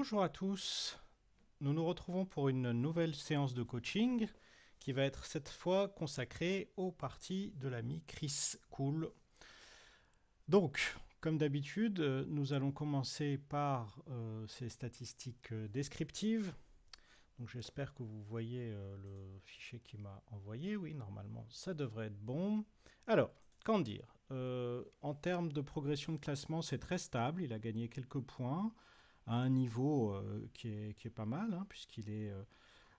Bonjour à tous, nous nous retrouvons pour une nouvelle séance de coaching qui va être cette fois consacrée aux parties de l'ami Chris Cool. Donc, comme d'habitude, nous allons commencer par euh, ces statistiques euh, descriptives. Donc j'espère que vous voyez euh, le fichier qui m'a envoyé. Oui, normalement, ça devrait être bon. Alors, qu'en dire En termes de progression de classement, c'est très stable. Il a gagné quelques points à un niveau euh, qui est, qui, est, pas mal, hein, puisqu'il est euh,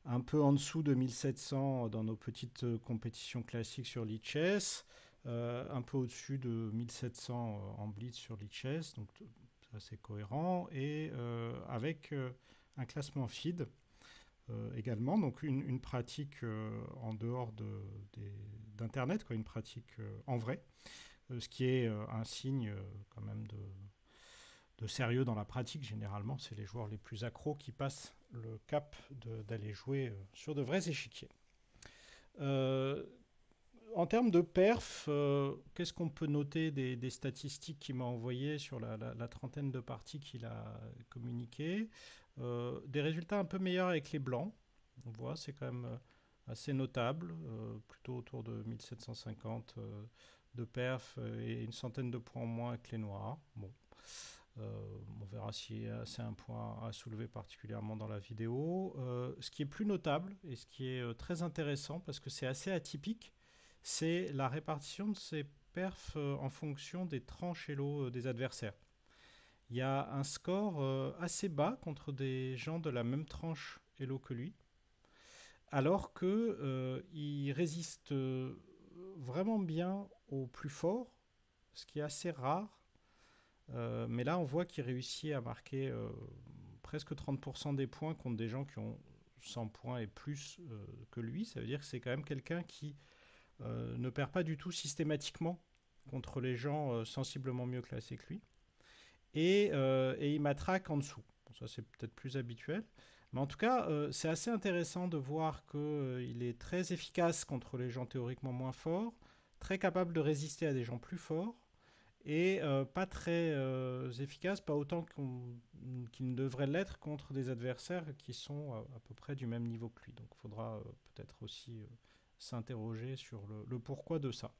un peu en dessous de 1700 dans nos petites euh, compétitions classiques sur lichess, un peu au-dessus de 1700 en blitz sur lichess, donc ça c'est cohérent, et avec un classement feed également, donc une, pratique en dehors d'Internet, une pratique en vrai, ce qui est un signe quand même de de sérieux dans la pratique. Généralement, c'est les joueurs les plus accros qui passent le cap d'aller jouer euh, sur de vrais échiquiers. Euh, en termes de perf, euh, qu'est-ce qu'on peut noter des, statistiques qu'il m'a envoyées sur la, trentaine de parties qu'il a communiquées Des résultats un peu meilleurs avec les blancs. On voit, c'est quand même assez notable, plutôt autour de 1750 de perf et une centaine de points en moins avec les noirs. Bon. Euh, on verra si c'est un point à soulever particulièrement dans la vidéo. Euh, ce qui est plus notable et ce qui est euh, très intéressant parce que c'est assez atypique, c'est la répartition de ces perfs en fonction des tranches Elo des adversaires. Il y a un score assez bas contre des gens de la même tranche Elo que lui, alors qu'il résiste vraiment bien aux plus forts, ce qui est assez rare euh, mais là, on voit qu'il réussit à marquer euh, presque 30% des points contre des gens qui ont 100 points et plus euh, que lui. Ça veut dire que c'est quand même quelqu'un qui ne perd pas du tout systématiquement contre les gens sensiblement mieux classés que lui. Et, il m'attraque en dessous. ça, c'est peut-être plus habituel. Mais en tout cas, c'est assez intéressant de voir qu'il est très efficace contre les gens théoriquement moins forts, très capable de résister à des gens plus forts et euh, pas très euh, efficace, pas autant qu'il ne devrait l'être contre des adversaires qui sont euh, à, peu près du même niveau que lui. Donc il faudra peut-être aussi s'interroger sur le, pourquoi de ça.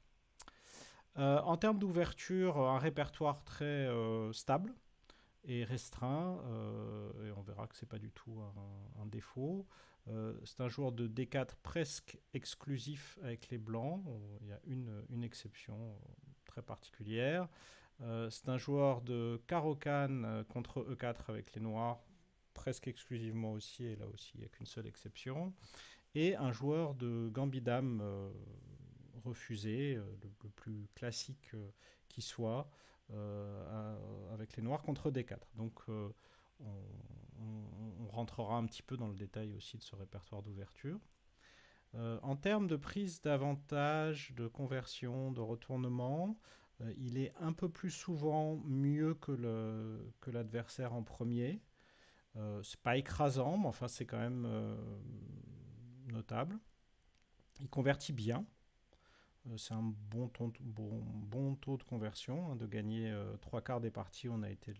en termes d'ouverture, un répertoire très stable et restreint, et on verra que ce n'est pas du tout un, défaut. c'est un joueur de D4 presque exclusif avec les blancs, il y a une exception très particulière. Euh, c'est un joueur de Karokan euh, contre E4 avec les Noirs, presque exclusivement aussi, et là aussi il n'y a qu'une seule exception. Et un joueur de Gambidam euh, refusé, le, plus classique qui soit, avec les Noirs contre D4. Donc. on, rentrera un petit peu dans le détail aussi de ce répertoire d'ouverture. Euh, en termes de prise d'avantage, de conversion, de retournement, euh, il est un peu plus souvent mieux que l'adversaire en premier. Ce euh, c'est pas écrasant, mais enfin c'est quand même notable. Il convertit bien. C'est un bon taux, taux, de conversion. Hein, de gagner trois quarts des parties, on a été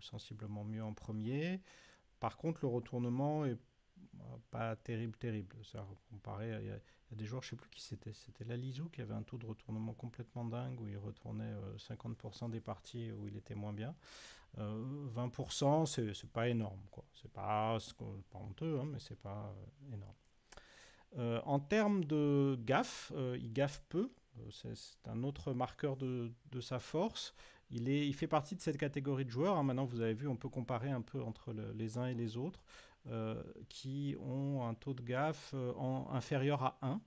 sensiblement mieux en premier. Par contre, le retournement est pas terrible, terrible. Ça comparé, il y, a, des joueurs, je sais plus qui c'était, c'était Lalizou qui avait un taux de retournement complètement dingue où il retournait 50% euh, des parties où il était moins bien. 20%, euh, c'est, c'est pas énorme, quoi. C'est pas, honteux, hein, mais c'est pas euh, énorme. en termes de gaffe, il gaffe peu. C'est, un autre marqueur de, sa force. Il, est, il, fait partie de cette catégorie de joueurs. Hein. Maintenant, vous avez vu, on peut comparer un peu entre les uns et les autres. Euh, qui ont un taux de gaffe euh, inférieur à 1.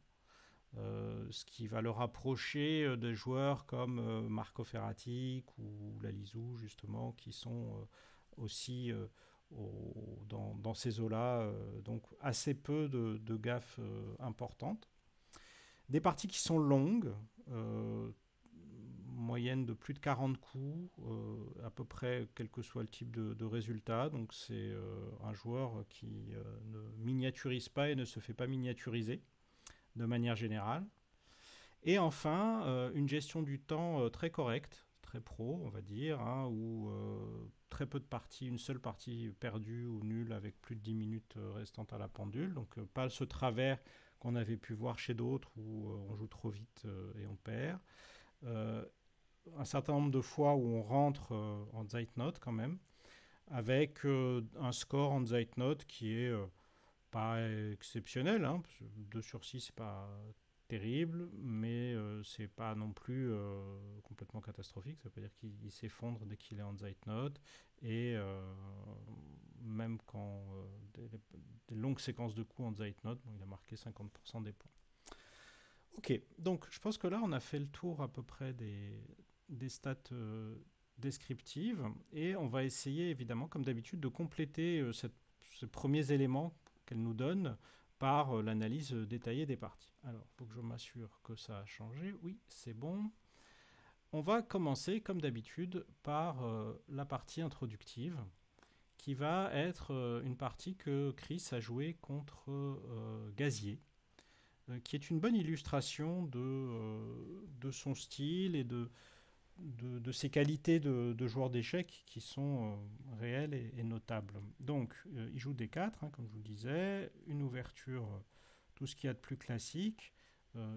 Euh, ce qui va le rapprocher de des joueurs comme Marco Ferratic ou Lalizou, justement, qui sont aussi dans, ces eaux-là, donc assez peu de, de gaffes importantes. Des parties qui sont longues, moyenne de plus de 40 coups, euh, à peu près quel que soit le type de, résultat. Donc c'est euh, un joueur qui euh, ne miniaturise pas et ne se fait pas miniaturiser de manière générale. Et enfin, une gestion du temps très correcte, très pro, on va dire, hein, où très peu de parties, une seule partie perdue ou nulle avec plus de 10 minutes restantes à la pendule. Donc pas ce travers qu'on avait pu voir chez d'autres où on joue trop vite et on perd un certain nombre de fois où on rentre euh, en Zeitnote quand même, avec euh, un score en Zeitnote qui est euh, pas exceptionnel. 2 hein, sur 6, c'est pas terrible, mais ce c'est pas non plus complètement catastrophique. Ça veut dire qu'il s'effondre dès qu'il est en Zeitnote. Et même quand des, longues séquences de coups en Zeitnote, il a marqué 50% des points. Ok, donc je pense que là on a fait le tour à peu près des, des stats euh, descriptives et on va essayer évidemment, comme d'habitude, de compléter euh, ces premiers éléments qu'elle nous donne par euh, l'analyse détaillée des parties. Alors, il faut que je m'assure que ça a changé. Oui, c'est bon. On va commencer, comme d'habitude, par la partie introductive, qui va être une partie que Chris a jouée contre Gazier, qui est une bonne illustration de, de son style et de, de, ses qualités de, joueur d'échecs qui sont euh, réelles et, notables. Donc, euh, il joue des 4, hein, comme je vous disais, une ouverture, euh, tout ce qu'il y a de plus classique,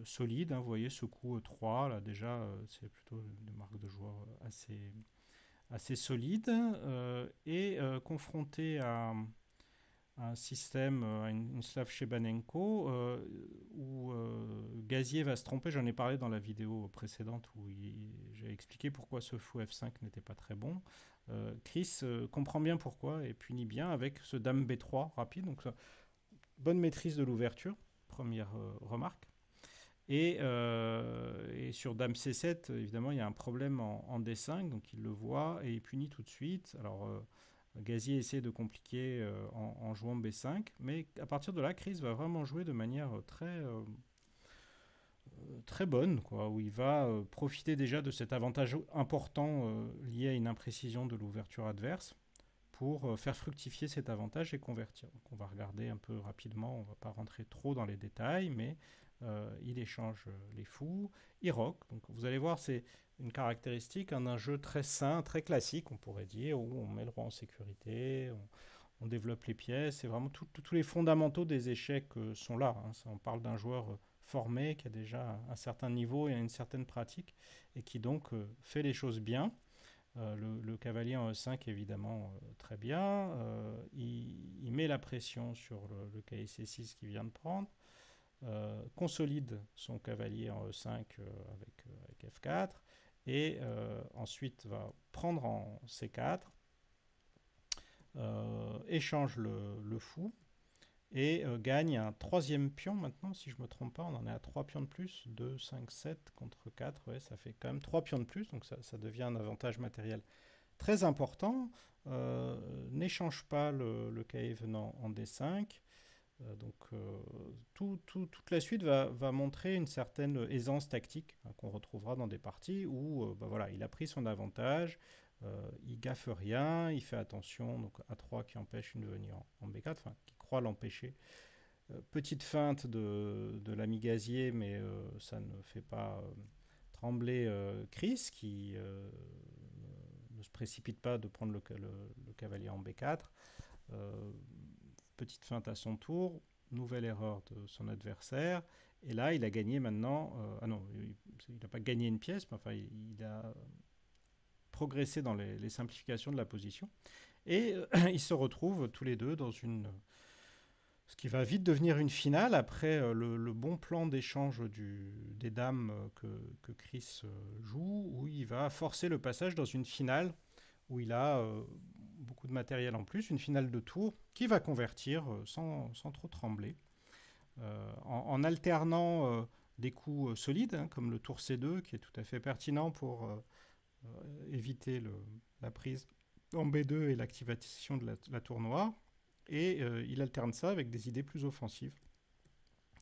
solide. Hein, vous voyez ce coup 3, là déjà, c'est plutôt une marque de joueur assez, assez solide. et confronté à, un système, euh, une, une slave Shebanenko, euh, où euh, Gazier va se tromper. J'en ai parlé dans la vidéo précédente où j'ai expliqué pourquoi ce fou F5 n'était pas très bon. Chris comprend bien pourquoi et punit bien avec ce dame B3 rapide. Donc, bonne maîtrise de l'ouverture, première remarque. Et, sur dame C7, évidemment, il y a un problème en, en, D5, donc il le voit et il punit tout de suite. Alors. Gazier essaie de compliquer euh, en, jouant B5, mais à partir de là, crise va vraiment jouer de manière euh, très, euh, très bonne, où il va profiter déjà de cet avantage important lié à une imprécision de l'ouverture adverse pour faire fructifier cet avantage et convertir. on va regarder un peu rapidement, on ne va pas rentrer trop dans les détails, mais euh, il échange euh, les fous, il rock. Donc vous allez voir, c'est une caractéristique d'un jeu très sain, très classique, on pourrait dire, où on met le roi en sécurité, on, développe les pièces. C'est vraiment tous les fondamentaux des échecs euh, sont là. Hein. on parle d'un joueur formé, qui a déjà un certain niveau et une certaine pratique, et qui donc fait les choses bien. le, cavalier en E5, évidemment, très bien. Il, met la pression sur le, ksc 6 qui vient de prendre. Euh, consolide son cavalier en E5 euh, avec, euh, F4 et ensuite va prendre en C4, échange le, fou et gagne un troisième pion maintenant, si je ne me trompe pas, on en est à 3 pions de plus, 2, 5, 7 contre 4, ça fait quand même 3 pions de plus, donc ça, devient un avantage matériel très important. N'échange pas le, le, venant en D5. Euh, donc euh, toute la suite va, montrer une certaine aisance tactique hein, qu'on retrouvera dans des parties où euh, bah voilà, il a pris son avantage, il gaffe rien, il fait attention, donc A3 qui empêche une de venir en, B4, enfin qui croit l'empêcher petite feinte de, l'ami gazier, mais ça ne fait pas trembler Chris, qui ne se précipite pas de prendre le, le, le cavalier en B4. Petite feinte à son tour, nouvelle erreur de son adversaire. Et là, il a gagné maintenant. Euh, ah non, il n'a pas gagné une pièce, mais enfin, il, a progressé dans les, simplifications de la position. Et ils se retrouvent tous les deux dans une. Ce qui va vite devenir une finale après euh, le, bon plan d'échange des dames euh, que, que Chris joue, où il va forcer le passage dans une finale où il a de matériel en plus, une finale de tour qui va convertir euh, sans, trop trembler. Euh, en, alternant euh, des coups solides, hein, comme le tour C2, qui est tout à fait pertinent pour éviter la prise en B2 et l'activation de la, la, tour noire. Et il alterne ça avec des idées plus offensives,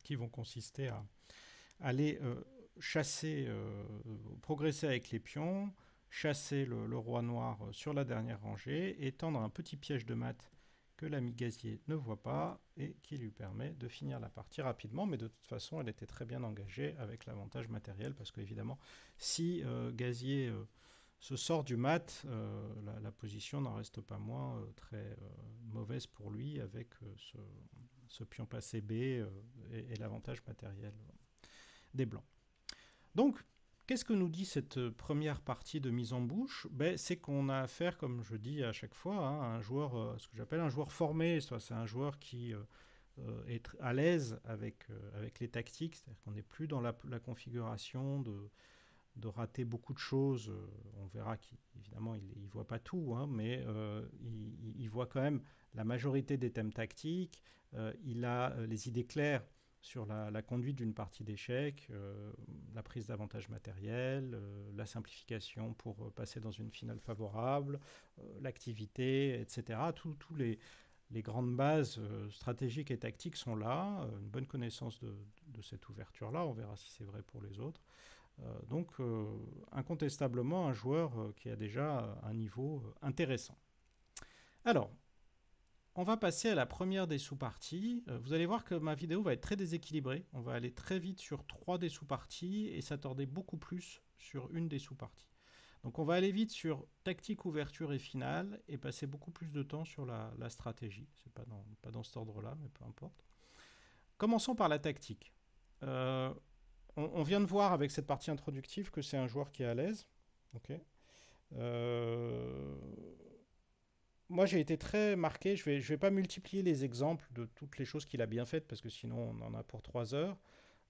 qui vont consister à aller chasser, progresser avec les pions, chasser le, roi noir euh, sur la dernière rangée et tendre un petit piège de mat que l'ami gazier ne voit pas et qui lui permet de finir la partie rapidement. Mais de toute façon, elle était très bien engagée avec l'avantage matériel parce que qu'évidemment, si euh, gazier euh, se sort du mat, la, position n'en reste pas moins très mauvaise pour lui avec ce, pion passé B et, et l'avantage matériel des blancs. Donc, Qu'est-ce que nous dit cette euh, première partie de mise en bouche ben, C'est qu'on a affaire, comme je dis à chaque fois, hein, à un joueur, euh, ce que j'appelle un joueur formé. C'est un joueur qui euh, est à l'aise avec, avec les tactiques, c'est-à-dire qu'on n'est plus dans la, configuration de, de, rater beaucoup de choses. On verra qu'évidemment, il ne voit pas tout, hein, mais il, voit quand même la majorité des thèmes tactiques. il a les idées claires sur la, conduite d'une partie d'échecs, euh, la prise d'avantages matériels, euh, la simplification pour euh, passer dans une finale favorable, l'activité, etc. Tous les, grandes bases stratégiques et tactiques sont là, une bonne connaissance de, cette ouverture-là, on verra si c'est vrai pour les autres. donc incontestablement un joueur qui a déjà un niveau intéressant. Alors, on va passer à la première des sous-parties. Euh, vous allez voir que ma vidéo va être très déséquilibrée. On va aller très vite sur trois des sous-parties et s'attarder beaucoup plus sur une des sous-parties. Donc on va aller vite sur tactique, ouverture et finale et passer beaucoup plus de temps sur la, stratégie. C'est pas dans, pas dans cet ordre-là, mais peu importe. Commençons par la tactique. Euh, on, vient de voir avec cette partie introductive que c'est un joueur qui est à l'aise. Ok. Euh, moi j'ai été très marqué, je vais, vais pas multiplier les exemples de toutes les choses qu'il a bien faites, parce que sinon on en a pour trois heures.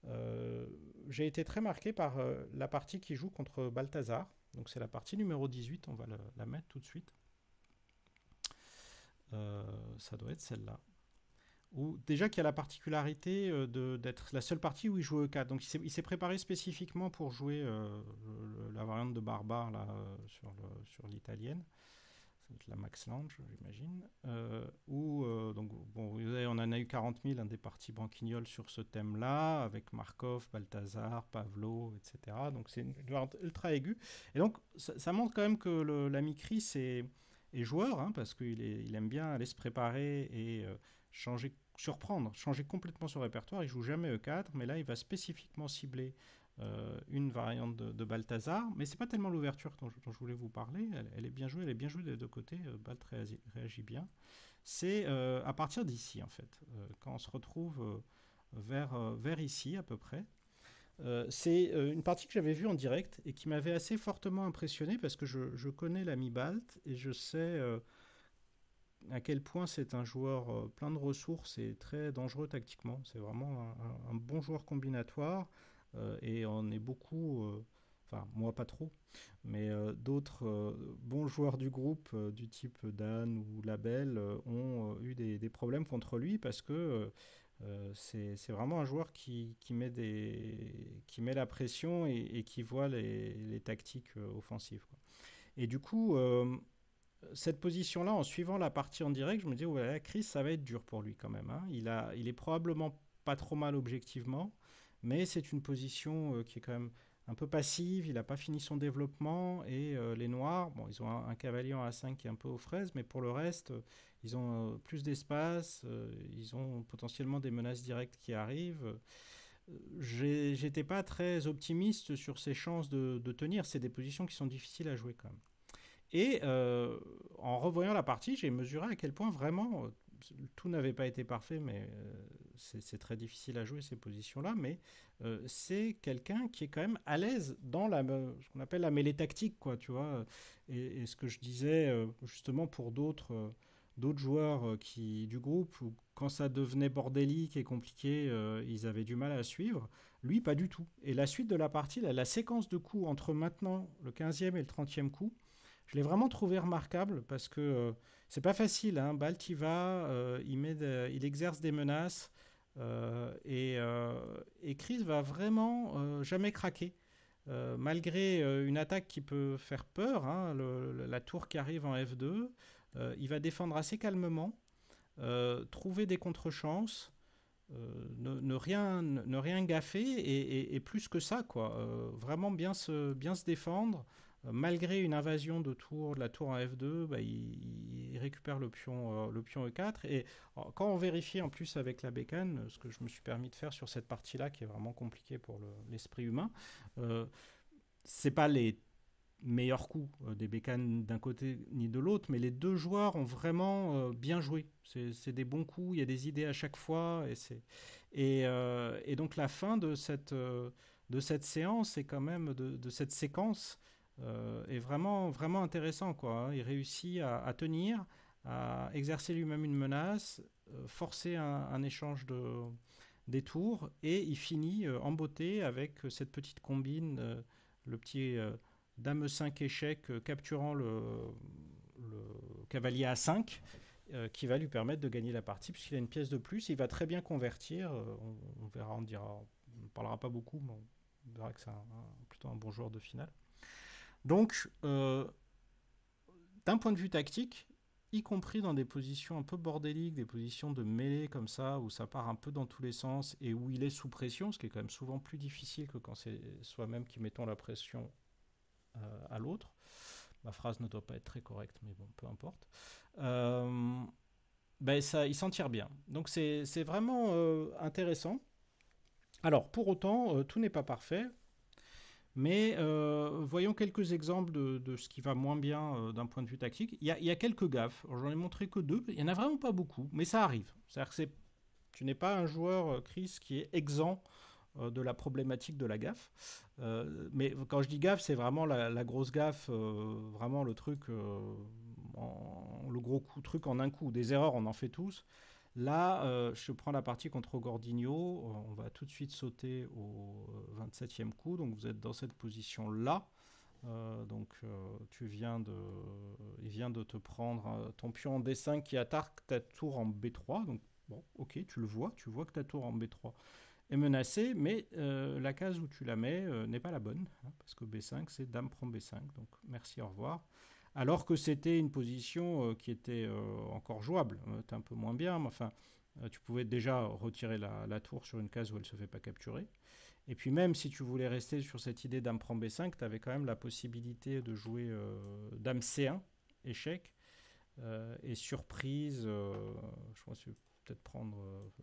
Euh, j'ai été très marqué par euh, la partie qui joue contre Balthazar. Donc c'est la partie numéro 18, on va la mettre tout de suite. Euh, ça doit être celle-là. déjà qu'il y a la particularité d'être la seule partie où il joue E4. Donc il s'est préparé spécifiquement pour jouer la variante de barbare sur l'italienne la Max Lange, j'imagine, euh, où euh, donc, bon, on en a eu 40 000 un des partis branquignoles sur ce thème-là, avec Markov, Balthazar, Pavlo, etc. Donc c'est une ultra aiguë. Et donc ça, montre quand même que l'ami Chris est, joueur, hein, parce qu'il il aime bien aller se préparer et euh, changer surprendre, changer complètement son répertoire. Il joue jamais E4, mais là, il va spécifiquement cibler euh, une variante de, Balthazar, mais c'est pas tellement l'ouverture dont, je voulais vous parler, elle, est bien jouée, elle est bien jouée des deux côtés, euh, Balt réagit, bien. C'est euh, à partir d'ici, en fait, quand on se retrouve vers, vers ici à peu près. c'est une partie que j'avais vue en direct et qui m'avait assez fortement impressionné parce que je, connais l'ami Balt et je sais à quel point c'est un joueur plein de ressources et très dangereux tactiquement. C'est vraiment un, bon joueur combinatoire euh, et on est beaucoup euh, enfin moi pas trop, mais euh, d'autres bons joueurs du groupe du type Dan ou Label ont eu des, problèmes contre lui parce que c'est vraiment un joueur qui, met, la pression et, qui voit les, tactiques offensives. Et du coup, cette position-là, en suivant la partie en direct, je me dis, ouais, la ça va être dur pour lui quand même. Hein. il est probablement pas trop mal objectivement mais c'est une position euh, qui est quand même un peu passive, il n'a pas fini son développement, et euh, les Noirs, bon, ils ont un, cavalier en A5 qui est un peu aux fraises, mais pour le reste, ils ont euh, plus d'espace, ils ont potentiellement des menaces directes qui arrivent. J'étais pas très optimiste sur ses chances de, de tenir, c'est des positions qui sont difficiles à jouer quand même. Et en revoyant la partie, j'ai mesuré à quel point vraiment tout n'avait pas été parfait, mais euh, c'est très difficile à jouer ces positions-là. Mais euh, c'est quelqu'un qui est quand même à l'aise dans la, euh, ce qu'on appelle la mêlée tactique, quoi, tu vois. Et, ce que je disais justement pour d'autres d'autres joueurs qui du groupe quand ça devenait bordélique et compliqué, ils avaient du mal à suivre. Lui, pas du tout. Et la suite de la partie, la, la séquence de coups entre maintenant le 15e et le 30e coup, je l'ai vraiment trouvé remarquable parce que ce euh, c'est pas facile. Hein. Balt, euh, il va, il, il exerce des menaces euh, et, et, Chris va vraiment jamais craquer. malgré une attaque qui peut faire peur, hein, la tour qui arrive en F2, il va défendre assez calmement, trouver des contre-chances, ne, rien, ne rien gaffer et, plus que ça, quoi. vraiment bien se, bien se défendre, malgré une invasion de tour, de la tour en F2, bah, il, récupère le pion, euh, le pion E4. Et euh, quand on vérifie en plus avec la bécane, ce que je me suis permis de faire sur cette partie-là, qui est vraiment compliquée pour l'esprit humain, euh, c'est pas les meilleurs coups euh, des bécanes d'un côté ni de l'autre, mais les deux joueurs ont vraiment bien joué. C'est des bons coups, il y a des idées à chaque fois. Et, et, donc la fin de cette, de cette séance et quand même de, de cette séquence est euh, vraiment, vraiment intéressant. Quoi. Hein. Il réussit à, tenir, à exercer lui-même une menace, euh, forcer un, échange de, des tours, et il finit euh, en beauté avec cette petite combine, le petit dame 5 échec capturant le, cavalier a 5 qui va lui permettre de gagner la partie puisqu'il a une pièce de plus. Il va très bien convertir. on, verra, on dira, parlera pas beaucoup, mais on verra que c'est plutôt un bon joueur de finale. Donc, euh, d'un point de vue tactique, y compris dans des positions un peu bordéliques, des positions de mêlée comme ça, où ça part un peu dans tous les sens et où il est sous pression, ce qui est quand même souvent plus difficile que quand c'est soi-même qui mettons la pression euh, à l'autre. Ma phrase ne doit pas être très correcte, mais bon, peu importe. Euh, ben, ça, il s'en tire bien. Donc c'est vraiment intéressant. Alors pour autant, tout n'est pas parfait. Mais euh, voyons quelques exemples de, de, ce qui va moins bien euh, d'un point de vue tactique. Il y a, il y a quelques gaffes. J'en ai montré que deux. Il y en a vraiment pas beaucoup, mais ça arrive. C'est-à-dire que tu n'es pas un joueur, euh, Chris, qui est exempt de la problématique de la gaffe. mais quand je dis gaffe, c'est vraiment la, grosse gaffe, vraiment le truc, le gros coup, truc en un coup. Des erreurs, on en fait tous. Là, euh, je prends la partie contre Gordigno. Euh, on va tout de suite sauter au 27e euh, coup. Donc vous êtes dans cette position-là. donc tu viens de, il vient de te prendre ton pion en D5 qui attaque ta tour en B3. Donc bon, ok, tu le vois, tu vois que ta tour en B3 est menacée, mais la case où tu la mets n'est pas la bonne, hein, parce que B5, c'est Dame prend B5. Donc merci, au revoir alors que c'était une position euh, qui était euh, encore jouable, euh, un peu moins bien, mais enfin, tu pouvais déjà retirer la, tour sur une case où elle ne se fait pas capturer. Et puis même si tu voulais rester sur cette idée dame prend B5, tu avais quand même la possibilité de jouer dame C1, échec, et surprise, je pense que peut-être prendre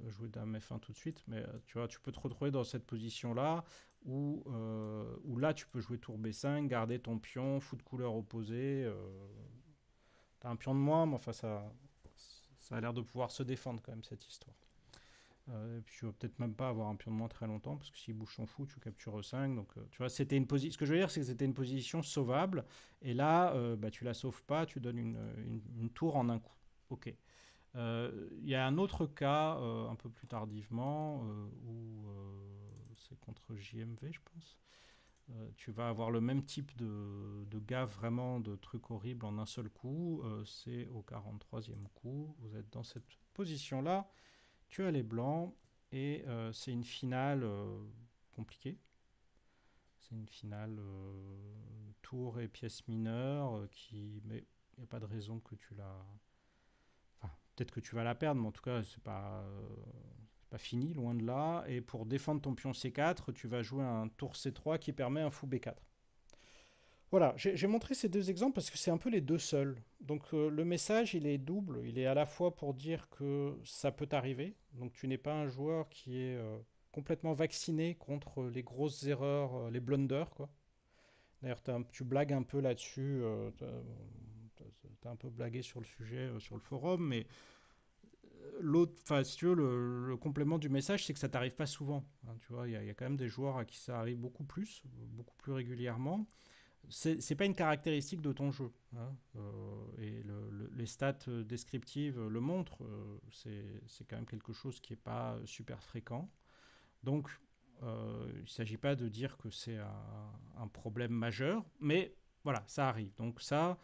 jouer dame F1 tout de suite, mais tu vois, tu peux te retrouver dans cette position-là euh, où, là tu peux jouer tour B5, garder ton pion, fou de couleur opposée. Euh, T'as un pion de moins, mais enfin ça, ça a l'air de pouvoir se défendre quand même cette histoire. Euh, et puis tu vas peut-être même pas avoir un pion de moins très longtemps, parce que s'il bouge son fou, tu captures 5. Donc euh, tu vois, c'était une position. Ce que je veux dire, c'est que c'était une position sauvable. Et là, euh, bah, tu la sauves pas, tu donnes une, tour en un coup. Ok. Il y a un autre cas, un peu plus tardivement, où contre JMV, je pense. Euh, tu vas avoir le même type de, de gars, vraiment de trucs horribles en un seul coup. Euh, c'est au 43e coup. Vous êtes dans cette position-là. Tu as les blancs. Et euh, c'est une finale compliquée. C'est une finale tour et pièce mineure qui. Mais il n'y a pas de raison que tu la. peut-être que tu vas la perdre, mais en tout cas, c'est pas. Pas fini, loin de là. Et pour défendre ton pion C4, tu vas jouer un tour C3 qui permet un fou B4. Voilà, j'ai montré ces deux exemples parce que c'est un peu les deux seuls. Donc euh, le message, il est double. Il est à la fois pour dire que ça peut t'arriver. Donc tu n'es pas un joueur qui est euh, complètement vacciné contre les grosses erreurs, euh, les blunders, quoi. D'ailleurs, tu blagues un peu là-dessus. tu as, un peu blagué sur le sujet sur le forum, mais l'autre, enfin, si tu veux, le, complément du message, c'est que ça t'arrive pas souvent. Hein, tu vois, il y, a quand même des joueurs à qui ça arrive beaucoup plus, beaucoup plus régulièrement. C'est pas une caractéristique de ton jeu. Hein. Euh, et les stats euh, descriptives euh, le montrent. c'est quand même quelque chose qui est pas super fréquent. Donc, il ne s'agit pas de dire que c'est un, un, problème majeur, mais voilà, ça arrive. Donc ça,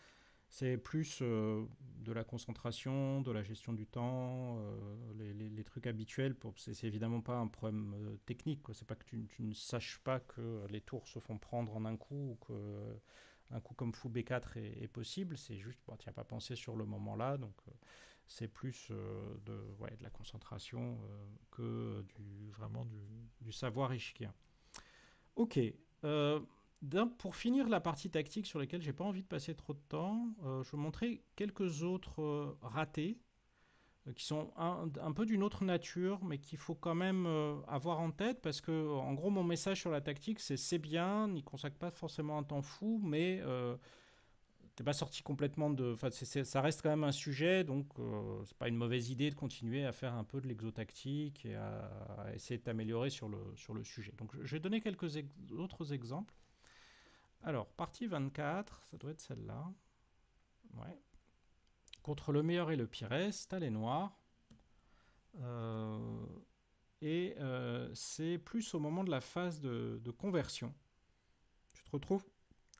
c'est plus euh, de la concentration, de la gestion du temps, euh, les, trucs habituels. C'est évidemment pas un problème euh, technique. technique. C'est pas que tu, ne saches pas que les tours se font prendre en un coup ou que un coup comme fou B4 est, possible. C'est juste, bon, tu n'as pas pensé sur le moment-là. Donc, c'est plus de, de la concentration que du, vraiment du, du savoir échiquien. Ok pour finir la partie tactique sur laquelle j'ai pas envie de passer trop de temps, euh, je vais montrer quelques autres euh, ratés euh, qui sont un, peu d'une autre nature, mais qu'il faut quand même avoir en tête parce que, en gros, mon message sur la tactique, c'est c'est bien, n'y consacre pas forcément un temps fou, mais t'es pas sorti complètement de. ça reste quand même un sujet, donc c'est pas une mauvaise idée de continuer à faire un peu de l'exotactique et à, essayer de t'améliorer sur le, sur le sujet. Donc, je vais donner quelques autres exemples. Alors, partie 24, ça doit être celle-là. Ouais. Contre le meilleur et le pire est, t'as les noirs. Euh, et euh, c'est plus au moment de la phase de, conversion. Tu te retrouves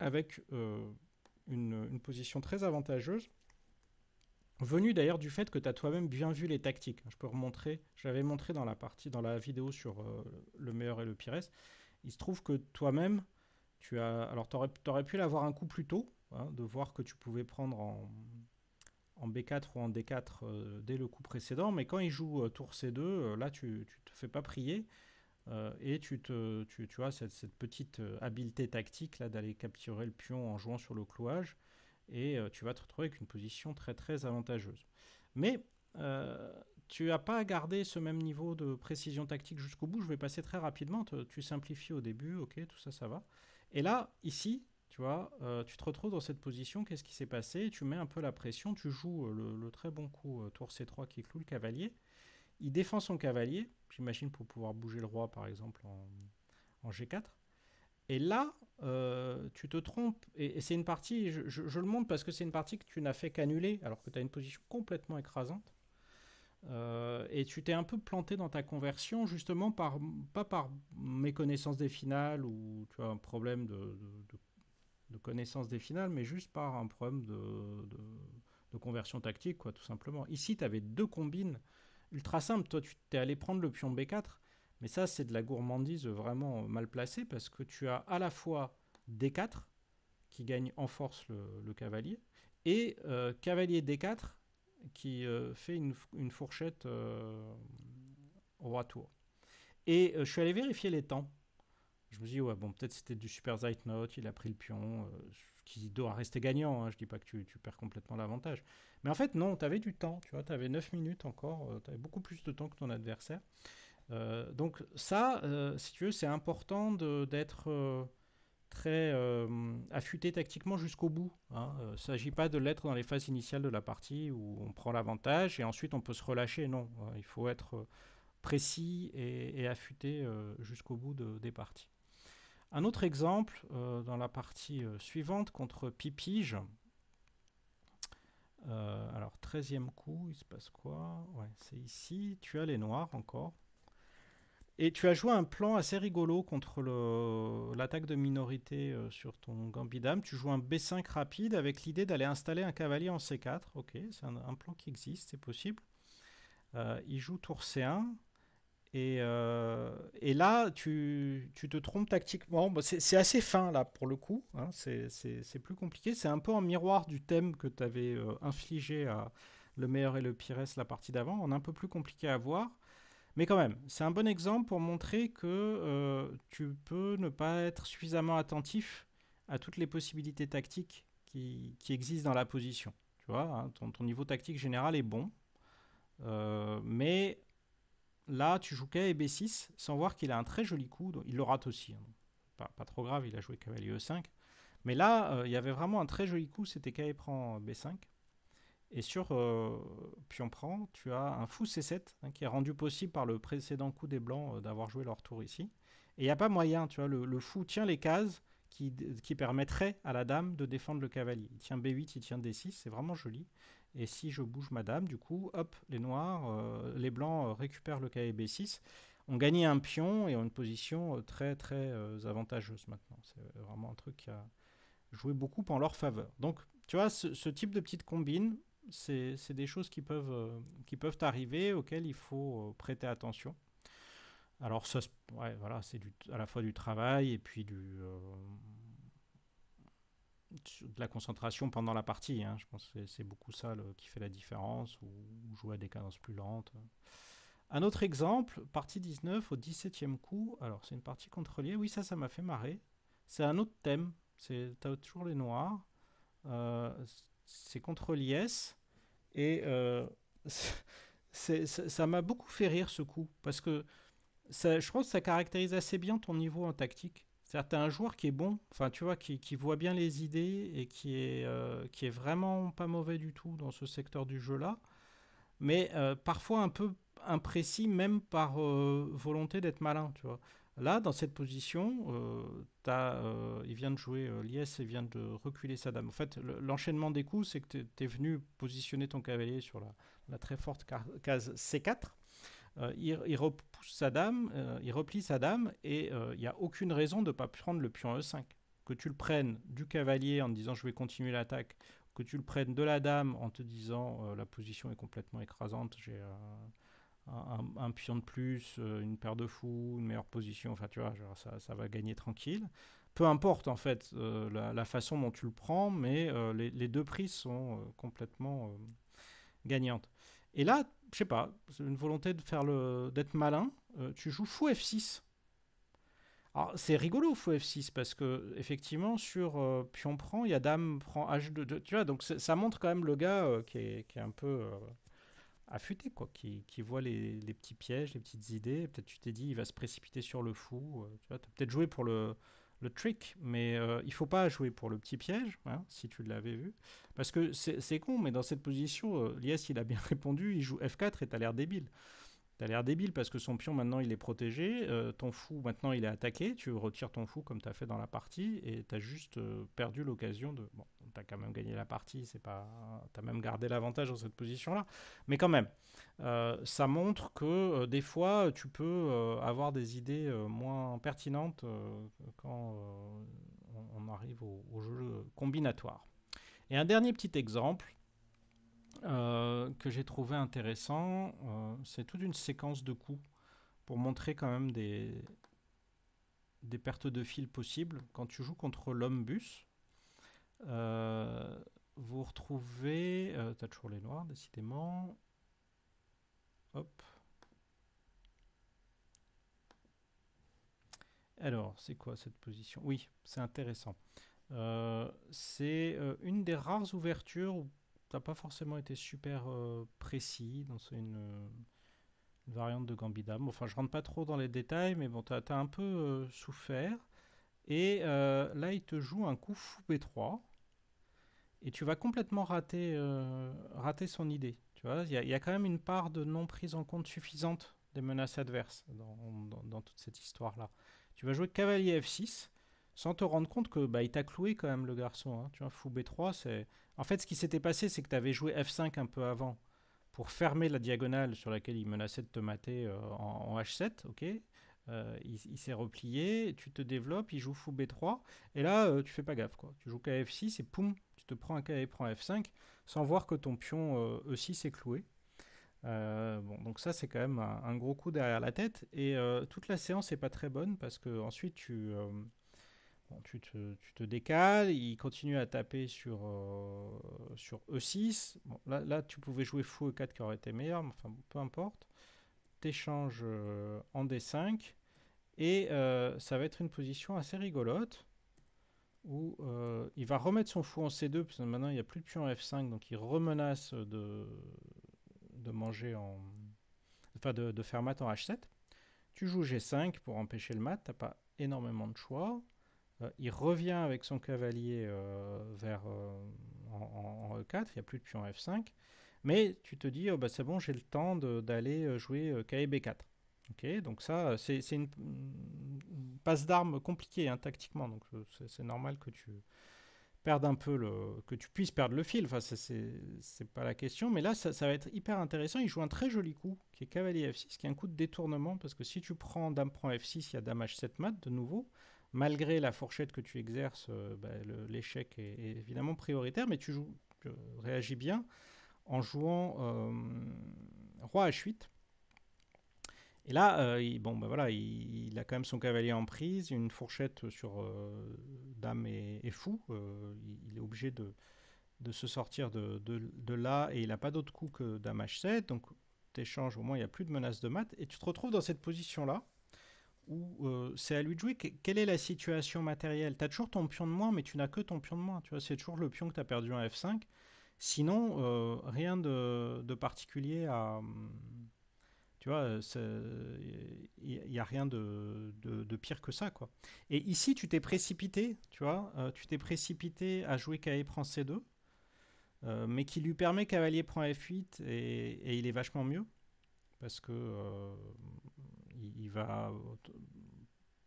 avec euh, une, position très avantageuse, venue d'ailleurs du fait que tu as toi-même bien vu les tactiques. Je peux remontrer, j'avais montré dans la partie, dans la vidéo sur le meilleur et le pire Il se trouve que toi-même, alors, tu aurais, pu l'avoir un coup plus tôt, hein, de voir que tu pouvais prendre en, B4 ou en D4 euh, dès le coup précédent, mais quand il joue euh, tour C2, euh, là, tu, ne te fais pas prier. et tu, te, tu, as cette, petite habileté tactique là d'aller capturer le pion en jouant sur le clouage et tu vas te retrouver avec une position très très avantageuse. Mais tu n'as pas à garder ce même niveau de précision tactique jusqu'au bout. Je vais passer très rapidement. tu simplifies au début, ok, tout ça, ça va. Et là, ici, tu vois, euh, tu te retrouves dans cette position, qu'est-ce qui s'est passé Tu mets un peu la pression, tu joues euh, le, très bon coup euh, tour C3 qui cloue le cavalier. Il défend son cavalier, j'imagine pour pouvoir bouger le roi par exemple en, G4. Et là, tu te trompes, et, c'est une partie, je, je, le montre parce que c'est une partie que tu n'as fait qu'annuler, alors que tu as une position complètement écrasante. Euh, et tu t'es un peu planté dans ta conversion, justement, par, pas par méconnaissance des finales ou tu as un problème de, connaissance des finales, mais juste par un problème de, conversion tactique, quoi, tout simplement. Ici, tu avais deux combines ultra simples. Toi, tu t'es allé prendre le pion B4, mais ça, c'est de la gourmandise vraiment mal placée parce que tu as à la fois D4, qui gagne en force le, cavalier, et euh, cavalier D4 qui euh, fait une, fourchette euh, au retour. Et euh, je suis allé vérifier les temps. Je me dis, ouais, bon, peut-être c'était du super note il a pris le pion, qui doit rester gagnant. Hein. Je dis pas que tu, perds complètement l'avantage. Mais en fait, non, tu avais du temps, tu vois, tu avais 9 minutes encore, tu avais beaucoup plus de temps que ton adversaire. donc ça, si tu veux, c'est important d'être très euh, affûté tactiquement jusqu'au bout. Hein. Euh, il ne s'agit pas de l'être dans les phases initiales de la partie où on prend l'avantage et ensuite on peut se relâcher. Non, euh, il faut être précis et, affûté jusqu'au bout des parties. Un autre exemple dans la partie suivante contre Pipige. alors, 13e coup, il se passe quoi Ouais, c'est ici. Tu as les noirs encore. Et tu as joué un plan assez rigolo contre l'attaque de minorité euh, sur ton Gambidam. Tu joues un B5 rapide avec l'idée d'aller installer un cavalier en C4. Ok, c'est un, plan qui existe, c'est possible. Euh, il joue tour C1. Euh, et, là, tu, te trompes tactiquement. c'est assez fin, là, pour le coup. Hein. C'est plus compliqué. C'est un peu en miroir du thème que tu avais infligé à le meilleur et le pires la partie d'avant. On est un peu plus compliqué à voir. Mais quand même, c'est un bon exemple pour montrer que euh, tu peux ne pas être suffisamment attentif à toutes les possibilités tactiques qui, existent dans la position. Tu vois, hein, ton, niveau tactique général est bon, euh, mais là, tu joues K et B6 sans voir qu'il a un très joli coup. il le rate aussi. Hein. Pas, trop grave, il a joué cavalier E5. Mais là, euh, il y avait vraiment un très joli coup, c'était K et prend B5. Et sur euh, Pion prend, tu as un fou C7 hein, qui est rendu possible par le précédent coup des Blancs euh, d'avoir joué leur tour ici. Et il n'y a pas moyen, tu vois, le, fou tient les cases qui, qui permettraient à la dame de défendre le cavalier. Il tient B8, il tient D6, c'est vraiment joli. Et si je bouge ma dame, du coup, hop, les noirs, euh, les blancs euh, récupèrent le cavalier B6 on gagne un pion et ont une position très très avantageuse maintenant. C'est vraiment un truc qui a joué beaucoup en leur faveur. Donc, tu vois, ce, ce type de petite combine, c'est des choses qui peuvent, euh, qui peuvent arriver, auxquelles il faut euh, prêter attention. Alors, ça, voilà, c'est à la fois du travail et puis du, euh, de la concentration pendant la partie. Hein. Je pense que c'est beaucoup ça qui fait la différence, ou, jouer à des cadences plus lentes. Un autre exemple, partie 19 au 17e coup. Alors, c'est une partie contrôlée. Oui, ça, ça m'a fait marrer. C'est un autre thème. C'est as toujours les noirs. c'est contre l'IS. Et euh, ça m'a beaucoup fait rire ce coup, parce que ça, je pense que ça caractérise assez bien ton niveau en tactique. C'est-à-dire, tu un joueur qui est bon, enfin, tu vois, qui, voit bien les idées et qui est, euh, qui est vraiment pas mauvais du tout dans ce secteur du jeu-là, mais euh, parfois un peu imprécis, même par volonté d'être malin, tu vois. Là, dans cette position, euh, euh, il vient de jouer euh, l'IS et vient de reculer sa dame. En fait, l'enchaînement des coups, c'est que tu es, venu positionner ton cavalier sur la, très forte case C4. il, repousse sa dame, il replie sa dame, et il n'y a aucune raison de ne pas prendre le pion E5. Que tu le prennes du cavalier en te disant je vais continuer l'attaque, que tu le prennes de la dame en te disant la position est complètement écrasante, j'ai un, pion de plus, euh, une paire de fous, une meilleure position, enfin tu ça, va gagner tranquille. Peu importe en fait euh, la, façon dont tu le prends, mais euh, les, deux prises sont complètement gagnantes. Et là, je sais pas, une volonté de faire le, d'être malin, tu joues fou F6. Alors c'est rigolo fou F6 parce que effectivement sur pion prend, il y a dame prend H2, tu vois, donc ça montre quand même le gars qui est, qui, est, un peu affûté, quoi, qui, voit les, petits pièges, les petites idées. Peut-être tu t'es dit, il va se précipiter sur le fou. Euh, tu as peut-être joué pour le, trick, mais euh, il faut pas jouer pour le petit piège, hein, si tu l'avais vu. Parce que c'est con, mais dans cette position, euh, il a bien répondu, il joue F4 et tu as l'air débile. T'as l'air débile parce que son pion maintenant il est protégé, euh, ton fou maintenant il est attaqué, tu retires ton fou comme tu as fait dans la partie et tu as juste euh, perdu l'occasion de. Bon, t'as quand même gagné la partie, c'est pas. T'as même gardé l'avantage dans cette position là. Mais quand même, euh, ça montre que des fois tu peux avoir des idées moins pertinentes quand on, arrive au jeu combinatoire. Et un dernier petit exemple, euh, que j'ai trouvé intéressant, euh, c'est toute une séquence de coups pour montrer quand même des, des pertes de fil possibles. Quand tu joues contre l'homme bus, euh, vous retrouvez. as toujours les noirs, décidément. Hop. Alors, c'est quoi cette position Oui, c'est intéressant. c'est une des rares ouvertures où T'as pas forcément été super euh, précis dans une, variante de Gambidam. enfin, je rentre pas trop dans les détails, mais bon, tu as, un peu euh, souffert. Et euh, là, il te joue un coup fou B3 et tu vas complètement rater, son idée. Tu vois, il y, a quand même une part de non prise en compte suffisante des menaces adverses dans, toute cette histoire-là. Tu vas jouer cavalier F6 sans te rendre compte que bah, il t'a cloué quand même le garçon. Hein. Tu vois, fou B3, c'est en fait, ce qui s'était passé, c'est que tu avais joué F5 un peu avant pour fermer la diagonale sur laquelle il menaçait de te mater euh, en, H7, ok euh, il, s'est replié, tu te développes, il joue fou B3, et là, euh, tu fais pas gaffe, quoi. Tu joues KF6 et poum, tu te prends un K et prends F5, sans voir que ton pion E6 e est cloué. bon, donc ça, c'est quand même un, gros coup derrière la tête, et toute la séance n'est pas très bonne, parce que ensuite, tu tu, te, décales, il continue à taper sur, E6. Euh, e là, tu pouvais jouer fou E4 qui aurait été meilleur, mais peu importe. T'échanges euh, en D5. Et euh, ça va être une position assez rigolote où il va remettre son fou en C2, parce que maintenant il n'y a plus de pion en F5, donc il remenace de, manger de, de faire mat en H7. Tu joues G5 pour empêcher le mat, t'as pas énormément de choix. Euh, il revient avec son cavalier euh, vers, euh, en, E4, e il n'y a plus de pion F5. Mais tu te dis, oh, bah, c'est bon, j'ai le temps d'aller jouer b 4 donc ça, c'est une, une, passe d'armes compliquée hein, tactiquement. Donc c'est normal que tu perdes un peu le, que tu puisses perdre le fil. Enfin, c'est pas la question. Mais là, ça, ça, va être hyper intéressant. Il joue un très joli coup qui est cavalier F6, qui est un coup de détournement parce que si tu prends dame prend F6, il y a dame H7 mat de nouveau malgré la fourchette que tu exerces, euh, bah, l'échec est, évidemment prioritaire, mais tu réagis bien en jouant euh, roi h8. Et là, euh, il, bon, bah, voilà, il, a quand même son cavalier en prise, une fourchette sur dame et, fou. il, est obligé de, se sortir de, là et il n'a pas d'autre coup que dame h7. Donc, tu échanges, au moins, il n'y a plus de menace de mat. Et tu te retrouves dans cette position-là, euh, c'est à lui de jouer. quelle est la situation matérielle Tu as toujours ton pion de moins, mais tu n'as que ton pion de moins. Tu vois, c'est toujours le pion que tu as perdu en F5. Sinon, euh, rien de, particulier à. Tu vois, il euh, n'y a rien de, pire que ça, quoi. Et ici, tu t'es précipité, tu vois, tu t'es précipité à jouer cavalier prend C2, mais qui lui permet Cavalier prend F8 et, il est vachement mieux parce que il, va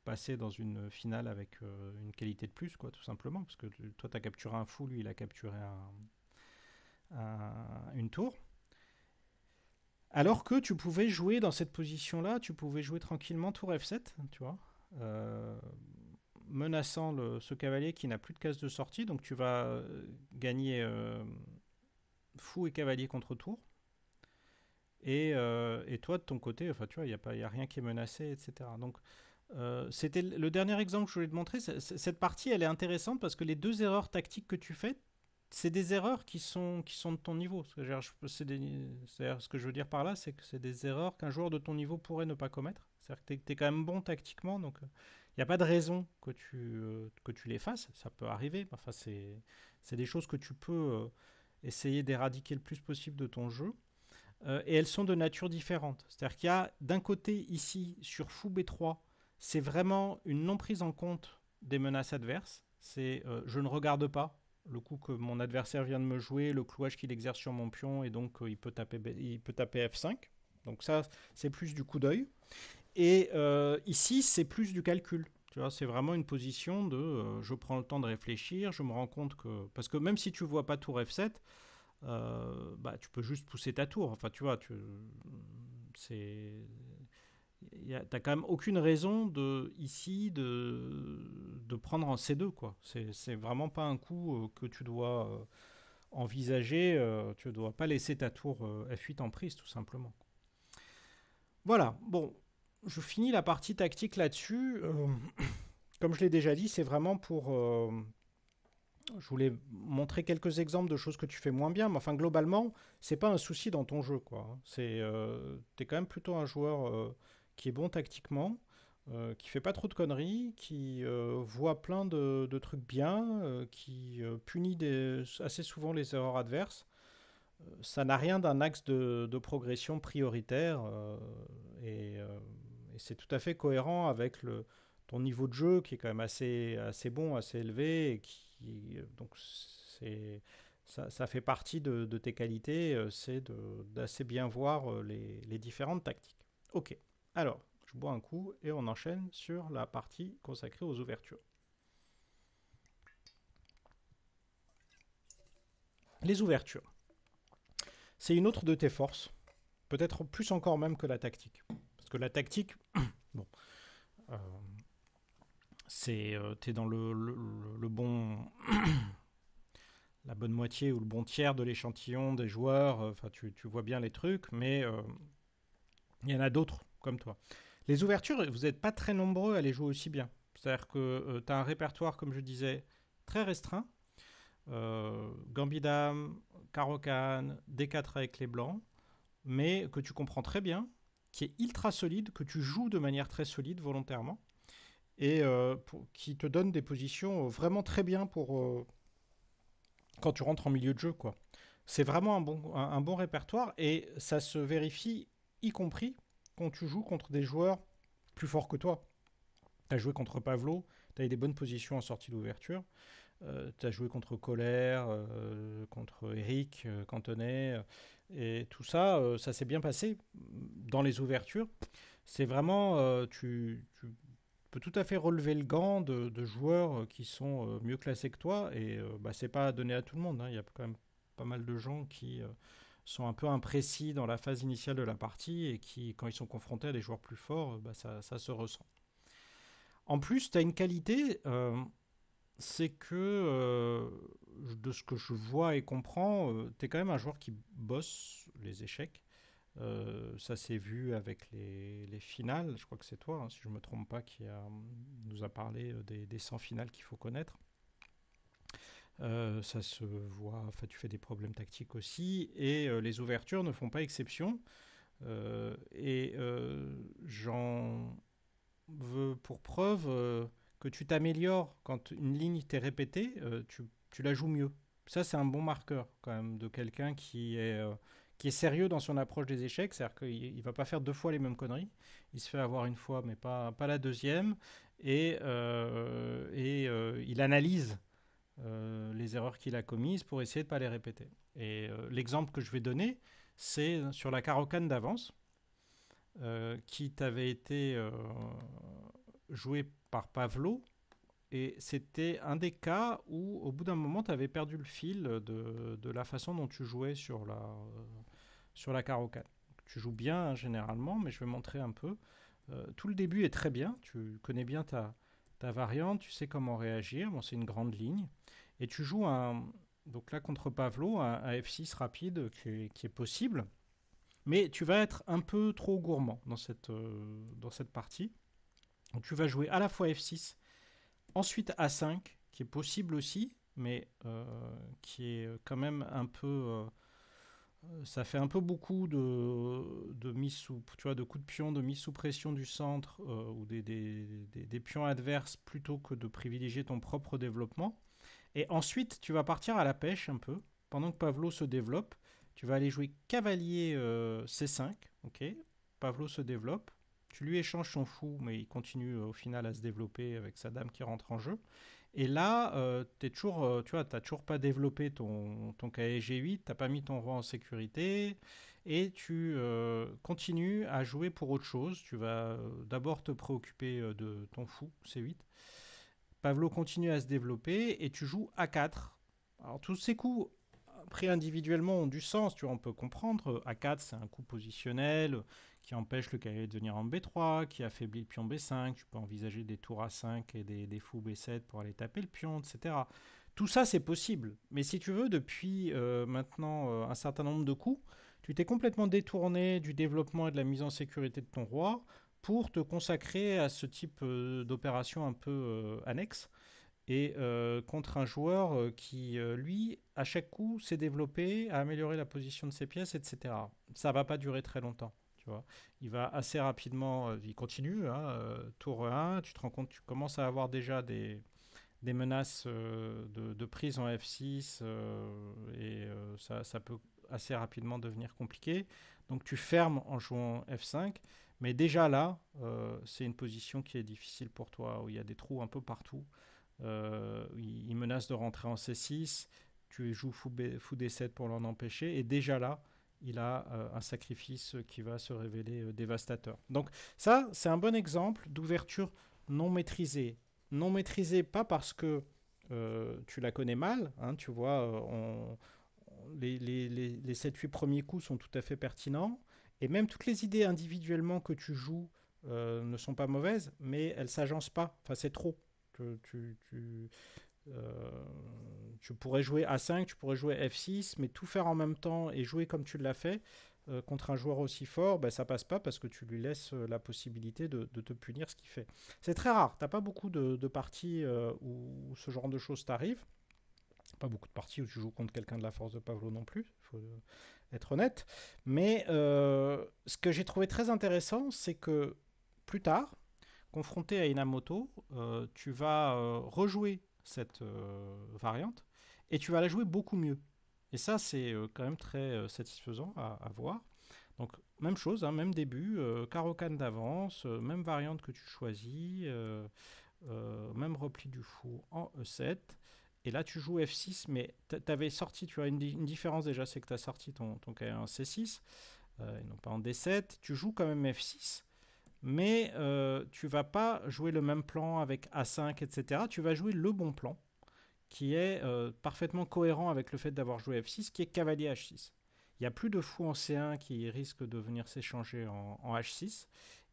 passer dans une finale avec euh, une qualité de plus, quoi, tout simplement. Parce que toi, tu as capturé un fou, lui, il a capturé une tour. Alors que tu pouvais jouer dans cette position-là, tu pouvais jouer tranquillement tour F7, tu vois, euh, menaçant le, ce cavalier qui n'a plus de case de sortie, donc tu vas gagner euh, fou et cavalier contre tour. Euh, et, toi, de ton côté, enfin, tu vois, il n'y a, a rien qui est menacé, etc. Donc, euh, c'était le dernier exemple que je voulais te montrer. Cette partie, elle est intéressante parce que les deux erreurs tactiques que tu fais, c'est des erreurs qui sont, qui sont de ton niveau. cest ce que je veux dire par là, c'est que c'est des erreurs qu'un joueur de ton niveau pourrait ne pas commettre. C'est-à-dire que tu es, quand même bon tactiquement, donc il euh, n'y a pas de raison que tu, que tu les fasses. Ça peut arriver. Enfin, c'est des choses que tu peux essayer d'éradiquer le plus possible de ton jeu. Euh, et elles sont de nature différente. C'est-à-dire qu'il y a d'un côté ici sur fou B3, c'est vraiment une non prise en compte des menaces adverses. C'est euh, je ne regarde pas le coup que mon adversaire vient de me jouer, le clouage qu'il exerce sur mon pion et donc euh, il, peut taper, F5. Donc ça, c'est plus du coup d'œil. Et ici, c'est plus du calcul. Tu vois, c'est vraiment une position de je prends le temps de réfléchir, je me rends compte que... Parce que même si tu vois pas tour F7, euh, bah, tu peux juste pousser ta tour. Enfin, tu vois, tu c'est quand même aucune raison de ici de, de prendre un C2 quoi. C'est vraiment pas un coup euh, que tu dois euh, envisager. Tu ne dois pas laisser ta tour F8 en prise tout simplement. Voilà. Bon, je finis la partie tactique là-dessus. comme je l'ai déjà dit, c'est vraiment pour je voulais montrer quelques exemples de choses que tu fais moins bien, mais enfin globalement, c'est pas un souci dans ton jeu, quoi. Hein. C'est, euh, t'es quand même plutôt un joueur euh, qui est bon tactiquement, euh, qui fait pas trop de conneries, qui voit plein de, trucs bien, qui punit des, assez souvent les erreurs adverses. Ça n'a rien d'un axe de, progression prioritaire et, c'est tout à fait cohérent avec le, ton niveau de jeu qui est quand même assez, assez bon, assez élevé et qui euh, donc c'est ça, fait partie de, tes qualités, euh, c'est d'assez bien voir euh, les, différentes tactiques. Ok, alors je bois un coup et on enchaîne sur la partie consacrée aux ouvertures. Les ouvertures. C'est une autre de tes forces, peut-être plus encore même que la tactique. Parce que la tactique, bon, c'est es euh, t'es dans le, bon la bonne moitié ou le bon tiers de l'échantillon des joueurs euh, enfin tu, tu, vois bien les trucs mais euh, il y en a d'autres comme toi les ouvertures vous n'êtes pas très nombreux à les jouer aussi bien c'est à dire que tu as un répertoire comme je disais très restreint Gambidam Karokan D4 avec les blancs mais que tu comprends très bien qui est ultra solide, que tu joues de manière très solide volontairement et euh, qui te donne des positions euh, vraiment très bien pour euh, quand tu rentres en milieu de jeu, quoi. C'est vraiment un bon, un, bon répertoire et ça se vérifie y compris quand tu joues contre des joueurs plus forts que toi. Tu as joué contre Pavlo, tu as eu des bonnes positions en sortie d'ouverture. tu as joué contre Colère, contre Eric, euh, et tout ça, ça s'est bien passé dans les ouvertures. C'est vraiment, tu, tu, peut tout à fait relever le gant de, joueurs euh, qui sont euh, mieux classés que toi. Et euh, bah, c'est pas à donner à tout le monde. Hein. Il y a quand même pas mal de gens qui sont un peu imprécis dans la phase initiale de la partie et qui, quand ils sont confrontés à des joueurs plus forts, bah, ça, se ressent. En plus, tu as une qualité, c'est que de ce que je vois et comprends, tu es quand même un joueur qui bosse les échecs. Euh, ça s'est vu avec les, finales. Je crois que c'est toi, hein, si je ne me trompe pas, qui euh, nous a parlé euh, des, 100 finales qu'il faut connaître. ça se voit, enfin, tu fais des problèmes tactiques aussi. Et les ouvertures ne font pas exception. et j'en veux pour preuve que tu t'améliores quand une ligne t'est répétée, tu, tu la joues mieux. Ça, c'est un bon marqueur quand même de quelqu'un qui est qui est sérieux dans son approche des échecs, c'est-à-dire qu'il ne va pas faire deux fois les mêmes conneries. Il se fait avoir une fois, mais pas, la deuxième. Et, euh, euh, il analyse euh, les erreurs qu'il a commises pour essayer de ne pas les répéter. Et l'exemple que je vais donner, c'est sur la carocane d'avance, qui t'avait été jouée par Pavlo. Et c'était un des cas où, au bout d'un moment, tu avais perdu le fil de, la façon dont tu jouais sur la, sur la caro Tu joues bien hein, généralement, mais je vais montrer un peu. Euh, tout le début est très bien, tu connais bien ta, ta variante, tu sais comment réagir, bon, c'est une grande ligne. Et tu joues un, donc là contre Pavlo, un, F6 rapide qui est, possible, mais tu vas être un peu trop gourmand dans cette, euh, dans cette partie. Donc, tu vas jouer à la fois F6, ensuite A5, qui est possible aussi, mais euh, qui est quand même un peu euh, ça fait un peu beaucoup de, tu de coups de pion, de mise sous pression du centre euh, ou des, pions adverses plutôt que de privilégier ton propre développement. Et ensuite, tu vas partir à la pêche un peu. Pendant que Pavlo se développe, tu vas aller jouer cavalier euh, C5. Pavlo se développe. Tu lui échanges son fou, mais il continue au final à se développer avec sa dame qui rentre en jeu. Et là, euh, euh, tu vois, t'as toujours pas développé ton, ton 8 8 t'as pas mis ton roi en sécurité, et tu euh, continues à jouer pour autre chose. Tu vas d'abord te préoccuper de ton fou C8. Pavlo continue à se développer et tu joues A4. Alors tous ces coups pris individuellement ont du sens, tu vois, on peut comprendre. A4, c'est un coup positionnel, qui empêche le cavalier de venir en B3, qui affaiblit le pion B5, tu peux envisager des tours A5 et des, fous B7 pour aller taper le pion, etc. Tout ça, c'est possible. Mais si tu veux, depuis euh, maintenant euh, un certain nombre de coups, tu t'es complètement détourné du développement et de la mise en sécurité de ton roi pour te consacrer à ce type euh, d'opération un peu annexe. Et contre un joueur qui, lui, à chaque coup, s'est développé, a amélioré la position de ses pièces, etc. Ça va pas durer très longtemps. Il va assez rapidement, euh, il continue, hein, euh, tour 1, tu te rends compte, tu commences à avoir déjà des, menaces euh, de, prise en F6 et ça, peut assez rapidement devenir compliqué. Donc tu fermes en jouant F5, mais déjà là, c'est une position qui est difficile pour toi, où il y a des trous un peu partout. il menace de rentrer en C6, tu joues fou, fou D7 pour l'en empêcher, et déjà là, il a euh, un sacrifice qui va se révéler euh, dévastateur. Donc ça, c'est un bon exemple d'ouverture non maîtrisée. Non maîtrisée pas parce que euh, tu la connais mal, hein, tu vois, on, les, 7-8 premiers coups sont tout à fait pertinents, et même toutes les idées individuellement que tu joues ne sont pas mauvaises, mais elles s'agencent pas, enfin c'est trop. que tu, euh, tu pourrais jouer A5, tu pourrais jouer F6, mais tout faire en même temps et jouer comme tu l'as fait euh, contre un joueur aussi fort, ben, ça passe pas parce que tu lui laisses euh, la possibilité de, te punir ce qu'il fait. C'est très rare, t'as pas beaucoup de, parties où ce genre de choses t'arrive. Pas beaucoup de parties où tu joues contre quelqu'un de la force de Pavlo non plus, faut être honnête. Mais ce que j'ai trouvé très intéressant, c'est que plus tard, confronté à Inamoto, tu vas rejouer cette euh, variante, et tu vas la jouer beaucoup mieux. Et ça, c'est euh, quand même très euh, satisfaisant à, voir. Donc, même chose, hein, même début, carocane d'avance, même variante que tu choisis, même repli du fou en E7. Et là, tu joues F6, mais tu avais sorti, tu as une, différence déjà, c'est que tu as sorti ton, C6, et non pas en D7. Tu joues quand même F6, mais tu euh, tu vas pas jouer le même plan avec A5, etc. Tu vas jouer le bon plan, qui est euh, parfaitement cohérent avec le fait d'avoir joué F6, qui est cavalier H6. Il n'y a plus de fou en C1 qui risque de venir s'échanger en, H6.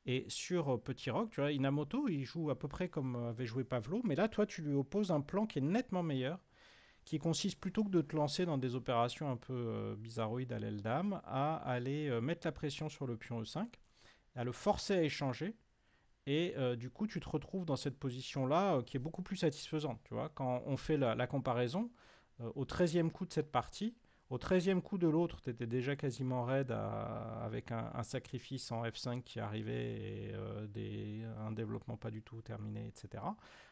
Et sur euh, Petit Rock, tu vois, Inamoto, il joue à peu près comme avait joué Pavlo, mais là, toi, tu lui opposes un plan qui est nettement meilleur, qui consiste plutôt que de te lancer dans des opérations un peu bizarroïdes à l'aile dame, à aller mettre la pression sur le pion E5 à le forcer à échanger. Et euh, du coup, tu te retrouves dans cette position-là euh, qui est beaucoup plus satisfaisante. Tu vois, quand on fait la, comparaison, euh, au 13e coup de cette partie, au 13e coup de l'autre, tu étais déjà quasiment raide avec un, sacrifice en F5 qui arrivait et des, un développement pas du tout terminé, etc.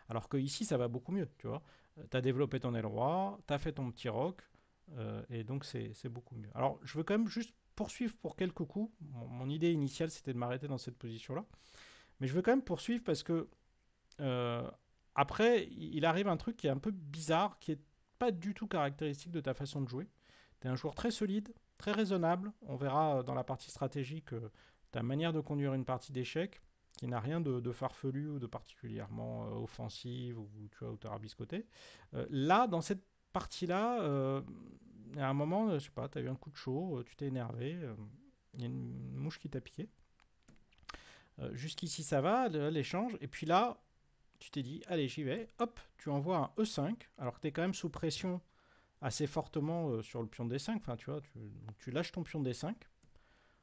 Alors que ici, ça va beaucoup mieux. Tu vois, tu as développé ton aile roi, tu as fait ton petit rock, et donc c'est beaucoup mieux. Alors, je veux quand même juste poursuivre pour quelques coups. Mon, idée initiale, c'était de m'arrêter dans cette position-là. Mais je veux quand même poursuivre parce que euh, après, il arrive un truc qui est un peu bizarre, qui n'est pas du tout caractéristique de ta façon de jouer. Tu es un joueur très solide, très raisonnable. On verra euh, dans la partie stratégique euh, ta manière de conduire une partie d'échecs qui n'a rien de, farfelu ou de particulièrement offensive ou tu as ou tarabiscoté. Euh, là, dans cette partie-là, à un moment, euh, je sais pas, tu as eu un coup de chaud, euh, tu t'es énervé, euh, il y a une mouche qui t'a piqué. Jusqu'ici, ça va, l'échange. Et puis là, tu t'es dit, allez, j'y vais. Hop, tu envoies un E5, alors que tu es quand même sous pression assez fortement sur le pion D5. Enfin, tu vois, tu, tu lâches ton pion D5.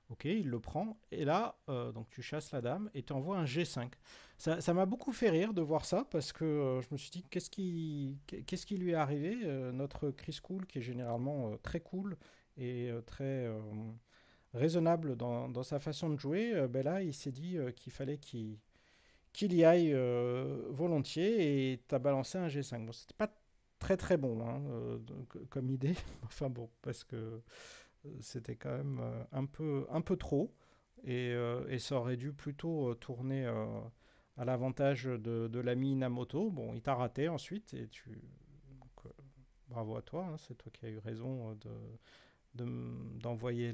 Ok, il le prend, et là, euh, donc tu chasses la dame et tu envoies un G5. Ça, ça m'a beaucoup fait rire de voir ça parce que euh, je me suis dit, qu'est-ce qui, qu'est-ce qui lui est arrivé euh, Notre Chris Cool, qui est généralement très cool et très raisonnable dans, dans, sa façon de jouer, ben là, il s'est dit qu'il fallait qu'il, qu'il y aille volontiers et tu as balancé un G5. Bon, c'était pas très très bon hein, comme idée, enfin bon, parce que c'était quand même euh, un peu, un peu trop. Et, euh, et ça aurait dû plutôt euh, tourner à l'avantage de, de l'ami Inamoto. Bon, il t'a raté ensuite et tu. bravo à toi, hein, c'est toi qui as eu raison de d'envoyer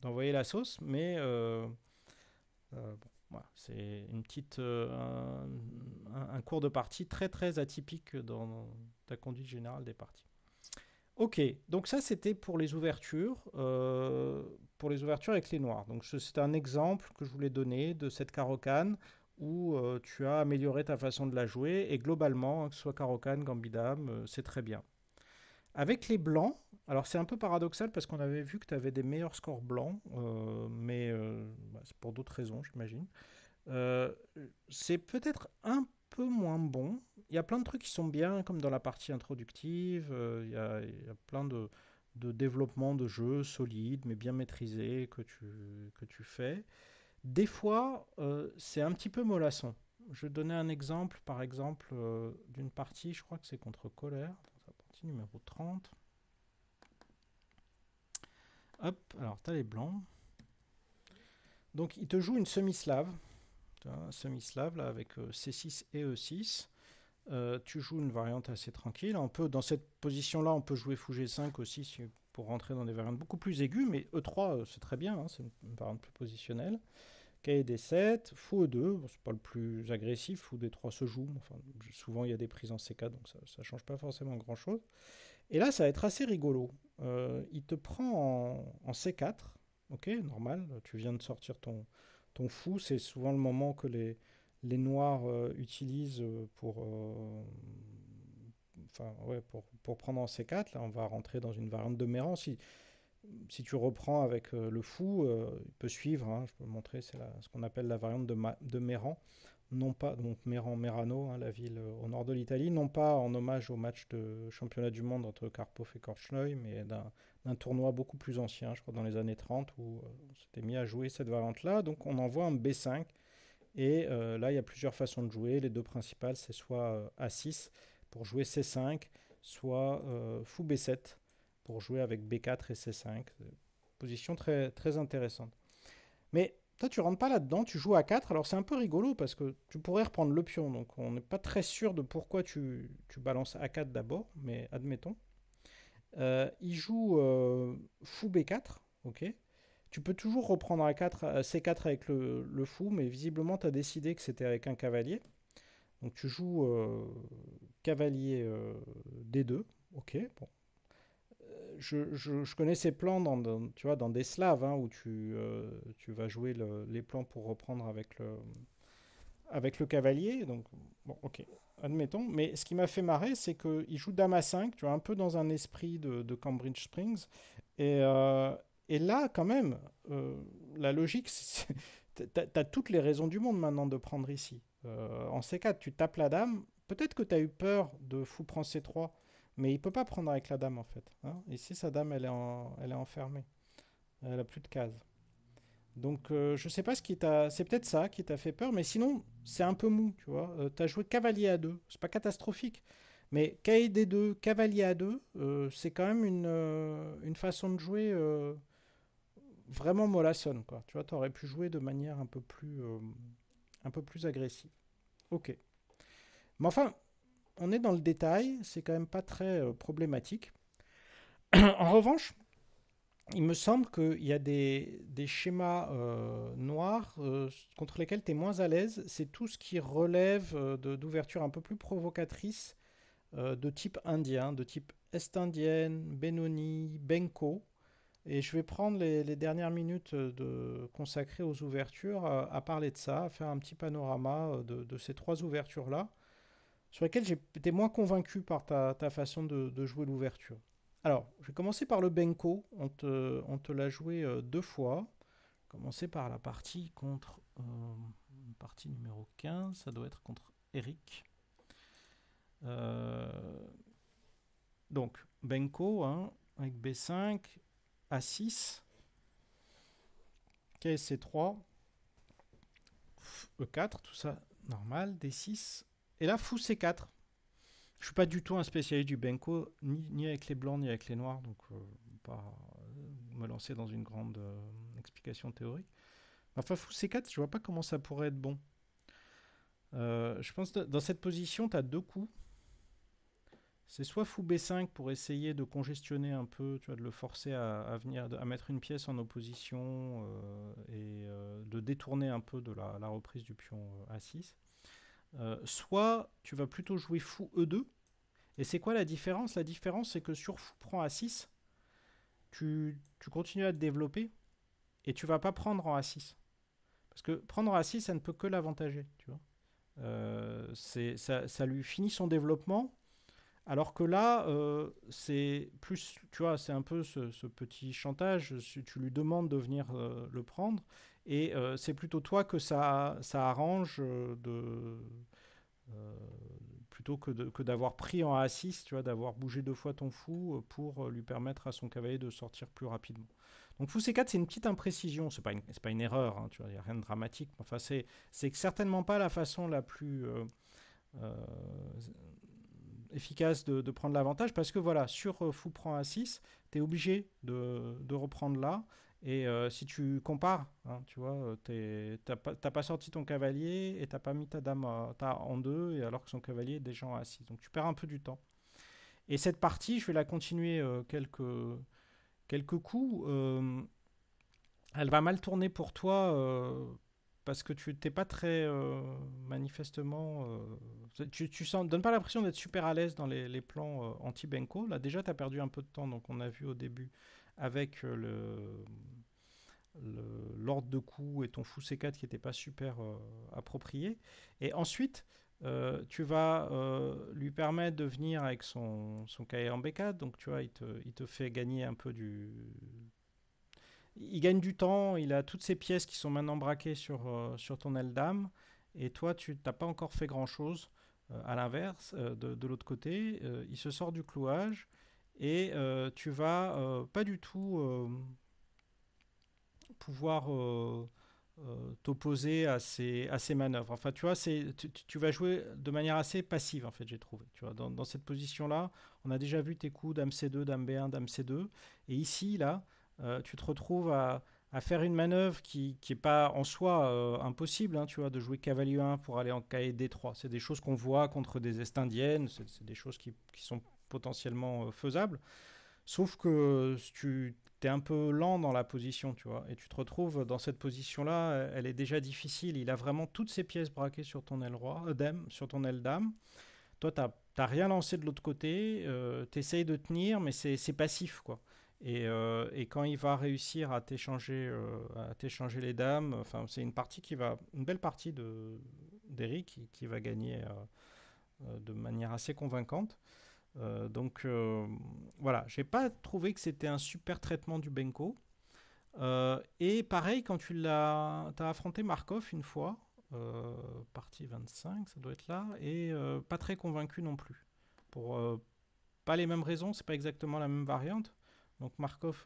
d'envoyer la sauce, mais c'est une petite un, un, cours de partie très très atypique dans ta conduite générale des parties. Ok, donc ça c'était pour les ouvertures, euh, pour les ouvertures avec les noirs. Donc c'est un exemple que je voulais donner de cette carocane où euh, tu as amélioré ta façon de la jouer et globalement, hein, que ce soit carocane, gambidam, euh, c'est très bien. Avec les blancs, alors c'est un peu paradoxal parce qu'on avait vu que tu avais des meilleurs scores blancs, mais bah, c'est pour d'autres raisons j'imagine. c'est peut-être un peu peu moins bon. Il y a plein de trucs qui sont bien, comme dans la partie introductive. Euh, il, y a, plein de, de développements de jeux solides, mais bien maîtrisés, que tu, que tu fais. Des fois, euh, c'est un petit peu mollasson. Je donner un exemple, par exemple, euh, d'une partie, je crois que c'est contre Colère, dans la partie numéro 30. Hop, alors t'as les blancs. Donc il te joue une semi-slave. Hein, semi-slave, là, avec euh, C6 et E6. Euh, tu joues une variante assez tranquille. On peut, dans cette position-là, on peut jouer fou G5 aussi pour rentrer dans des variantes beaucoup plus aiguës, mais E3, euh, c'est très bien, hein, c'est une, variante plus positionnelle. kd 7 fou E2, c'est pas le plus agressif, fou D3 se joue, enfin, souvent il y a des prises en C4 donc ça, ne change pas forcément grand-chose. Et là, ça va être assez rigolo. il te prend en C4, ok, normal, tu viens de sortir ton, fou, c'est souvent le moment que les, les Noirs euh, utilisent euh, pour, euh, enfin, pour, prendre en C4. Là, on va rentrer dans une variante de Méran. Si, si tu reprends avec le fou, il peut suivre. Hein, je peux montrer, c'est ce qu'on appelle la variante de, Ma, de Méran non pas, donc Merano, hein, la ville euh, au nord de l'Italie, non pas en hommage au match de championnat du monde entre Karpov et Korchnoi, mais d'un tournoi beaucoup plus ancien, je crois dans les années 30, où euh, on s'était mis à jouer cette variante-là. Donc on envoie un B5, et euh, là il y a plusieurs façons de jouer. Les deux principales, c'est soit A6 pour jouer C5, soit fou B7 pour jouer avec B4 et C5. Position très, très intéressante. Mais tu rentres pas là-dedans, tu joues à 4. Alors, c'est un peu rigolo parce que tu pourrais reprendre le pion. Donc, on n'est pas très sûr de pourquoi tu, balances A4 d'abord, mais admettons. Euh, il joue euh, fou B4. Ok. Tu peux toujours reprendre A4, C4 avec le, fou, mais visiblement, tu as décidé que c'était avec un cavalier. Donc, tu joues euh, cavalier D2. Ok. Bon, je, connais ces plans dans, tu vois, dans des slaves, hein, où euh, tu, vas jouer les plans pour reprendre avec le, avec le cavalier. Donc, bon, ok, admettons. Mais ce qui m'a fait marrer, c'est qu'il joue Dame à 5, tu vois, un peu dans un esprit de, Cambridge Springs. Euh, et, là, quand même, euh, la logique, tu as toutes les raisons du monde maintenant de prendre ici. en C4, tu tapes la dame. Peut-être que tu as eu peur de fou prend C3 mais il peut pas prendre avec la dame en fait. Hein. Ici, sa dame, elle est, elle enfermée. Elle a plus de cases. Donc je euh, je sais pas ce qui t'a... C'est peut-être ça qui t'a fait peur, mais sinon c'est un peu mou, tu vois. Tu euh, t'as joué cavalier à deux, c'est pas catastrophique. Mais KD2, cavalier à deux, euh, c'est quand même une, une façon de jouer vraiment mollassonne, quoi. Tu vois, aurais pu jouer de manière un peu plus, un peu plus agressive. Ok. Mais enfin, on est dans le détail, c'est quand même pas très euh, problématique. en revanche, il me semble qu'il y a des, schémas euh, noirs euh, contre lesquels tu es moins à l'aise. C'est tout ce qui relève d'ouvertures un peu plus provocatrices de type indien, de type est-indienne, benoni, benko. Et je vais prendre les, dernières minutes de, consacrées aux ouvertures à, parler de ça, à faire un petit panorama de ces trois ouvertures-là sur lesquels j'étais moins convaincu par ta, façon de, jouer l'ouverture. Alors, je vais commencer par le Benko. On te, l'a joué euh, deux fois. Commencer par la partie contre. Euh, partie numéro 15, ça doit être contre Eric. Euh, donc, Benko, hein, avec B5, A6, KSC3, E4, tout ça normal, D6, et là, fou C4. Je suis pas du tout un spécialiste du Benko, ni, avec les blancs, ni avec les noirs, donc euh, pas euh, me lancer dans une grande euh, explication théorique. Enfin, fou C4, je vois pas comment ça pourrait être bon. je pense que dans cette position, tu as deux coups. C'est soit fou B5 pour essayer de congestionner un peu, tu vois, de le forcer à, venir, à mettre une pièce en opposition et de détourner un peu de la, la reprise du pion A6. Euh, soit tu vas plutôt jouer fou E2. Et c'est quoi la différence La différence, c'est que sur fou prend A6, tu, continues à te développer et tu vas pas prendre en A6. Parce que prendre en A6, ça ne peut que l'avantager, euh, ça, ça, lui finit son développement, alors que là, euh, c'est plus, tu vois, c'est un peu ce, petit chantage. Tu lui demandes de venir le prendre, et euh, c'est plutôt toi que ça, arrange euh, euh, plutôt que d'avoir pris en A6, tu vois, d'avoir bougé deux fois ton fou pour lui permettre à son cavalier de sortir plus rapidement. Donc fou C4, c'est une petite imprécision, c'est pas pas une erreur, hein, il n'y a rien de dramatique. Enfin, c'est certainement pas la façon la plus efficace de, prendre l'avantage parce que voilà, sur fou prend A6, tu es obligé de reprendre là et euh, si tu compares, hein, tu vois, euh, t'as pas, pas, sorti ton cavalier et tu t'as pas mis ta dame euh, en deux, et alors que son cavalier est déjà en Donc tu perds un peu du temps. Et cette partie, je vais la continuer quelques, quelques coups. elle va mal tourner pour toi parce que tu t'es pas très manifestement. tu, tu sens, donne pas l'impression d'être super à l'aise dans les, plans anti-Benko. Là, déjà, tu as perdu un peu de temps, donc on a vu au début avec euh, l'ordre de coup et ton fou C4 qui n'était pas super euh, approprié. Et ensuite, euh, tu vas lui permettre de venir avec son, son en B4, donc tu vois, il te, fait gagner un peu du... Il gagne du temps, il a toutes ses pièces qui sont maintenant braquées sur, sur ton dame. et toi, tu n'as pas encore fait grand-chose, à l'inverse, de, de l'autre côté. il se sort du clouage, et euh, tu vas euh, pas du tout euh, pouvoir t'opposer à ces, à ces manœuvres. Enfin, tu vois, tu, tu, vas jouer de manière assez passive, en fait, j'ai trouvé. Tu vois, dans, cette position-là, on a déjà vu tes coups dame C2, dame B1, dame C2, et ici, là, tu te retrouves à, faire une manœuvre qui n'est pas en soi impossible, hein, tu vois, de jouer cavalier 1 pour aller en cahier D3. C'est des choses qu'on voit contre des Estindiennes, c'est des choses qui, sont potentiellement euh, faisable. Sauf que euh, tu es un peu lent dans la position, tu vois, et tu te retrouves dans cette position-là, euh, elle est déjà difficile. Il a vraiment toutes ses pièces braquées sur ton aile roi, dame, sur ton aile dame. Toi, tu n'as rien lancé de l'autre côté, tu essayes de tenir, mais c'est passif, quoi. Et, et, quand il va réussir à t'échanger, à les dames, enfin, c'est une partie qui va, une belle partie de d'Eric qui, va gagner de manière assez convaincante. Euh, donc euh, voilà, j'ai pas trouvé que c'était un super traitement du Benko. Euh, et pareil, quand tu l'as, as affronté Markov une fois, partie 25, ça doit être là, et pas très convaincu non plus. Pour pas les mêmes raisons, c'est pas exactement la même variante. Donc Markov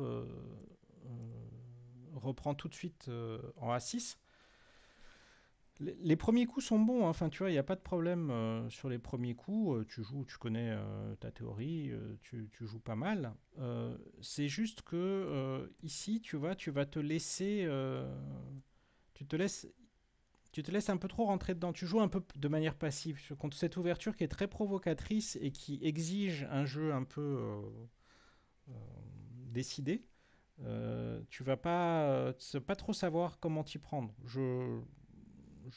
reprend tout de suite en A6. Les, premiers coups sont bons, hein. enfin tu vois, il n'y a pas de problème euh, sur les premiers coups. Euh, tu joues, tu connais euh, ta théorie, tu, joues pas mal. c'est juste que ici, tu vois, tu vas te laisser, tu te laisses, tu te laisses un peu trop rentrer dedans. Tu joues un peu de manière passive contre cette ouverture qui est très provocatrice et qui exige un jeu un peu décidé. Euh, tu vas pas, pas trop savoir comment t'y prendre. Je,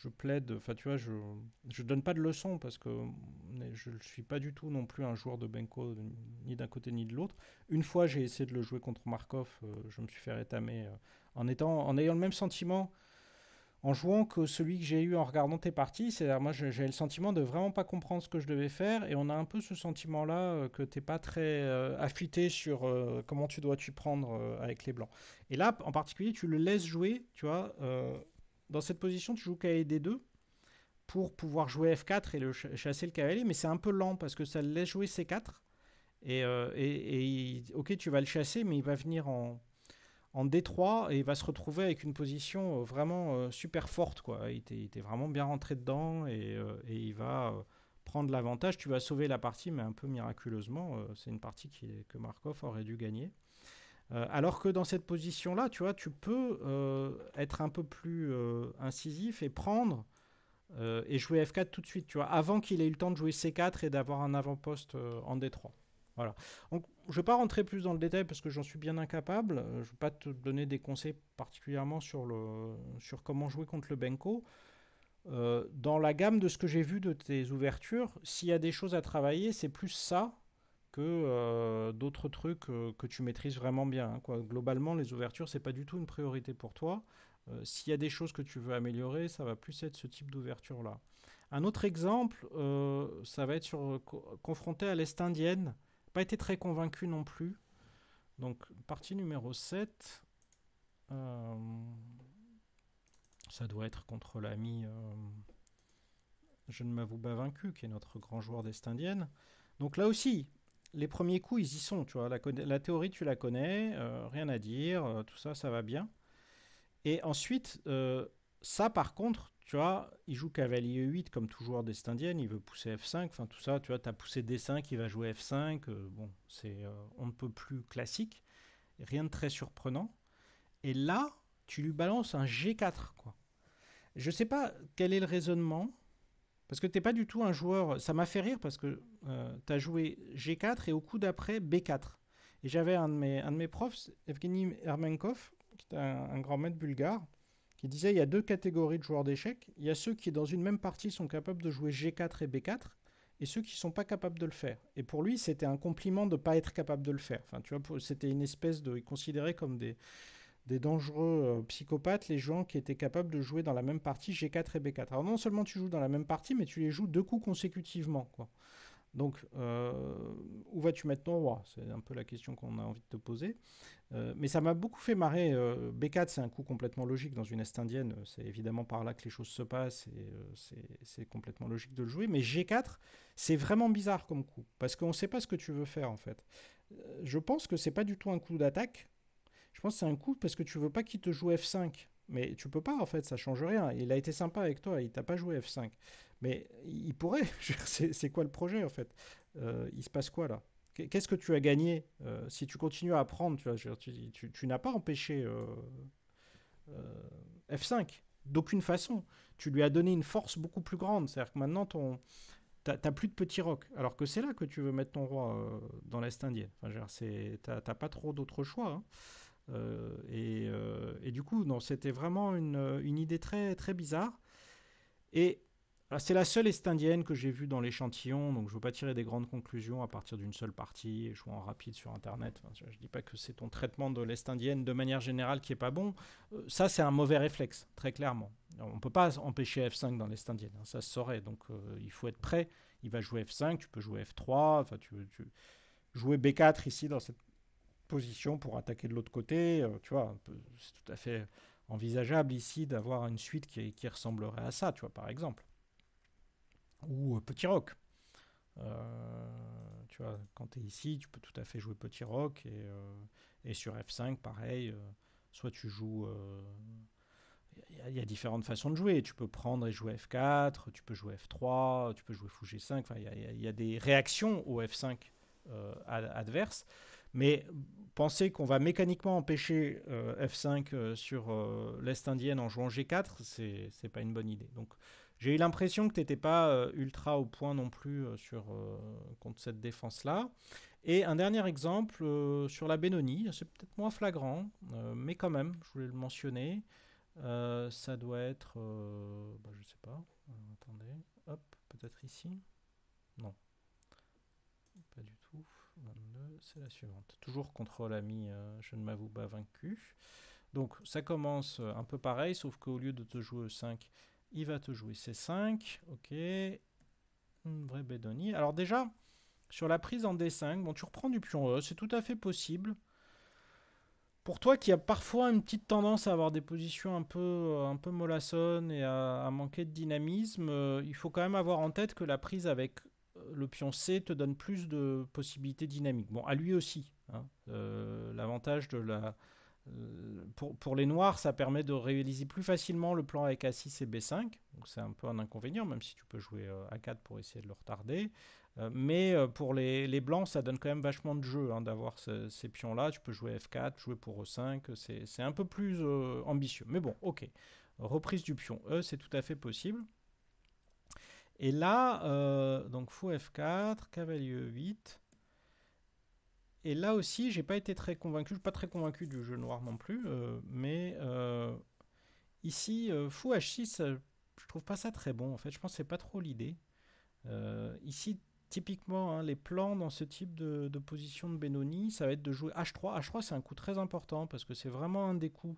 je plaide, enfin tu vois, je ne donne pas de leçons parce que je ne suis pas du tout non plus un joueur de Benko ni d'un côté ni de l'autre. Une fois j'ai essayé de le jouer contre Markov, euh, je me suis fait rétamer euh, en, étant, en ayant le même sentiment en jouant que celui que j'ai eu en regardant tes parties. C'est-à-dire, moi, j'ai le sentiment de vraiment pas comprendre ce que je devais faire. Et on a un peu ce sentiment-là euh, que tu n'es pas très affûté sur comment tu dois tu prendre avec les blancs. Et là, en particulier, tu le laisses jouer, tu vois. Dans cette position, tu joues KD2 pour pouvoir jouer F4 et chasser le cavalier, mais c'est un peu lent parce que ça le laisse jouer C4. Et, euh, ok, tu vas le chasser, mais il va venir en, D3 et il va se retrouver avec une position euh, vraiment euh, super forte. Quoi. Il était vraiment bien rentré dedans et, il va prendre l'avantage. Tu vas sauver la partie, mais un peu miraculeusement. c'est une partie que Markov aurait dû gagner. Euh, alors que dans cette position-là, tu vois, tu peux euh, être un peu plus euh, incisif et prendre et jouer F4 tout de suite, tu avant qu'il ait eu le temps de jouer C4 et d'avoir un avant-poste en D3. Voilà. Donc, je ne vais pas rentrer plus dans le détail parce que j'en suis bien incapable. je ne vais pas te donner des conseils particulièrement sur, le, sur comment jouer contre le Benko. dans la gamme de ce que j'ai vu de tes ouvertures, s'il y a des choses à travailler, c'est plus ça euh, d'autres trucs euh, que tu maîtrises vraiment bien. Hein, Globalement, les ouvertures, c'est pas du tout une priorité pour toi. Euh, s'il y a des choses que tu veux améliorer, ça va plus être ce type d'ouverture-là. Un autre exemple, ça va être sur, confronté à l'Est indienne. Pas été très convaincu non plus. Donc, partie numéro 7. ça doit être contre l'ami Je ne m'avoue pas vaincu, qui est notre grand joueur d'Est indienne. Donc là aussi, les premiers coups, ils y sont, tu vois. La, théorie, tu la connais, euh, rien à dire, euh, tout ça, ça va bien. Et ensuite, euh, ça, par contre, tu vois, il joue cavalier 8 comme tout joueur d'Est indienne, il veut pousser F5, enfin tout ça, tu vois, tu as poussé D5, il va jouer F5, bon, c'est on ne peut plus classique, rien de très surprenant. Et là, tu lui balances un G4, quoi. Je sais pas quel est le raisonnement, parce que tu n'es pas du tout un joueur. Ça m'a fait rire parce que euh, tu as joué G4 et au coup d'après B4. Et j'avais un, de mes, profs, Evgeny Hermenkov, qui est un, grand maître bulgare, qui disait il y a deux catégories de joueurs d'échecs. Il y a ceux qui, dans une même partie, sont capables de jouer G4 et B4, et ceux qui ne sont pas capables de le faire. Et pour lui, c'était un compliment de ne pas être capable de le faire. Enfin, tu vois, c'était une espèce de. Il comme des, des dangereux euh, psychopathes, les gens qui étaient capables de jouer dans la même partie G4 et B4. Alors non seulement tu joues dans la même partie, mais tu les joues deux coups consécutivement. Donc, euh, où vas-tu mettre ton roi C'est un peu la question qu'on a envie de te poser. Euh, mais ça m'a beaucoup fait marrer. B4, c'est un coup complètement logique dans une Est indienne. C'est évidemment par là que les choses se passent et c'est complètement logique de le jouer. Mais G4, c'est vraiment bizarre comme coup parce qu'on ne sait pas ce que tu veux faire en fait. je pense que c'est pas du tout un coup d'attaque. Je pense que c'est un coup parce que tu veux pas qu'il te joue F5. Mais tu peux pas en fait, ça change rien. Il a été sympa avec toi, il t'a pas joué F5. Mais il pourrait. c'est quoi le projet en fait euh, Il se passe quoi là Qu'est-ce que tu as gagné euh, si tu continues à apprendre Tu, n'as pas empêché euh, F5 d'aucune façon. Tu lui as donné une force beaucoup plus grande. C'est-à-dire que maintenant ton n'as plus de petit roc. alors que c'est là que tu veux mettre ton roi dans l'Est indien. Enfin, n'as pas trop d'autres choix. Hein. Euh, euh, et, du coup, non, c'était vraiment une, euh, idée très, très bizarre. Et ah, c'est la seule Est Indienne que j'ai vue dans l'échantillon, donc je ne veux pas tirer des grandes conclusions à partir d'une seule partie, jouant en rapide sur Internet. je ne dis pas que c'est ton traitement de l'Est Indienne de manière générale qui n'est pas bon. ça, c'est un mauvais réflexe, très clairement. On ne peut pas empêcher F5 dans l'Est Indienne, hein, ça se saurait. Donc il faut être prêt. Il va jouer F5, tu peux jouer F3, enfin, tu, tu jouer B4 ici dans cette position pour attaquer de l'autre côté. Euh, tu vois, c'est tout à fait envisageable ici d'avoir une suite qui, ressemblerait à ça, tu vois, par exemple. Ou euh, Petit Rock. Euh, tu vois, quand tu es ici, tu peux tout à fait jouer Petit Rock. Et, sur F5, pareil, soit tu joues... il y, a différentes façons de jouer. Tu peux prendre et jouer F4, tu peux jouer F3, tu peux jouer Fou G5. Il y, y, a des réactions au F5 adverse. Mais penser qu'on va mécaniquement empêcher euh, F5 euh, sur euh, l'Est indienne en jouant G4, c'est, c'est pas une bonne idée. Donc j'ai eu l'impression que tu n'étais pas ultra au point non plus sur, contre cette défense-là. Et un dernier exemple sur la Bénonie, c'est peut-être moins flagrant, mais quand même, je voulais le mentionner. ça doit être. Bah, je sais pas. attendez. Hop, peut-être ici. Non, c'est la suivante. Toujours contre l'ami, euh, je ne m'avoue pas vaincu. Donc ça commence euh, un peu pareil, sauf qu'au lieu de te jouer e 5, il va te jouer C5. Ok, une vraie bédonie. Alors déjà, sur la prise en D5, bon, tu reprends du pion E, c'est tout à fait possible. Pour toi qui a parfois une petite tendance à avoir des positions un peu, euh, un peu et à, manquer de dynamisme, il faut quand même avoir en tête que la prise avec le pion C te donne plus de possibilités dynamiques. Bon, à lui aussi. Hein. Euh, l'avantage de la. Euh, pour, les noirs, ça permet de réaliser plus facilement le plan avec A6 et B5. Donc c'est un peu un inconvénient, même si tu peux jouer euh, A4 pour essayer de le retarder. mais pour les, blancs, ça donne quand même vachement de jeu hein, d'avoir ces pions-là. Tu peux jouer F4, jouer pour E5. C'est un peu plus ambitieux. Mais bon, ok. Reprise du pion E, c'est tout à fait possible. Et là, euh, donc fou F4, cavalier 8. Et là aussi, j'ai pas été très convaincu. Je pas très convaincu du jeu noir non plus. Euh, mais euh, ici, fou H6, je trouve pas ça très bon. En fait, je pense que c'est pas trop l'idée. ici, typiquement, hein, les plans dans ce type de, position de Benoni, ça va être de jouer H3. H3, c'est un coup très important parce que c'est vraiment un des coups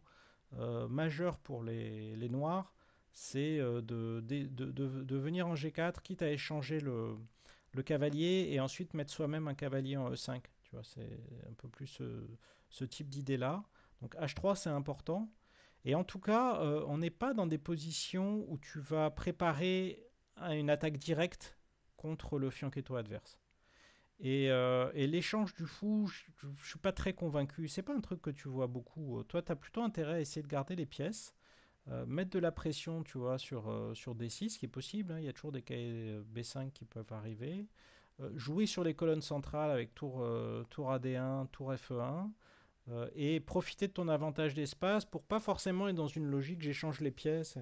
majeurs pour les noirs c'est euh, de, de, venir en G4, quitte à échanger le, cavalier et ensuite mettre soi-même un cavalier en E5. Tu vois, c'est un peu plus ce, type d'idée-là. Donc H3, c'est important. Et en tout cas, euh, on n'est pas dans des positions où tu vas préparer une attaque directe contre le fianchetto adverse. Et, euh, et l'échange du fou, je ne suis pas très convaincu. C'est pas un truc que tu vois beaucoup. Toi, tu as plutôt intérêt à essayer de garder les pièces euh, mettre de la pression, tu vois, sur, euh, sur D6, qui est possible. Hein. il y a toujours des cahiers euh, B5 qui peuvent arriver. jouer sur les colonnes centrales avec tour, tour AD1, tour FE1. et profiter de ton avantage d'espace pour pas forcément être dans une logique j'échange les pièces.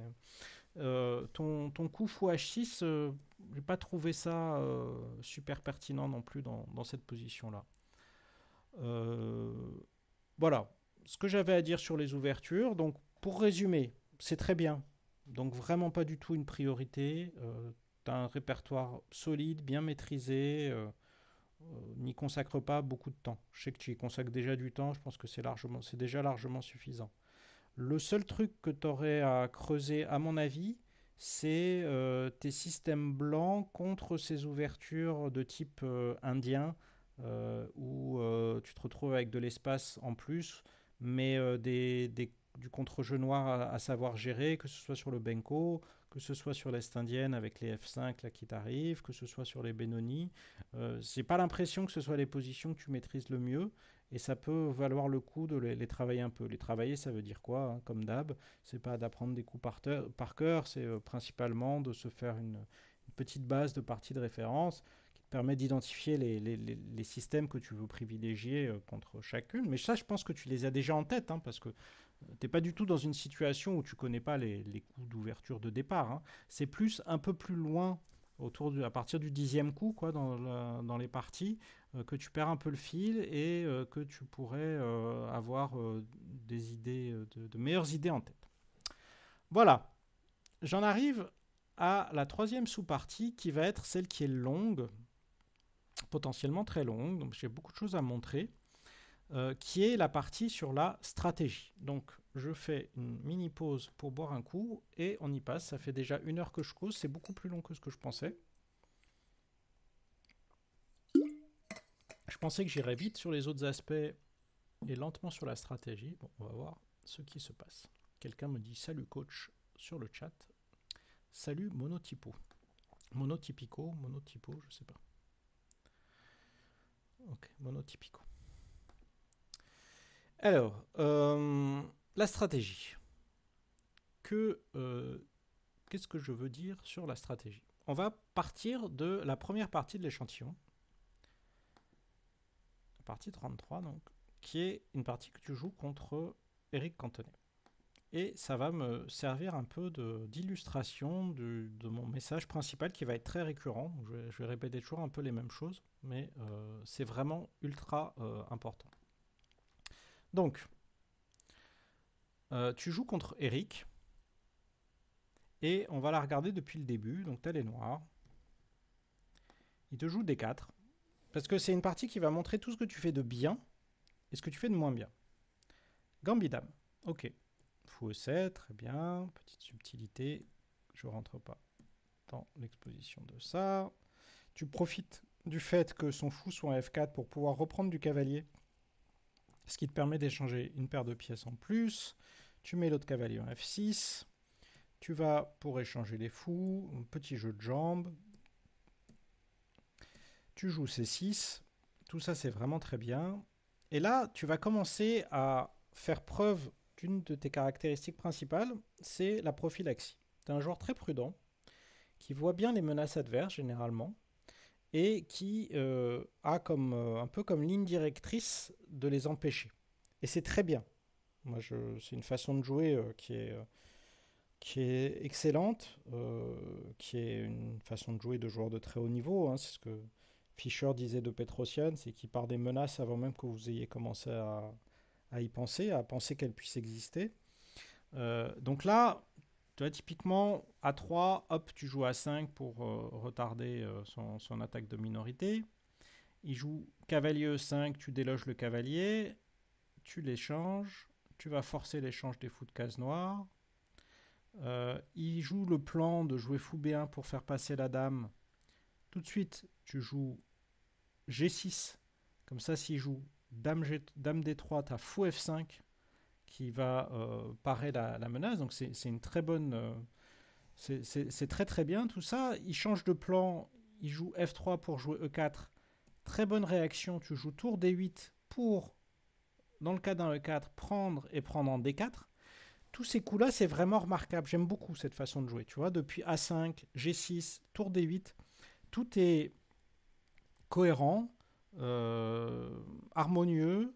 ton, ton coup h 6 je j'ai pas trouvé ça super pertinent non plus dans, dans cette position-là. voilà ce que j'avais à dire sur les ouvertures. Donc pour résumer, c'est très bien. Donc vraiment pas du tout une priorité. Euh, un répertoire solide, bien maîtrisé. Euh, euh, n'y consacre pas beaucoup de temps. Je sais que tu y consacres déjà du temps, je pense que c'est largement, c'est déjà largement suffisant. Le seul truc que tu aurais à creuser, à mon avis, c'est tes systèmes blancs contre ces ouvertures de type indien, où tu te retrouves avec de l'espace en plus, mais des, du contre-jeu noir à, savoir gérer, que ce soit sur le Benko, que ce soit sur l'Est indienne avec les F5 là, qui t'arrivent, que ce soit sur les Benoni. Euh, c'est pas l'impression que ce soit les positions que tu maîtrises le mieux et ça peut valoir le coup de les, travailler un peu. Les travailler, ça veut dire quoi hein, Comme d'hab, c'est pas d'apprendre des coups par, cœur, c'est euh, principalement de se faire une, petite base de parties de référence qui permet d'identifier les, les, les, systèmes que tu veux privilégier euh, contre chacune. Mais ça, je pense que tu les as déjà en tête, hein, parce que T'es pas du tout dans une situation où tu connais pas les, les coups d'ouverture de départ. Hein. C'est plus un peu plus loin, autour à partir du dixième coup, quoi, dans, les parties, euh, que tu perds un peu le fil et euh, que tu pourrais euh, avoir des idées, de, de, meilleures idées en tête. Voilà. J'en arrive à la troisième sous-partie qui va être celle qui est longue, potentiellement très longue. Donc j'ai beaucoup de choses à montrer. Euh, qui est la partie sur la stratégie. Donc je fais une mini pause pour boire un coup et on y passe. Ça fait déjà une heure que je cause, c'est beaucoup plus long que ce que je pensais. Je pensais que j'irais vite sur les autres aspects et lentement sur la stratégie. Bon, on va voir ce qui se passe. Quelqu'un me dit salut coach sur le chat. Salut monotypo. Monotypico, monotypo, je ne sais pas. Ok, monotypico. Alors, euh, la stratégie. Que, euh, qu'est-ce que je veux dire sur la stratégie On va partir de la première partie de l'échantillon. La partie 33, donc, qui est une partie que tu joues contre Eric Cantonnet. Et ça va me servir un peu d'illustration de, mon message principal qui va être très récurrent. Je vais, répéter toujours un peu les mêmes choses, mais euh, c'est vraiment ultra important. Donc, euh, tu joues contre Eric. Et on va la regarder depuis le début. Donc, telle est noire. Il te joue d 4. Parce que c'est une partie qui va montrer tout ce que tu fais de bien et ce que tu fais de moins bien. Gambidam. Ok. Fou 7, très bien. Petite subtilité. Je rentre pas dans l'exposition de ça. Tu profites du fait que son fou soit en F4 pour pouvoir reprendre du cavalier ce qui te permet d'échanger une paire de pièces en plus. Tu mets l'autre cavalier en F6. Tu vas pour échanger les fous, un petit jeu de jambes. Tu joues C6. Tout ça, c'est vraiment très bien. Et là, tu vas commencer à faire preuve d'une de tes caractéristiques principales, c'est la prophylaxie. Tu es un joueur très prudent, qui voit bien les menaces adverses généralement, et qui euh, a comme, euh, un peu comme ligne directrice de les empêcher. Et c'est très bien. Moi, c'est une façon de jouer euh, qui, est, qui est excellente, qui est une façon de jouer de joueurs de très haut niveau. Hein. c'est ce que Fischer disait de Petrosian, c'est qu'il part des menaces avant même que vous ayez commencé à, à y penser, à penser qu'elles puissent exister. donc là, tu typiquement, à 3, hop, tu joues à 5 pour euh, retarder euh, son, attaque de minorité. Il joue cavalier E5, tu déloges le cavalier, tu l'échanges, tu vas forcer l'échange des fous de case noire. Euh, il joue le plan de jouer fou B1 pour faire passer la dame. Tout de suite, tu joues G6. Comme ça, s'il joue dame, G... dame D3, tu as fou F5 qui va euh, parer la, menace. Donc c'est une très bonne... Euh, c'est très très bien tout ça. Il change de plan, il joue F3 pour jouer E4. Très bonne réaction, tu joues tour D8 pour, dans le cas d'un E4, prendre et prendre en D4 tous ces coups-là, c'est vraiment remarquable. J'aime beaucoup cette façon de jouer. Tu vois, depuis A5, G6, tour D8, tout est cohérent, euh, harmonieux.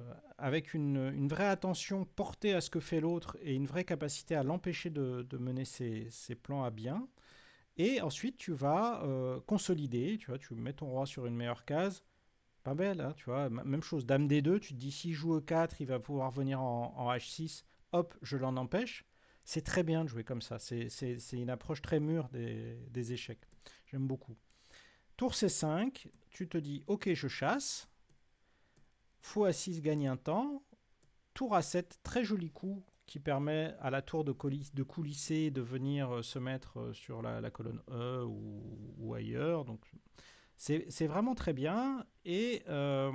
Euh, avec une, vraie attention portée à ce que fait l'autre et une vraie capacité à l'empêcher de, mener ses, plans à bien. Et ensuite, tu vas euh, consolider, tu vois, tu mets ton roi sur une meilleure case. Pas belle, hein, tu vois. Même chose, dame D2, tu te dis, s'il joue E4, il va pouvoir venir en, H6. Hop, je l'en empêche. C'est très bien de jouer comme ça. C'est une approche très mûre des échecs. J'aime beaucoup. Tour C5, tu te dis, ok, je chasse. Fou à 6 gagne un temps. Tour à 7, très joli coup qui permet à la tour de, de coulisser de venir euh, se mettre euh, sur la, colonne E ou, ailleurs. Donc c'est vraiment très bien et euh,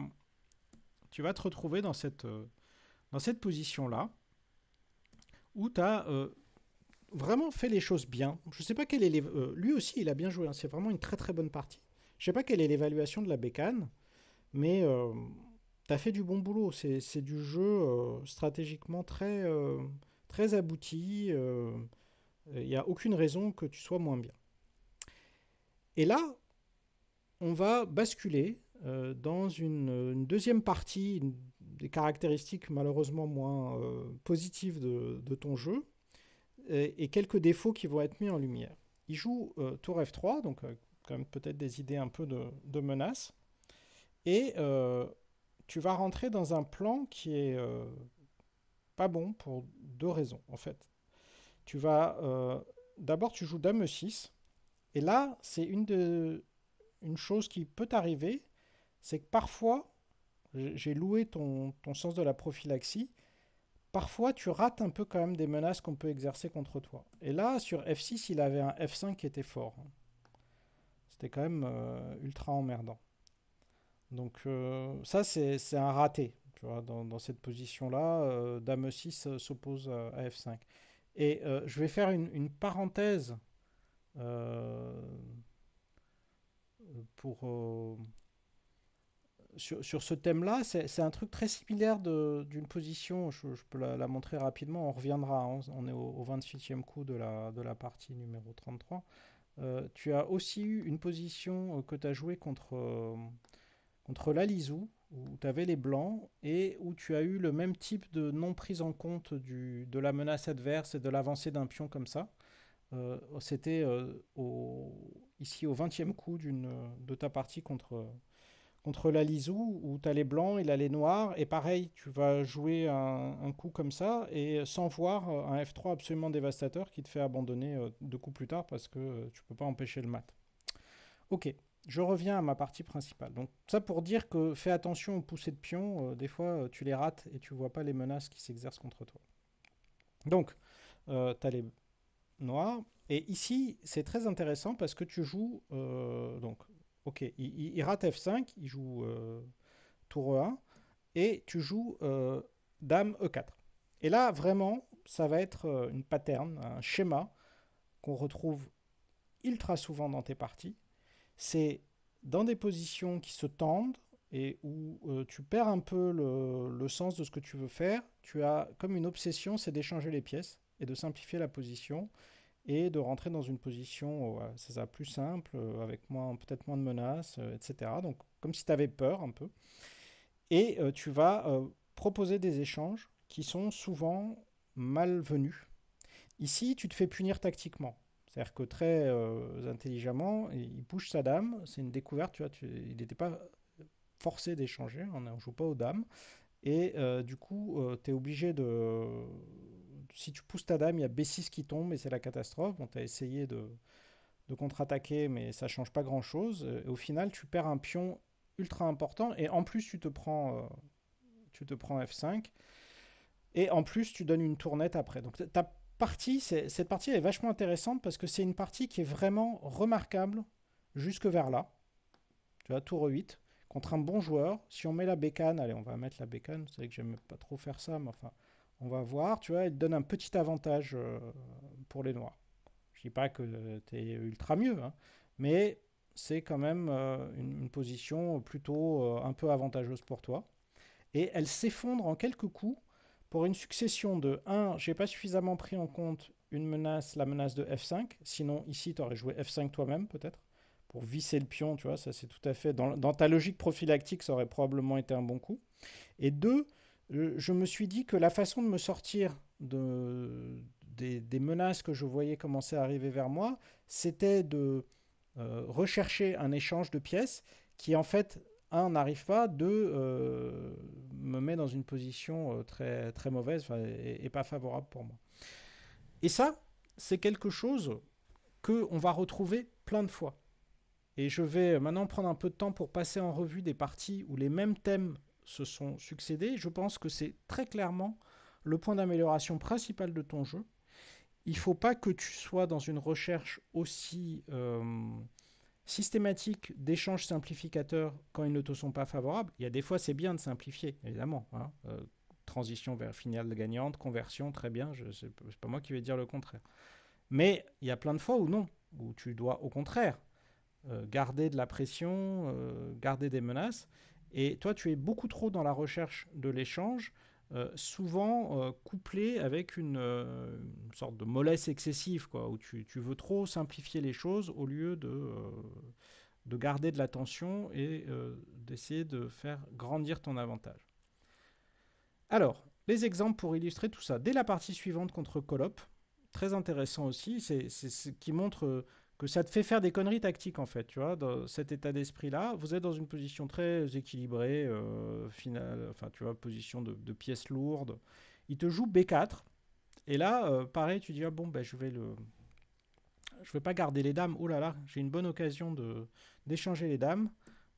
tu vas te retrouver dans cette, dans cette position-là où tu as vraiment fait les choses bien. Je sais pas quelle est lui aussi il a bien joué, hein. c'est vraiment une très très bonne partie. Je sais pas quelle est l'évaluation de la bécane, mais tu fait du bon boulot. C'est du jeu euh, stratégiquement très, euh, très abouti. Il euh, n'y a aucune raison que tu sois moins bien. Et là, on va basculer dans une, deuxième partie des caractéristiques malheureusement moins positives de, ton jeu et, quelques défauts qui vont être mis en lumière. Il joue Tour F3, donc quand même peut-être des idées un peu de, de menace. Et tu vas rentrer dans un plan qui est euh, pas bon pour deux raisons, en fait. Tu vas... Euh, d'abord, tu joues Dame 6. Et là, c'est une, de, une chose qui peut arriver, c'est que parfois, j'ai loué ton, sens de la prophylaxie, parfois tu rates un peu quand même des menaces qu'on peut exercer contre toi. Et là, sur F6, il avait un F5 qui était fort. C'était quand même euh, ultra emmerdant. Donc euh, ça, c'est un raté. Tu dans, cette position-là, euh, Dame 6 euh, s'oppose à F5. Et je vais faire une, parenthèse pour, sur, ce thème-là. C'est un truc très similaire d'une position, je, peux la, montrer rapidement, on reviendra, hein. on est au, 28e coup de la, partie numéro 33. tu as aussi eu une position que tu as jouée contre, contre l'Alizou, où tu avais les Blancs, et où tu as eu le même type de non-prise en compte de la menace adverse et de l'avancée d'un pion comme ça. Euh, c'était euh, ici au 20e coup de ta partie contre, contre l'Alizou, où tu as les Blancs, et a les Noirs, et pareil, tu vas jouer un, coup comme ça, et sans voir un F3 absolument dévastateur qui te fait abandonner euh, deux coups plus tard parce que tu peux pas empêcher le mat. Ok, je reviens à ma partie principale. Donc ça pour dire que fais attention aux poussées de pions, euh, des fois euh, tu les rates et tu vois pas les menaces qui s'exercent contre toi. Donc euh, tu as les noirs et ici c'est très intéressant parce que tu joues donc OK, il, rate F5, il joue tour E1 et tu joues dame E4. Et là vraiment, ça va être une pattern, un schéma qu'on retrouve ultra souvent dans tes parties c'est dans des positions qui se tendent et où euh, tu perds un peu le, sens de ce que tu veux faire, tu as comme une obsession, c'est d'échanger les pièces et de simplifier la position et de rentrer dans une position, oh, plus simple, euh, avec peut-être moins de menaces, euh, etc. Donc comme si tu avais peur un peu. Et tu vas proposer des échanges qui sont souvent malvenus. Ici, tu te fais punir tactiquement. C'est-à-dire que très euh, intelligemment, il pousse sa dame. C'est une découverte, tu vois. il n'était pas forcé d'échanger. On ne joue pas aux dames. Et euh, du coup, euh, tu es obligé de. Si tu pousses ta dame, il y a B6 qui tombe et c'est la catastrophe. Bon, tu as essayé de, contre-attaquer, mais ça change pas grand-chose. Et au final, tu perds un pion ultra important. Et en plus, tu te prends, tu te prends F5. Et en plus, tu donnes une tournette après. Donc, tu cette partie est vachement intéressante parce que c'est une partie qui est vraiment remarquable jusque vers là. Tu vois, tour 8, contre un bon joueur. Si on met la bécane, allez, on va mettre la bécane. Vous savez que j'aime pas trop faire ça, mais enfin, on va voir. Tu vois, elle donne un petit avantage euh, pour les noirs. Je dis pas que tu es ultra mieux, hein, mais c'est quand même euh, une, position plutôt euh, un peu avantageuse pour toi. Et elle s'effondre en quelques coups pour une succession de 1, j'ai pas suffisamment pris en compte une menace, la menace de F5, sinon ici tu aurais joué F5 toi-même peut-être, pour visser le pion, tu vois, ça c'est tout à fait, dans, ta logique prophylactique ça aurait probablement été un bon coup. Et 2, euh, je me suis dit que la façon de me sortir de, des, menaces que je voyais commencer à arriver vers moi, c'était de euh, rechercher un échange de pièces qui en fait un n'arrive pas, deux euh, me met dans une position euh, très, très mauvaise et, pas favorable pour moi. Et ça, c'est quelque chose qu'on va retrouver plein de fois. Et je vais euh, maintenant prendre un peu de temps pour passer en revue des parties où les mêmes thèmes se sont succédés. Je pense que c'est très clairement le point d'amélioration principal de ton jeu. Il ne faut pas que tu sois dans une recherche aussi systématique d'échanges simplificateurs quand ils ne te sont pas favorables. Il y a des fois, c'est bien de simplifier, évidemment. Hein. Euh, transition vers finale gagnante, conversion, très bien, je c'est pas moi qui vais dire le contraire. Mais il y a plein de fois où non, où tu dois au contraire euh, garder de la pression, euh, garder des menaces. Et toi, tu es beaucoup trop dans la recherche de l'échange euh, souvent euh, couplé avec euh, une, sorte de mollesse excessive, quoi, où tu, veux trop simplifier les choses au lieu de, de garder de l'attention et d'essayer de faire grandir ton avantage. Alors, les exemples pour illustrer tout ça. Dès la partie suivante contre Colop, très intéressant aussi, c'est ce qui montre ça te fait faire des conneries tactiques en fait, tu vois, dans cet état d'esprit-là, vous êtes dans une position très équilibrée, euh, finale, enfin tu vois, position de, de, pièce lourde. Il te joue B4, et là, euh, pareil, tu dis, ah bon, ben, je vais le... Je vais pas garder les dames, oh là là, j'ai une bonne occasion d'échanger les dames,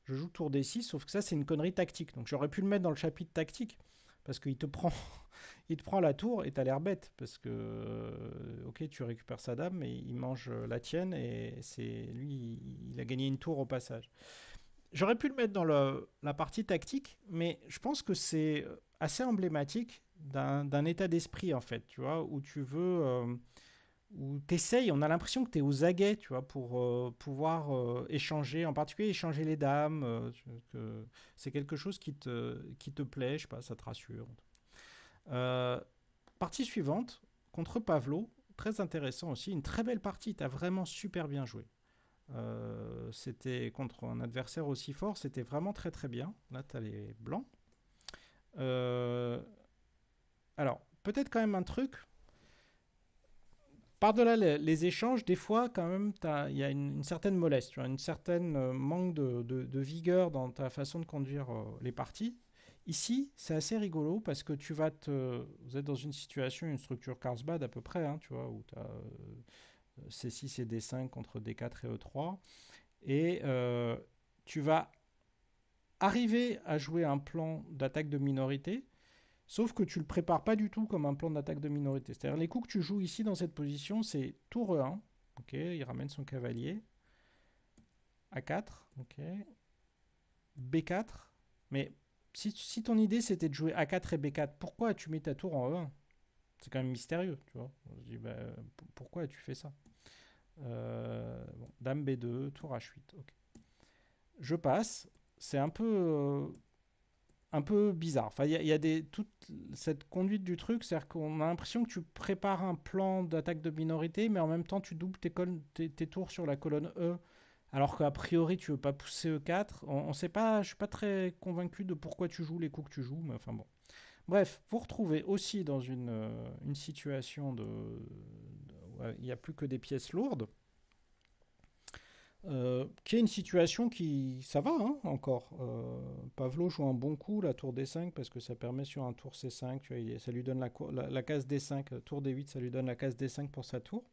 je joue tour D6, sauf que ça c'est une connerie tactique, donc j'aurais pu le mettre dans le chapitre tactique, parce qu'il te prend il prend la tour et t'as l'air bête parce que euh, ok tu récupères sa dame mais il mange euh, la tienne et c'est lui il a gagné une tour au passage j'aurais pu le mettre dans la partie tactique mais je pense que c'est euh, assez emblématique d'un état d'esprit en fait tu vois où tu veux où t'essayes, on a l'impression que t'es aux aguets, tu vois, pour euh, pouvoir euh, échanger, en particulier échanger les dames, euh, que c'est quelque chose qui te, qui te plaît, je sais pas, ça te rassure. partie suivante, contre Pavlo, très intéressant aussi, une très belle partie, t'as vraiment super bien joué. c'était contre un adversaire aussi fort, c'était vraiment très très bien. Là, t'as les blancs. alors, peut-être quand même un truc, par-delà les, échanges, des fois, quand même, il y a une, certaine mollesse, une certaine euh, manque de, vigueur dans ta façon de conduire euh, les parties. Ici, c'est assez rigolo parce que tu vas te. Vous êtes dans une situation, une structure Carlsbad à peu près, hein, tu vois, où tu as C6 et D5 contre D4 et E3. Euh, et tu vas arriver à jouer un plan d'attaque de minorité Sauf que tu le prépares pas du tout comme un plan d'attaque de minorité. C'est-à-dire les coups que tu joues ici dans cette position, c'est tour E1. Ok, il ramène son cavalier. A4. Ok. B4. Mais si, ton idée c'était de jouer A4 et B4, pourquoi tu mets ta tour en E1 C'est quand même mystérieux, tu vois. On se dit, bah, pourquoi tu fais ça euh, Dame B2, tour H8. Je passe. C'est un peu... Euh, un peu bizarre. Enfin, il y a, des, toute cette conduite du truc, c'est-à-dire qu'on a l'impression que tu prépares un plan d'attaque de minorité, mais en même temps tu doubles tes, tours sur la colonne E, alors qu'a priori tu veux pas pousser E4. On, ne sait pas, je suis pas très convaincu de pourquoi tu joues les coups que tu joues, mais enfin bon. Bref, vous retrouvez aussi dans une, euh, une situation de, il n'y a plus que des pièces lourdes. Euh, qui est une situation qui, ça va hein, encore. Euh, Pavlo joue un bon coup la tour D5 parce que ça permet sur un tour C5, ça lui donne la, la, case D5, euh, tour D8, ça lui donne la case D5 pour sa tour.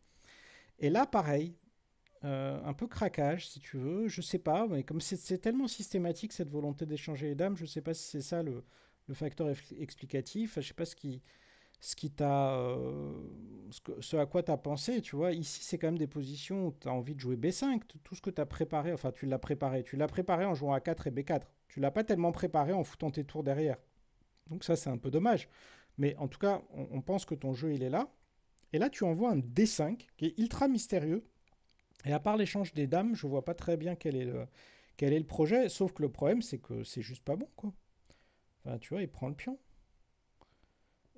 Et là, pareil, un peu craquage si tu veux, je sais pas, mais comme c'est tellement systématique cette volonté d'échanger les dames, je sais pas si c'est ça le, le facteur explicatif, je sais pas ce qui, euh, ce, à quoi tu as pensé. Tu vois, ici, c'est quand même des positions où tu as envie de jouer B5. Tout ce que tu as préparé, enfin, tu l'as préparé. Tu l'as préparé en jouant A4 et B4. Tu l'as pas tellement préparé en foutant tes tours derrière. Donc ça, c'est un peu dommage. Mais en tout cas, on, pense que ton jeu, il est là. Et là, tu envoies un D5 qui est ultra mystérieux. Et à part l'échange des dames, je vois pas très bien quel est le, quel est le projet. Sauf que le problème, c'est que c'est juste pas bon, quoi. Enfin, tu vois, il prend le pion.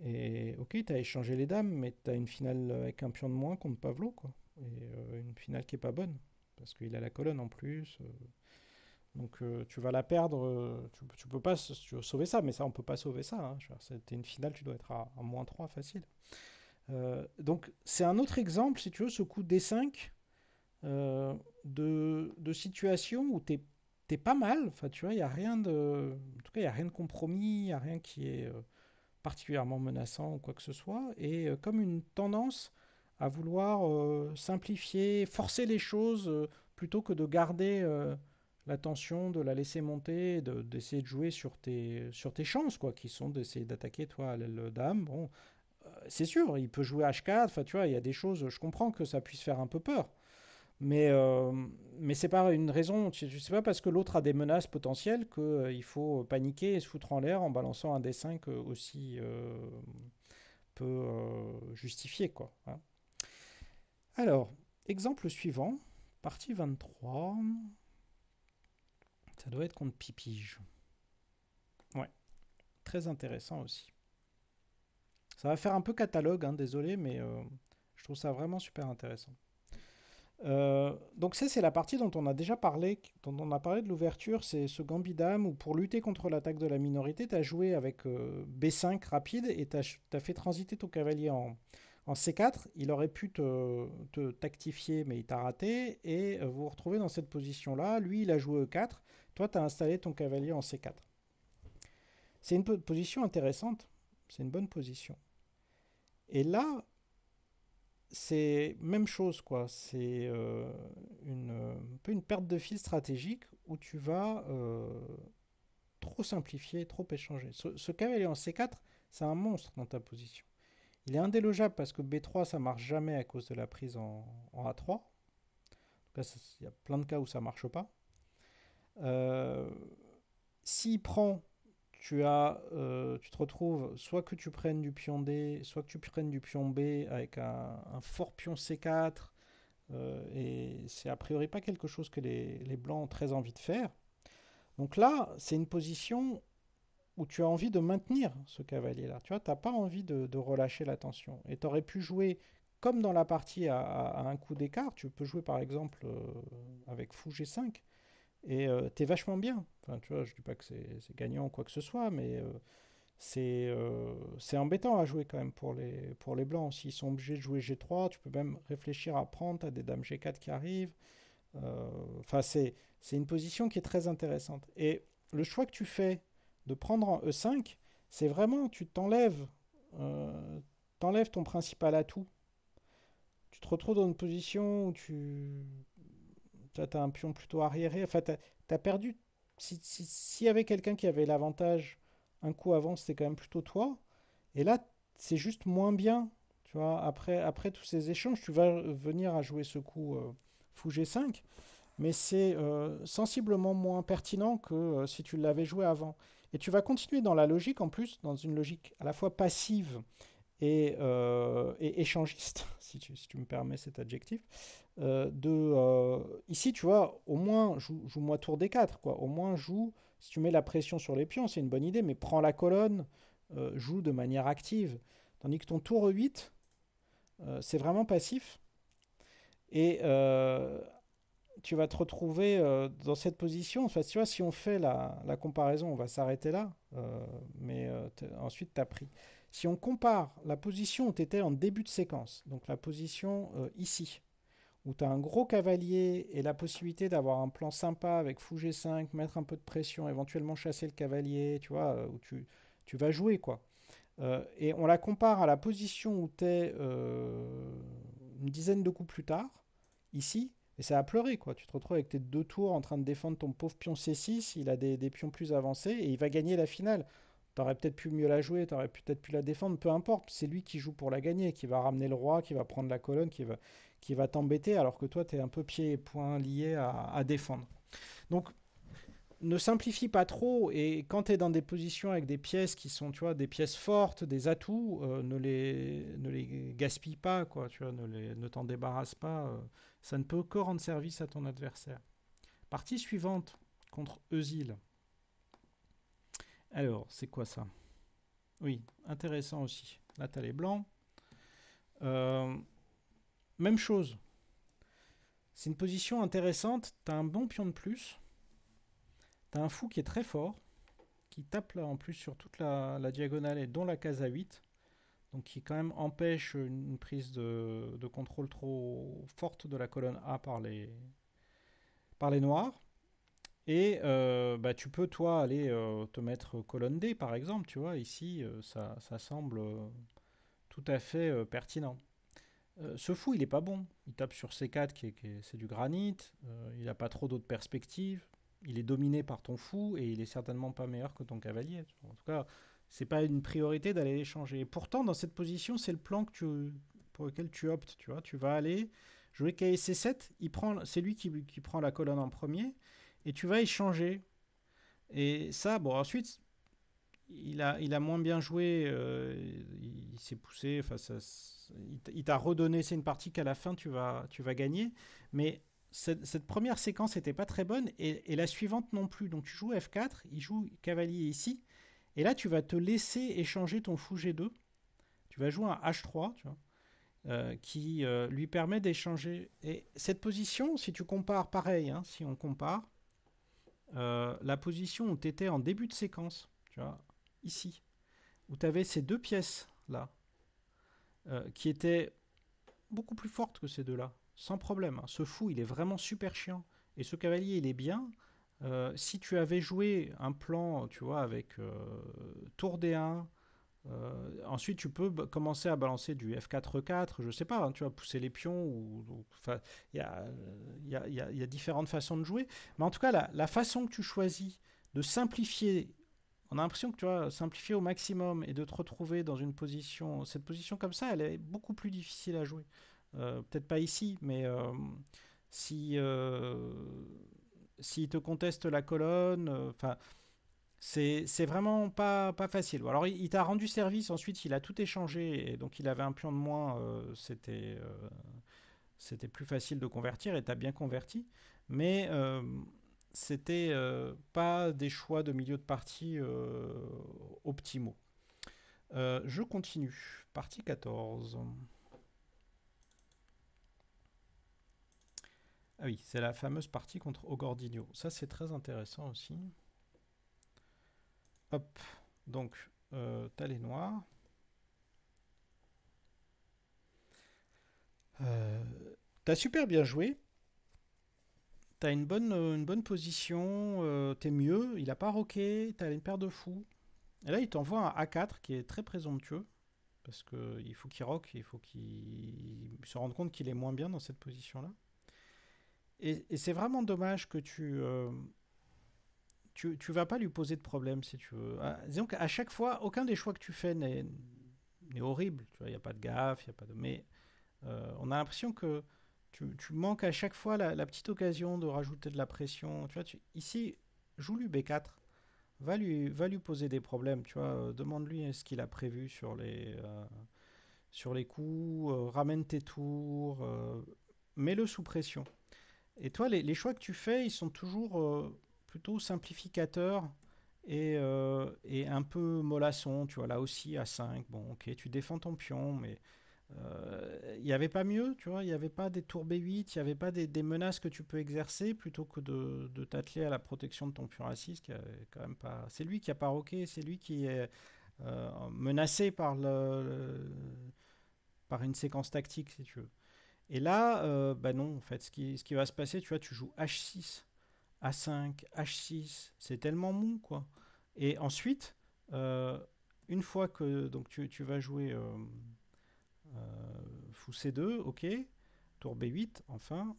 Et ok, as échangé les dames, mais tu as une finale avec un pion de moins contre Pavlo, quoi. Et euh, une finale qui est pas bonne, parce qu'il a la colonne en plus. Euh. donc euh, tu vas la perdre, tu, peux pas sauver ça, mais ça, on peut pas sauver ça. Hein. C'était une finale, tu dois être à, moins 3 facile. donc c'est un autre exemple, si tu veux, ce coup D5, de, situation où t'es es pas mal. Enfin, tu vois, il a rien de, en tout cas, il a rien de compromis, il y a rien qui est, particulièrement menaçant ou quoi que ce soit, et euh, comme une tendance à vouloir euh, simplifier, forcer les choses euh, plutôt que de garder l'attention, de la laisser monter, d'essayer de, jouer sur tes, sur tes chances, quoi, qui sont d'essayer d'attaquer, toi, le dame. Bon, c'est sûr, il peut jouer H4, enfin, tu vois, il y a des choses, je comprends que ça puisse faire un peu peur. Mais, euh, mais ce n'est pas une raison. Je pas parce que l'autre a des menaces potentielles qu'il euh, faut paniquer et se foutre en l'air en balançant un dessin que aussi euh, peut peu justifié. Quoi, hein. Alors, exemple suivant, partie 23. Ça doit être contre Pipige. Ouais, très intéressant aussi. Ça va faire un peu catalogue, hein, désolé, mais je trouve ça vraiment super intéressant. Euh, donc ça c'est la partie dont on a déjà parlé, dont on a parlé de l'ouverture, c'est ce gambit dame où pour lutter contre l'attaque de la minorité, tu as joué avec euh, B5 rapide et tu as, fait transiter ton cavalier en, en C4, il aurait pu te, te tactifier mais il t'a raté et euh, vous vous retrouvez dans cette position-là, lui il a joué E4, toi tu as installé ton cavalier en C4. C'est une position intéressante, c'est une bonne position. Et là, c'est même chose, quoi. C'est euh, une, un peu une perte de fil stratégique où tu vas euh, trop simplifier, trop échanger. Ce, cavalier en C4, c'est un monstre dans ta position. Il est indélogeable parce que B3, ça marche jamais à cause de la prise en, A3. En tout il y a plein de cas où ça marche pas. Euh, s'il prend tu, as, euh, tu te retrouves soit que tu prennes du pion D, soit que tu prennes du pion B avec un, fort pion C4. Euh, et c'est a priori pas quelque chose que les, blancs ont très envie de faire. Donc là, c'est une position où tu as envie de maintenir ce cavalier-là. Tu vois, n'as pas envie de, relâcher la tension. Et tu aurais pu jouer, comme dans la partie, à, un coup d'écart. Tu peux jouer par exemple euh, avec fou G5 et euh, t'es vachement bien. Enfin, tu vois, je dis pas que c'est gagnant ou quoi que ce soit, mais euh, euh, c'est embêtant à jouer quand même pour les, pour les blancs. S'ils sont obligés de jouer G3, tu peux même réfléchir à prendre, t'as des dames G4 qui arrivent. Euh, enfin, c'est une position qui est très intéressante. Et le choix que tu fais de prendre en E5, c'est vraiment, tu t'enlèves euh, t'enlèves ton principal atout. Tu te retrouves dans une position où tu tu as un pion plutôt arriéré. Enfin, tu as, perdu. S'il si, si, y avait quelqu'un qui avait l'avantage un coup avant, c'était quand même plutôt toi. Et là, c'est juste moins bien. Tu vois, après, après tous ces échanges, tu vas venir à jouer ce coup euh, fou G5. Mais c'est euh, sensiblement moins pertinent que euh, si tu l'avais joué avant. Et tu vas continuer dans la logique, en plus, dans une logique à la fois passive euh, et, échangiste, si tu, me permets cet adjectif. Euh, de, euh, ici, tu vois, au moins, joue, moi tour d 4 quoi. Au moins, joue, si tu mets la pression sur les pions, c'est une bonne idée, mais prends la colonne, joue de manière active. Tandis que ton tour 8, c'est vraiment passif. Et tu vas te retrouver dans cette position. Enfin, tu vois, si on fait la, la comparaison, on va s'arrêter là. mais ensuite, tu as pris. Si on compare la position où tu étais en début de séquence, donc la position euh, ici, où tu as un gros cavalier et la possibilité d'avoir un plan sympa avec fou G5, mettre un peu de pression, éventuellement chasser le cavalier, tu vois, euh, où tu, vas jouer, quoi. Euh, et on la compare à la position où tu es une dizaine de coups plus tard, ici, et ça a pleuré, quoi. Tu te retrouves avec tes deux tours en train de défendre ton pauvre pion C6, il a des pions plus avancés, et il va gagner la finale. T'aurais peut-être pu mieux la jouer, t'aurais peut-être pu la défendre, peu importe. C'est lui qui joue pour la gagner, qui va ramener le roi, qui va prendre la colonne, qui va, qui va t'embêter, alors que toi, t'es un peu pied et poing lié à, défendre. Donc, ne simplifie pas trop et quand tu es dans des positions avec des pièces qui sont tu vois des pièces fortes, des atouts, euh, ne les ne les gaspille pas quoi, tu vois, ne les, ne t'en débarrasse pas, euh, ça ne peut que rendre service à ton adversaire. Partie suivante contre Eusil. Alors, c'est quoi ça Oui, intéressant aussi. Là, tu as les blancs. Euh, même chose. C'est une position intéressante. Tu as un bon pion de plus. Tu as un fou qui est très fort. Qui tape là en plus sur toute la, diagonale et dont la case à 8. Donc qui quand même empêche une prise de, contrôle trop forte de la colonne A par les, par les noirs. Et euh, bah, tu peux, toi, aller euh, te mettre colonne D, par exemple, tu vois, ici, euh, ça, ça, semble tout à fait pertinent. ce fou, il n'est pas bon. Il tape sur C4, qui, qui c'est du granit, il n'a pas trop d'autres perspectives, il est dominé par ton fou, et il est certainement pas meilleur que ton cavalier. En tout cas, c'est pas une priorité d'aller l'échanger. pourtant, dans cette position, c'est le plan que tu, pour lequel tu optes, tu vois. Tu vas aller jouer ksc 7 c'est lui qui, qui prend la colonne en premier, et tu vas échanger. Et ça, bon, ensuite, il a, il a moins bien joué, euh, il, s'est poussé, enfin, ça, il t'a redonné, c'est une partie qu'à la fin tu vas, tu vas gagner, mais cette, première séquence n'était pas très bonne et, la suivante non plus. Donc tu joues F4, il joue cavalier ici, et là tu vas te laisser échanger ton fou G2, tu vas jouer un H3, euh, qui euh, lui permet d'échanger. Et cette position, si tu compares, pareil, hein, si on compare, euh, la position où tu étais en début de séquence, tu vois, ici, où tu avais ces deux pièces là, euh, qui étaient beaucoup plus fortes que ces deux-là, sans problème. Hein. Ce fou, il est vraiment super chiant. Et ce cavalier, il est bien. Euh, si tu avais joué un plan, tu vois, avec tour D1, euh, ensuite, tu peux commencer à balancer du F4-4, je sais pas, hein, tu vas pousser les pions, ou il y a, différentes façons de jouer. Mais en tout cas, la, façon que tu choisis de simplifier, on a l'impression que tu vas simplifier au maximum et de te retrouver dans une position, cette position comme ça, elle est beaucoup plus difficile à jouer. Euh, peut-être pas ici, mais euh, si euh, s'il te conteste la colonne, enfin. C'est vraiment pas, facile. Alors, il, t'a rendu service, ensuite, il a tout échangé, et donc il avait un pion de moins, euh, euh, c'était plus facile de convertir, et t'as bien converti. Mais euh, c'était pas des choix de milieu de partie optimaux. je continue. Partie 14. Ah oui, c'est la fameuse partie contre Ogordino, Ça, c'est très intéressant aussi. Hop, donc euh, t'as les noirs. Euh, t'as super bien joué. T'as une bonne, euh, une bonne position, t'es mieux, il a pas roqué, t'as une paire de fous. Et là, il t'envoie un A4 qui est très présomptueux, parce qu'il faut qu'il roque, il faut qu'il se rende compte qu'il est moins bien dans cette position-là. Et, c'est vraiment dommage que tu, tu, tu vas pas lui poser de problème si tu veux. Ah, disons qu'à chaque fois, aucun des choix que tu fais n'est horrible. Tu vois, il n'y a pas de gaffe, il a pas de. Mais euh, on a l'impression que tu, manques à chaque fois la, petite occasion de rajouter de la pression. Tu vois, ici, joue-lui B4. Va lui, va lui poser des problèmes, tu vois. Euh, demande-lui ce qu'il a prévu sur les, euh, sur les coups. ramène tes tours. Mets-le sous pression. Et toi, les, les, choix que tu fais, ils sont toujours plutôt simplificateur et, euh, et, un peu mollasson, tu vois, là aussi à 5, bon ok, tu défends ton pion, mais euh, il n'y avait pas mieux, tu vois, il n'y avait pas des tours B8, il n'y avait pas des, menaces que tu peux exercer plutôt que de, t'atteler à la protection de ton pion à 6, qui est quand même pas... C'est lui qui a roqué, c'est lui qui est euh, menacé par, le, par une séquence tactique, si tu veux. Et là, euh, bah non, en fait, ce qui, ce qui va se passer, tu vois, tu joues H6 a5, H6, c'est tellement mou quoi. Et ensuite, euh, une fois que donc tu, vas jouer euh, euh, fou C2, ok, tour B8, enfin,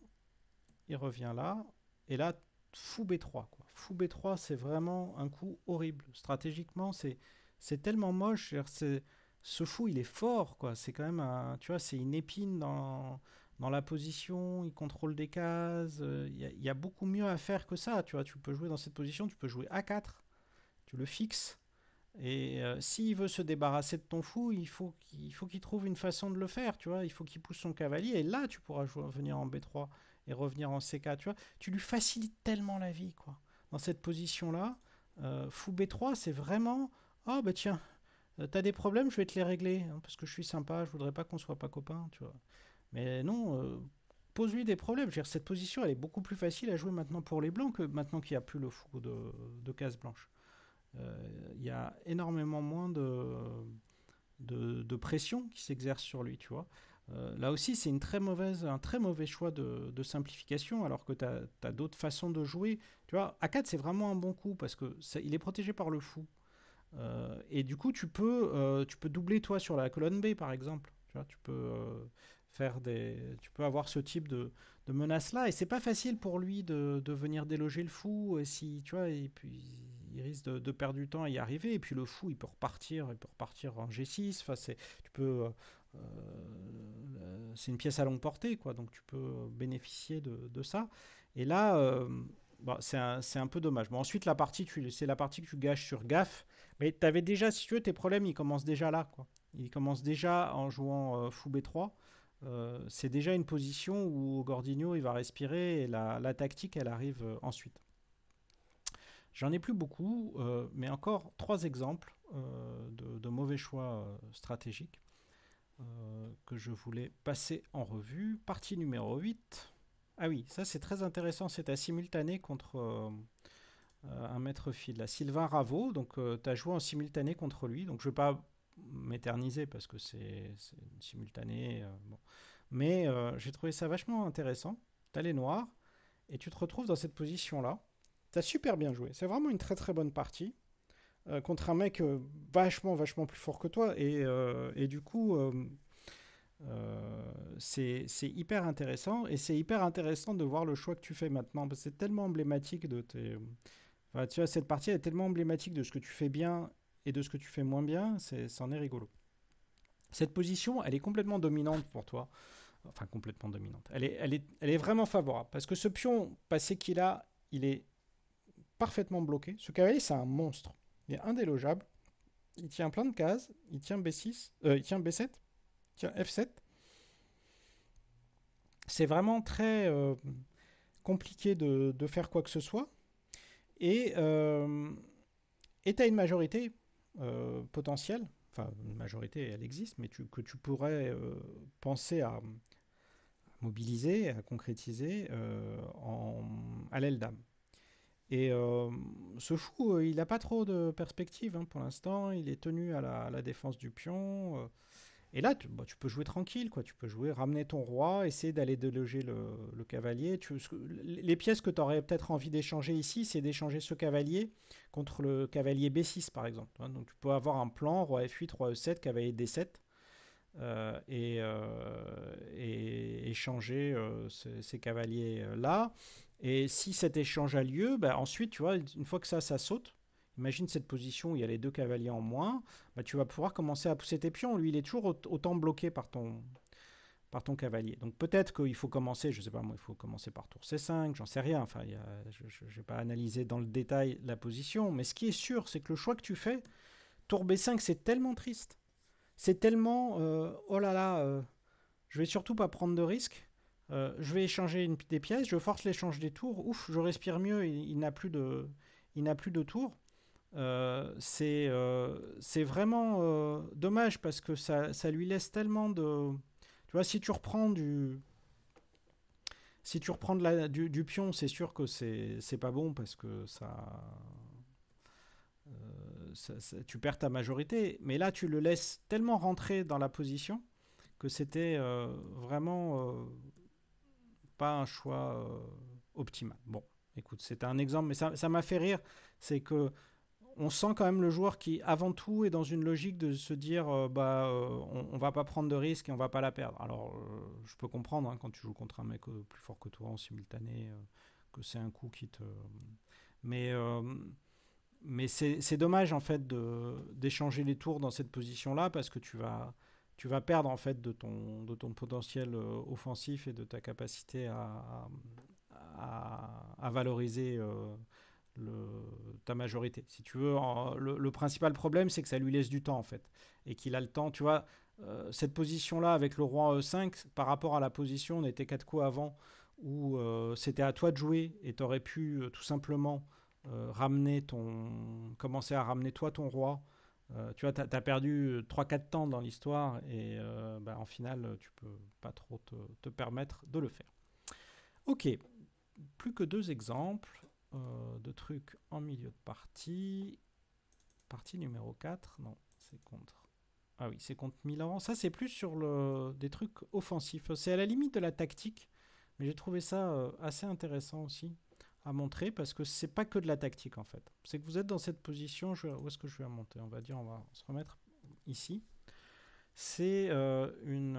il revient là, et là, fou B3. Quoi. Fou B3, c'est vraiment un coup horrible. Stratégiquement, c'est, c'est tellement moche. ce fou, il est fort, quoi. C'est quand même tu vois, c'est une épine dans, dans la position, il contrôle des cases. Euh, il y, a beaucoup mieux à faire que ça. Tu vois, tu peux jouer dans cette position, tu peux jouer A4, tu le fixes. Et euh, s'il veut se débarrasser de ton fou, il faut qu'il trouve une façon de le faire, tu vois. Il faut qu'il pousse son cavalier et là, tu pourras venir en B3 et revenir en C4, tu vois. Tu lui facilites tellement la vie, quoi. Dans cette position-là, euh, fou B3, c'est vraiment... Oh, ben tiens, t'as des problèmes, je vais te les régler, hein, parce que je suis sympa, je voudrais pas qu'on soit pas copains, tu vois. Mais non, euh, pose-lui des problèmes. cette position, elle est beaucoup plus facile à jouer maintenant pour les Blancs que maintenant qu'il n'y a plus le fou de, case blanche. Euh, il y a énormément moins de, de, pression qui s'exerce sur lui, tu vois. Euh, là aussi, c'est une très mauvaise, un très mauvais choix de, simplification, alors que tu as, d'autres façons de jouer. Tu vois, A4, c'est vraiment un bon coup parce que il est protégé par le fou. et du coup, tu peux, tu peux doubler toi sur la colonne B, par exemple. Tu, tu peux faire des, tu peux avoir ce type de, menace là et c'est pas facile pour lui de, venir déloger le fou euh, si tu vois et puis il risque de, perdre du temps à y arriver et puis le fou il peut repartir et peut repartir en G6 c'est tu peux euh, euh, c'est une pièce à longue portée quoi donc tu peux bénéficier de, ça et là bah, c'est un, peu dommage. ensuite, la partie, c'est la partie que tu gâches sur gaffe. Mais tu avais déjà, si tu veux, tes problèmes, ils commencent déjà là. Quoi. Ils commencent déjà en jouant fou B3. Euh, c'est déjà une position où Gordinho il va respirer et la, tactique elle arrive euh, ensuite. J'en ai plus beaucoup, euh, mais encore trois exemples de, mauvais choix stratégiques que je voulais passer en revue. Partie numéro 8. Ah oui, ça c'est très intéressant, c'est à simultané contre un maître fil. Sylvain Raveau, donc tu as joué en simultané contre lui, donc je vais pas m'éterniser parce que c'est simultané. Euh, Mais euh, j'ai trouvé ça vachement intéressant. as les noirs et tu te retrouves dans cette position-là. Tu as super bien joué. C'est vraiment une très très bonne partie euh, contre un mec vachement vachement plus fort que toi. Et, du coup, c'est hyper intéressant. Et c'est hyper intéressant de voir le choix que tu fais maintenant. Parce que c'est tellement emblématique de tes. tu vois, cette partie est tellement emblématique de ce que tu fais bien et de ce que tu fais moins bien, c'en est, rigolo. Cette position, elle est complètement dominante pour toi. Enfin, complètement dominante. Elle est, elle elle est vraiment favorable. Parce que ce pion passé qu'il a, il est parfaitement bloqué. Ce cavalier, c'est un monstre. Il est indélogeable. Il tient plein de cases. Il tient B6. Euh, il tient B7. Il tient F7. C'est vraiment très euh, compliqué de, faire quoi que ce soit. Et euh, tu as une majorité euh, potentielle, enfin une majorité elle existe, mais que tu pourrais euh, penser à, mobiliser, à concrétiser euh, à l'aile d'âme. Et ce fou, il n'a pas trop de perspective hein, pour l'instant, il est tenu à la défense du pion. Et là, bah, tu, peux jouer tranquille, quoi. Tu peux jouer, ramener ton roi, essayer d'aller déloger le, cavalier. Tu, les pièces que tu aurais peut-être envie d'échanger ici, c'est d'échanger ce cavalier contre le cavalier B6, par exemple. Hein. donc tu peux avoir un plan, roi F8, roi E7, cavalier D7. Euh, euh, et, échanger euh, ces, cavaliers-là. Et si cet échange a lieu, bah, ensuite, tu vois, une fois que ça, ça saute, Imagine cette position où il y a les deux cavaliers en moins, bah, tu vas pouvoir commencer à pousser tes pions. Lui, il est toujours autant bloqué par ton, par ton cavalier. Donc peut-être qu'il faut commencer, je ne sais pas moi, il faut commencer par tour C5, j'en sais rien. Enfin, je n'ai pas analysé dans le détail la position, mais ce qui est sûr, c'est que le choix que tu fais, tour B5, c'est tellement triste. C'est tellement, euh, oh là là, euh, je vais surtout pas prendre de risques. Euh, je vais échanger des pièces, je force l'échange des tours, ouf, je respire mieux, il n'a plus de, il n'a plus de tours. Euh, euh, c'est vraiment euh, dommage parce que ça, ça, lui laisse tellement de... Tu vois, si tu reprends du... Si tu reprends la, du, pion, c'est sûr que c'est pas bon parce que ça... tu perds ta majorité. Mais là, tu le laisses tellement rentrer dans la position que c'était vraiment pas un choix optimal. Bon, écoute, c'était un exemple, mais ça m'a fait rire. C'est que on sent quand même le joueur qui, avant tout, est dans une logique de se dire euh, bah, euh, on, va pas prendre de risques et on va pas la perdre. Alors, euh, je peux comprendre hein, quand tu joues contre un mec plus fort que toi en simultané, que c'est un coup qui te. Mais, mais c'est dommage en fait d'échanger les tours dans cette position-là parce que tu vas, tu vas perdre en fait de ton, de ton potentiel offensif et de ta capacité à, à valoriser le, ta majorité. Si tu veux, le, principal problème, c'est que ça lui laisse du temps, en fait. Et qu'il a le temps, tu vois, euh, cette position-là avec le roi E5, euh, par rapport à la position, on était quatre coups avant, où euh, c'était à toi de jouer et tu aurais pu tout simplement ramener ton. commencer à ramener toi ton roi. tu vois, tu as, perdu 3-4 temps dans l'histoire et bah, en finale, tu peux pas trop te, te permettre de le faire. Ok, plus que deux exemples. Euh, de trucs en milieu de partie. Partie numéro 4, non, c'est contre. Ah oui, c'est contre Milan. Ça, c'est plus sur le, des trucs offensifs. C'est à la limite de la tactique, mais j'ai trouvé ça euh, assez intéressant aussi à montrer parce que c'est pas que de la tactique en fait. C'est que vous êtes dans cette position, je, où est-ce que je vais monter On va dire, on va se remettre ici. C'est euh, une,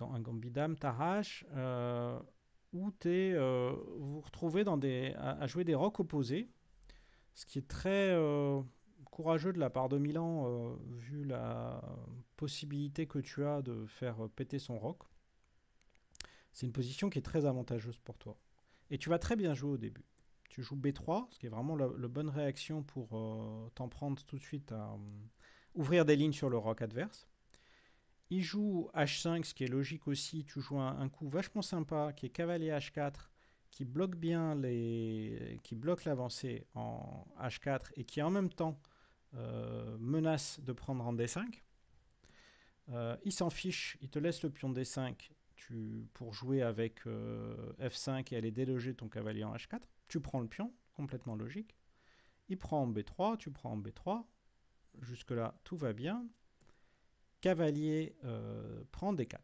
un Gambidam Tarash où euh, vous retrouvez dans des, à, jouer des rocs opposés, ce qui est très euh, courageux de la part de Milan, euh, vu la possibilité que tu as de faire péter son rock. C'est une position qui est très avantageuse pour toi. Et tu vas très bien jouer au début. Tu joues B3, ce qui est vraiment la, bonne réaction pour t'en prendre tout de suite à ouvrir des lignes sur le rock adverse. Il joue H5, ce qui est logique aussi. Tu joues un, coup vachement sympa qui est cavalier H4, qui bloque bien les, qui bloque l'avancée en H4 et qui en même temps euh, menace de prendre en D5. Euh, il s'en fiche, il te laisse le pion D5 tu, pour jouer avec euh, F5 et aller déloger ton cavalier en H4. Tu prends le pion, complètement logique. Il prend en B3, tu prends en B3. Jusque-là, tout va bien cavalier euh, prend d4.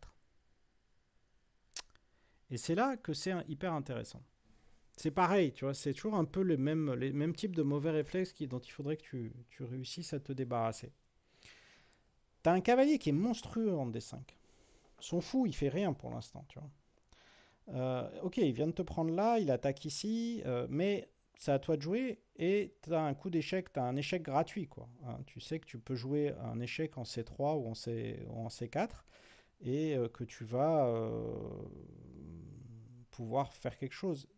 Et c'est là que c'est hyper intéressant. C'est pareil, tu vois, c'est toujours un peu les mêmes, les types de mauvais réflexes dont il faudrait que tu, réussisses à te débarrasser. T'as un cavalier qui est monstrueux en D5. Son fou, il fait rien pour l'instant, tu vois. Euh, ok, il vient de te prendre là, il attaque ici, euh, mais c'est à toi de jouer et tu as un coup d'échec, tu as un échec gratuit. Quoi, hein. Tu sais que tu peux jouer un échec en C3 ou en, C, 4 et euh, que tu vas euh, pouvoir faire quelque chose.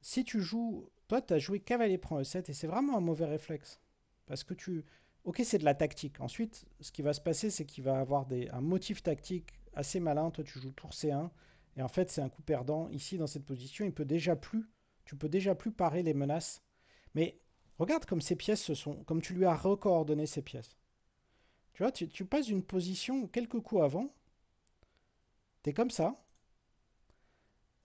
Si tu joues, toi tu as joué cavalier prend E7 et c'est vraiment un mauvais réflexe. Parce que tu... Ok, c'est de la tactique. Ensuite, ce qui va se passer, c'est qu'il va avoir des, un motif tactique assez malin. Toi, tu joues tour C1. Et en fait, c'est un coup perdant. Ici, dans cette position, il peut déjà plus tu peux déjà plus parer les menaces. Mais regarde comme ces pièces se sont, comme tu lui as recoordonné ces pièces. Tu vois, tu, passes une position quelques coups avant, es comme ça,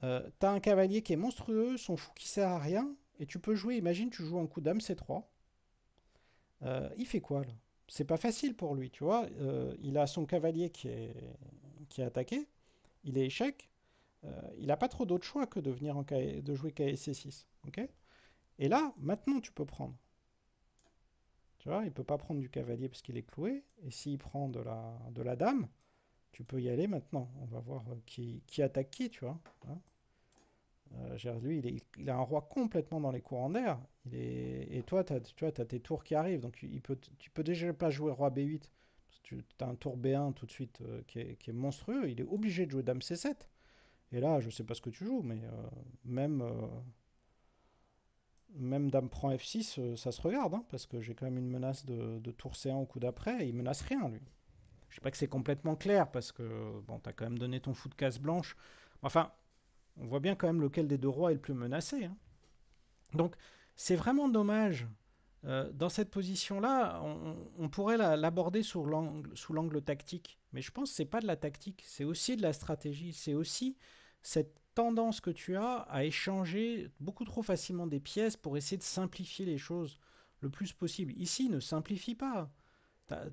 euh, Tu as un cavalier qui est monstrueux, son fou qui sert à rien, et tu peux jouer, imagine tu joues un coup d'âme C3, euh, il fait quoi là C'est pas facile pour lui, tu vois, euh, il a son cavalier qui est, qui est attaqué, il est échec, euh, il n'a pas trop d'autre choix que de, venir en de jouer KSC 6. ok et là, maintenant, tu peux prendre. Tu vois, il ne peut pas prendre du cavalier parce qu'il est cloué. Et s'il prend de la, de la dame, tu peux y aller maintenant. On va voir euh, qui, attaque qui, tu vois. Hein euh, lui, il, a un roi complètement dans les courants d'air. Et toi, tu vois, as tes tours qui arrivent. Donc, il peut, tu peux déjà pas jouer roi B8. tu as un tour B1 tout de suite qui, est, qui, est, monstrueux. Il est obligé de jouer dame C7. Et là, je ne sais pas ce que tu joues, mais euh, même, euh, même Dame prend F6, euh, ça se regarde, hein, parce que j'ai quand même une menace de, tour C1 au coup d'après, et il menace rien, lui. Je sais pas que c'est complètement clair, parce que bon, as quand même donné ton fou de casse blanche. Enfin, on voit bien quand même lequel des deux rois est le plus menacé. Hein. Donc, c'est vraiment dommage. dans cette position-là, on, pourrait l'aborder sous l'angle tactique. Mais je pense que ce n'est pas de la tactique, c'est aussi de la stratégie, c'est aussi cette tendance que tu as à échanger beaucoup trop facilement des pièces pour essayer de simplifier les choses le plus possible. Ici, ne simplifie pas.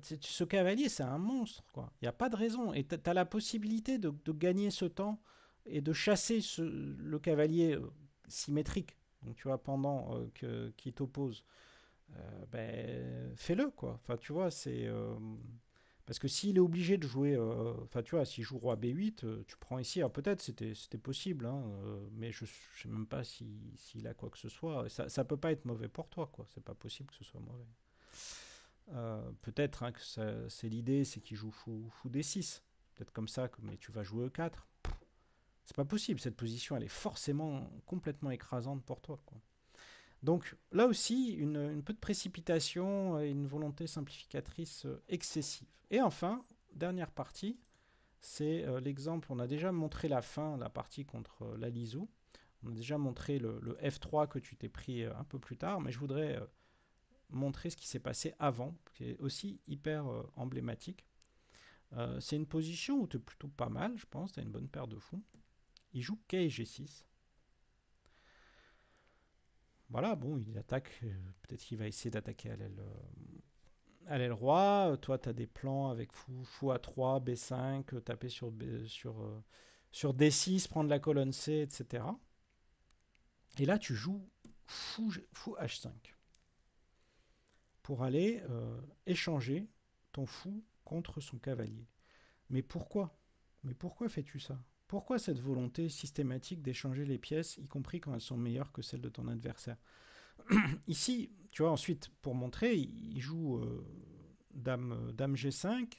Ce cavalier, c'est un monstre. quoi. Il n'y a pas de raison. Et tu as la possibilité de, gagner ce temps et de chasser le cavalier euh, symétrique, donc tu vois, pendant euh, qui t'oppose. Euh, ben, fais-le, quoi. Enfin, tu vois, c'est... Parce que s'il est obligé de jouer, euh, enfin tu vois, s'il joue roi B8, euh, tu prends ici, alors peut-être c'était possible, hein, euh, mais je, ne sais même pas s'il si, a quoi que ce soit. Ça, ne peut pas être mauvais pour toi, quoi. C'est pas possible que ce soit mauvais. peut-être hein, que c'est l'idée, c'est qu'il joue fou, fou D6. Peut-être comme ça, mais tu vas jouer E4. C'est pas possible, cette position, elle est forcément complètement écrasante pour toi, quoi. Donc là aussi, une, peu de précipitation et une volonté simplificatrice euh, excessive. Et enfin, dernière partie, c'est euh, l'exemple, on a déjà montré la fin, la partie contre euh, l'Alizou. On a déjà montré le, F3 que tu t'es pris un peu plus tard, mais je voudrais montrer ce qui s'est passé avant, qui est aussi hyper emblématique. c'est une position où tu es plutôt pas mal, je pense, tu as une bonne paire de fous. Il joue K G6 voilà, bon, il attaque, euh, peut-être qu'il va essayer d'attaquer à l'aile à roi, euh, toi tu as des plans avec fou, fou à 3, B5, euh, taper sur, sur, sur D6, prendre la colonne C, etc. Et là tu joues fou, fou H5 pour aller échanger ton fou contre son cavalier. Mais pourquoi Mais pourquoi fais-tu ça pourquoi cette volonté systématique d'échanger les pièces, y compris quand elles sont meilleures que celles de ton adversaire Ici, tu vois, ensuite, pour montrer, il joue euh, dame, euh, dame G5.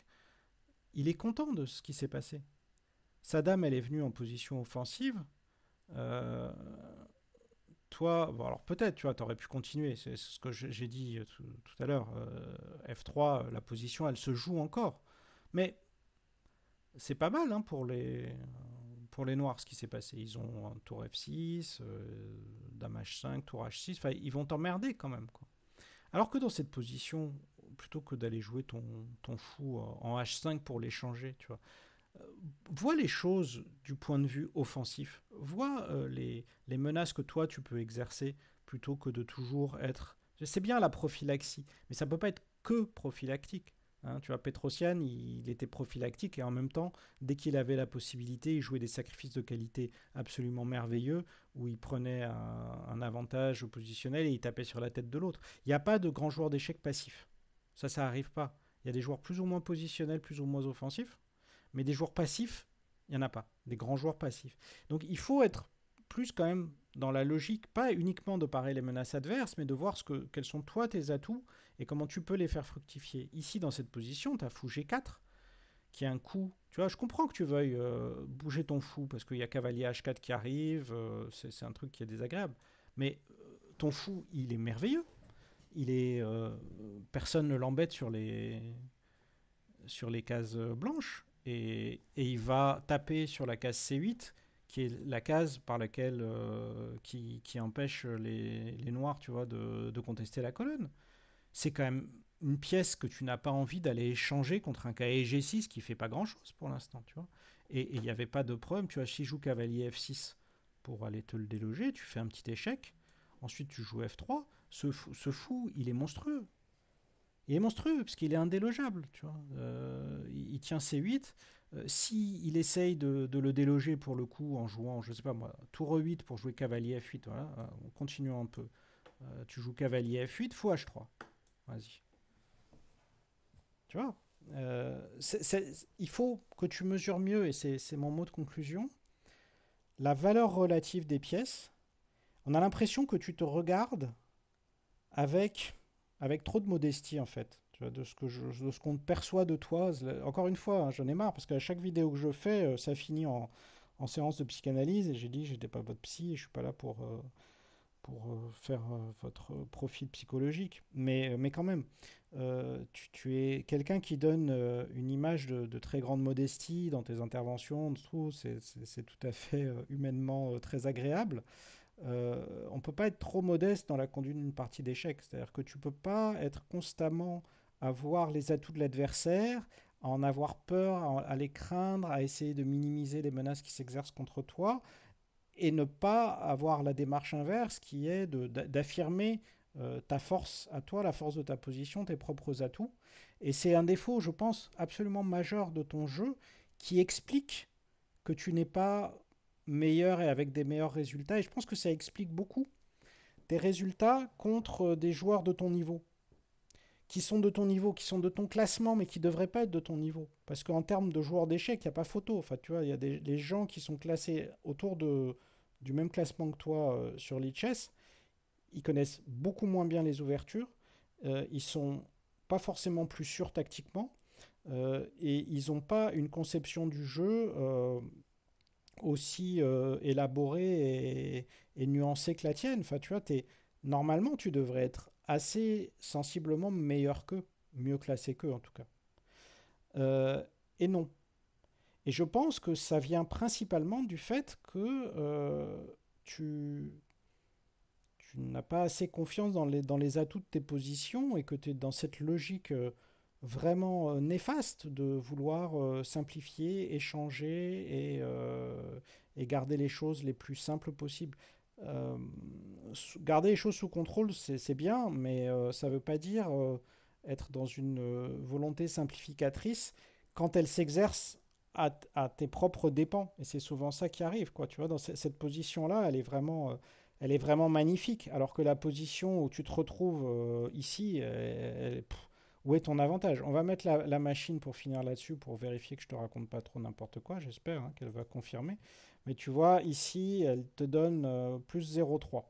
Il est content de ce qui s'est passé. Sa dame, elle est venue en position offensive. Euh, toi, alors peut-être, tu vois, t'aurais pu continuer. C'est ce que j'ai dit tout, à l'heure. F3, la position, elle se joue encore. Mais c'est pas mal hein, pour les pour les Noirs, ce qui s'est passé. Ils ont un tour F6, euh, Dame H5, tour H6. Enfin, ils vont t'emmerder quand même. Quoi. Alors que dans cette position, plutôt que d'aller jouer ton, fou euh, en H5 pour l'échanger, tu vois, euh, vois les choses du point de vue offensif. Vois les, les menaces que toi, tu peux exercer plutôt que de toujours être... C'est bien la prophylaxie, mais ça ne peut pas être que prophylactique. Hein, tu vois, Petrosian, il, était prophylactique et en même temps, dès qu'il avait la possibilité, il jouait des sacrifices de qualité absolument merveilleux où il prenait un, avantage positionnel et il tapait sur la tête de l'autre. Il n'y a pas de grands joueurs d'échecs passifs. Ça, ça n'arrive pas. Il y a des joueurs plus ou moins positionnels, plus ou moins offensifs, mais des joueurs passifs, il n'y en a pas. Des grands joueurs passifs. Donc il faut être plus quand même dans la logique, pas uniquement de parer les menaces adverses, mais de voir ce que, quels sont toi tes atouts et comment tu peux les faire fructifier. Ici, dans cette position, tu as fou G4, qui a un coup. Tu vois, je comprends que tu veuilles euh, bouger ton fou, parce qu'il y a cavalier H4 qui arrive, euh, c'est un truc qui est désagréable. Mais euh, ton fou, il est merveilleux. Il est, personne ne l'embête sur les, sur les cases blanches. Et, et il va taper sur la case C8 qui est la case par laquelle euh, qui, qui, empêche les, noirs, tu vois, de, contester la colonne. C'est quand même une pièce que tu n'as pas envie d'aller échanger contre un e g 6 qui fait pas grand chose pour l'instant, tu vois. Et il n'y avait pas de problème, tu vois, si joue cavalier F6 pour aller te le déloger, tu fais un petit échec, ensuite tu joues F3, ce fou, ce fou il est monstrueux. Il est monstrueux parce qu'il est indélogeable, tu vois. Euh, il, tient C8, s'il euh, si il essaye de, le déloger pour le coup en jouant, je sais pas moi, tour 8 pour jouer cavalier F8, voilà, hein, on continue un peu. Euh, tu joues cavalier F8, fou H3. Vas-y. Tu vois euh, Il faut que tu mesures mieux, et c'est mon mot de conclusion, la valeur relative des pièces. On a l'impression que tu te regardes avec trop de modestie en fait de ce que je, ce qu'on perçoit de toi. Encore une fois, hein, j'en ai marre parce qu'à chaque vidéo que je fais, euh, ça finit en, en, séance de psychanalyse et j'ai dit, j'étais pas votre psy et je suis pas là pour euh, pour euh, faire votre profil psychologique. Mais mais quand même, tu, es quelqu'un qui donne une image de, très grande modestie dans tes interventions. C'est tout à fait humainement très agréable. on peut pas être trop modeste dans la conduite d'une partie d'échecs. C'est-à-dire que tu peux pas être constamment avoir les atouts de l'adversaire, en avoir peur, à les craindre, à essayer de minimiser les menaces qui s'exercent contre toi, et ne pas avoir la démarche inverse qui est d'affirmer euh, ta force à toi, la force de ta position, tes propres atouts. Et c'est un défaut, je pense, absolument majeur de ton jeu qui explique que tu n'es pas meilleur et avec des meilleurs résultats. Et je pense que ça explique beaucoup tes résultats contre euh, des joueurs de ton niveau qui sont de ton niveau, qui sont de ton classement, mais qui ne devraient pas être de ton niveau. Parce qu'en termes de joueurs d'échecs, il n'y a pas photo. Enfin, tu vois, il y a des, gens qui sont classés autour de, du même classement que toi euh, sur le chess. Ils connaissent beaucoup moins bien les ouvertures. Euh, ils sont pas forcément plus sûrs tactiquement. Euh, et ils n'ont pas une conception du jeu euh, aussi élaborée et, nuancée que la tienne. Enfin, tu vois, es, normalement, tu devrais être assez sensiblement meilleur que, mieux classé qu'eux en tout cas. Euh, et non. Et je pense que ça vient principalement du fait que euh, tu, tu n'as pas assez confiance dans les, dans les atouts de tes positions et que tu es dans cette logique euh, vraiment néfaste de vouloir simplifier, échanger et, et garder les choses les plus simples possibles. Euh, garder les choses sous contrôle, c'est bien, mais euh, ça ne veut pas dire euh, être dans une volonté simplificatrice quand elle s'exerce à, tes propres dépens. Et c'est souvent ça qui arrive, quoi. Tu vois, dans cette position-là, elle est vraiment. elle est vraiment magnifique, alors que la position où tu te retrouves ici, elle, où est ton avantage On va mettre la, machine pour finir là-dessus, pour vérifier que je te raconte pas trop n'importe quoi, j'espère hein, qu'elle va confirmer. Mais tu vois, ici, elle te donne euh, plus 0,3.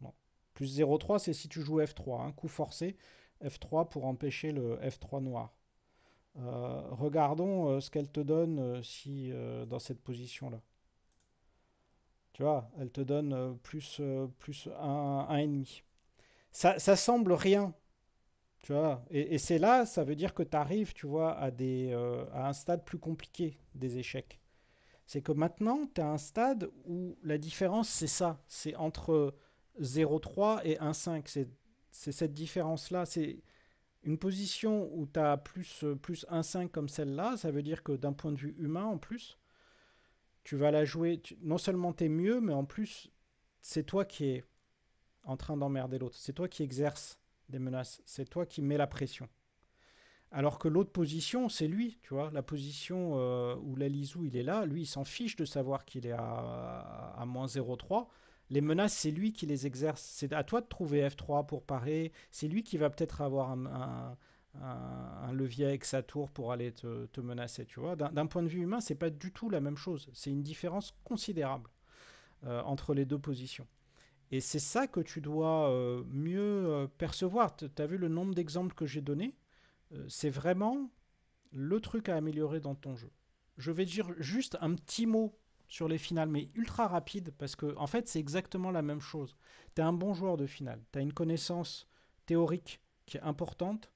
Non. Plus 0,3, c'est si tu joues F3. un hein, coup forcé, F3 pour empêcher le F3 noir. Euh, regardons euh, ce qu'elle te donne si dans cette position-là. Tu vois, elle te donne plus, plus 1,5. ça, semble rien, tu vois, et, c'est là, ça veut dire que tu arrives, tu vois, à, des, à un stade plus compliqué des échecs. C'est que maintenant, tu as un stade où la différence, c'est ça. C'est entre 0,3 et 1,5. C'est cette différence-là. C'est une position où tu as plus, plus 1,5 comme celle-là. Ça veut dire que d'un point de vue humain, en plus, tu vas la jouer. non seulement tu es mieux, mais en plus, c'est toi qui es en train d'emmerder l'autre. C'est toi qui exerce des menaces. C'est toi qui mets la pression. Alors que l'autre position, c'est lui, tu vois, la position euh, où Lalizou il est là, lui il s'en fiche de savoir qu'il est à, moins 0,3. Les menaces, c'est lui qui les exerce. C'est à toi de trouver F3 pour parer. C'est lui qui va peut-être avoir un, levier avec sa tour pour aller te, menacer, tu vois. D'un point de vue humain, c'est pas du tout la même chose. C'est une différence considérable euh, entre les deux positions. Et c'est ça que tu dois euh, mieux percevoir. Tu as vu le nombre d'exemples que j'ai donnés euh, c'est vraiment le truc à améliorer dans ton jeu. Je vais dire juste un petit mot sur les finales, mais ultra rapide, parce que en fait, c'est exactement la même chose. Tu es un bon joueur de finale, tu as une connaissance théorique qui est importante,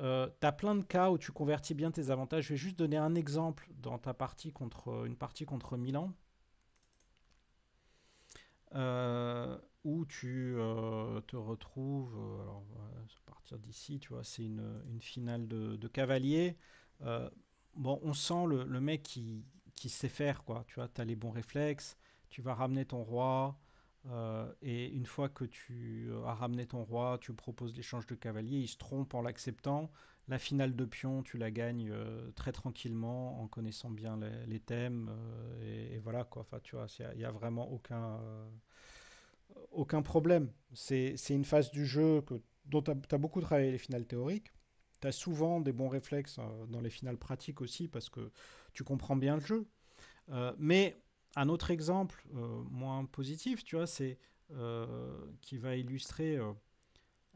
euh, T'as tu as plein de cas où tu convertis bien tes avantages. Je vais juste donner un exemple dans ta partie contre une partie contre Milan. Euh, où tu te retrouves d'ici, tu vois, c'est une, finale de, cavalier. Euh, bon, on sent le, mec qui, sait faire, quoi. Tu vois, tu as les bons réflexes, tu vas ramener ton roi. Euh, et une fois que tu euh, as ramené ton roi, tu proposes l'échange de cavalier, il se trompe en l'acceptant. La finale de pion, tu la gagnes très tranquillement en connaissant bien les, thèmes. Et, voilà, quoi. Enfin, tu vois, il n'y a, vraiment aucun aucun problème. C'est une phase du jeu que dont tu as, beaucoup travaillé les finales théoriques. Tu as souvent des bons réflexes euh, dans les finales pratiques aussi parce que tu comprends bien le jeu. Euh, mais un autre exemple euh, moins positif, tu vois, c'est qui va illustrer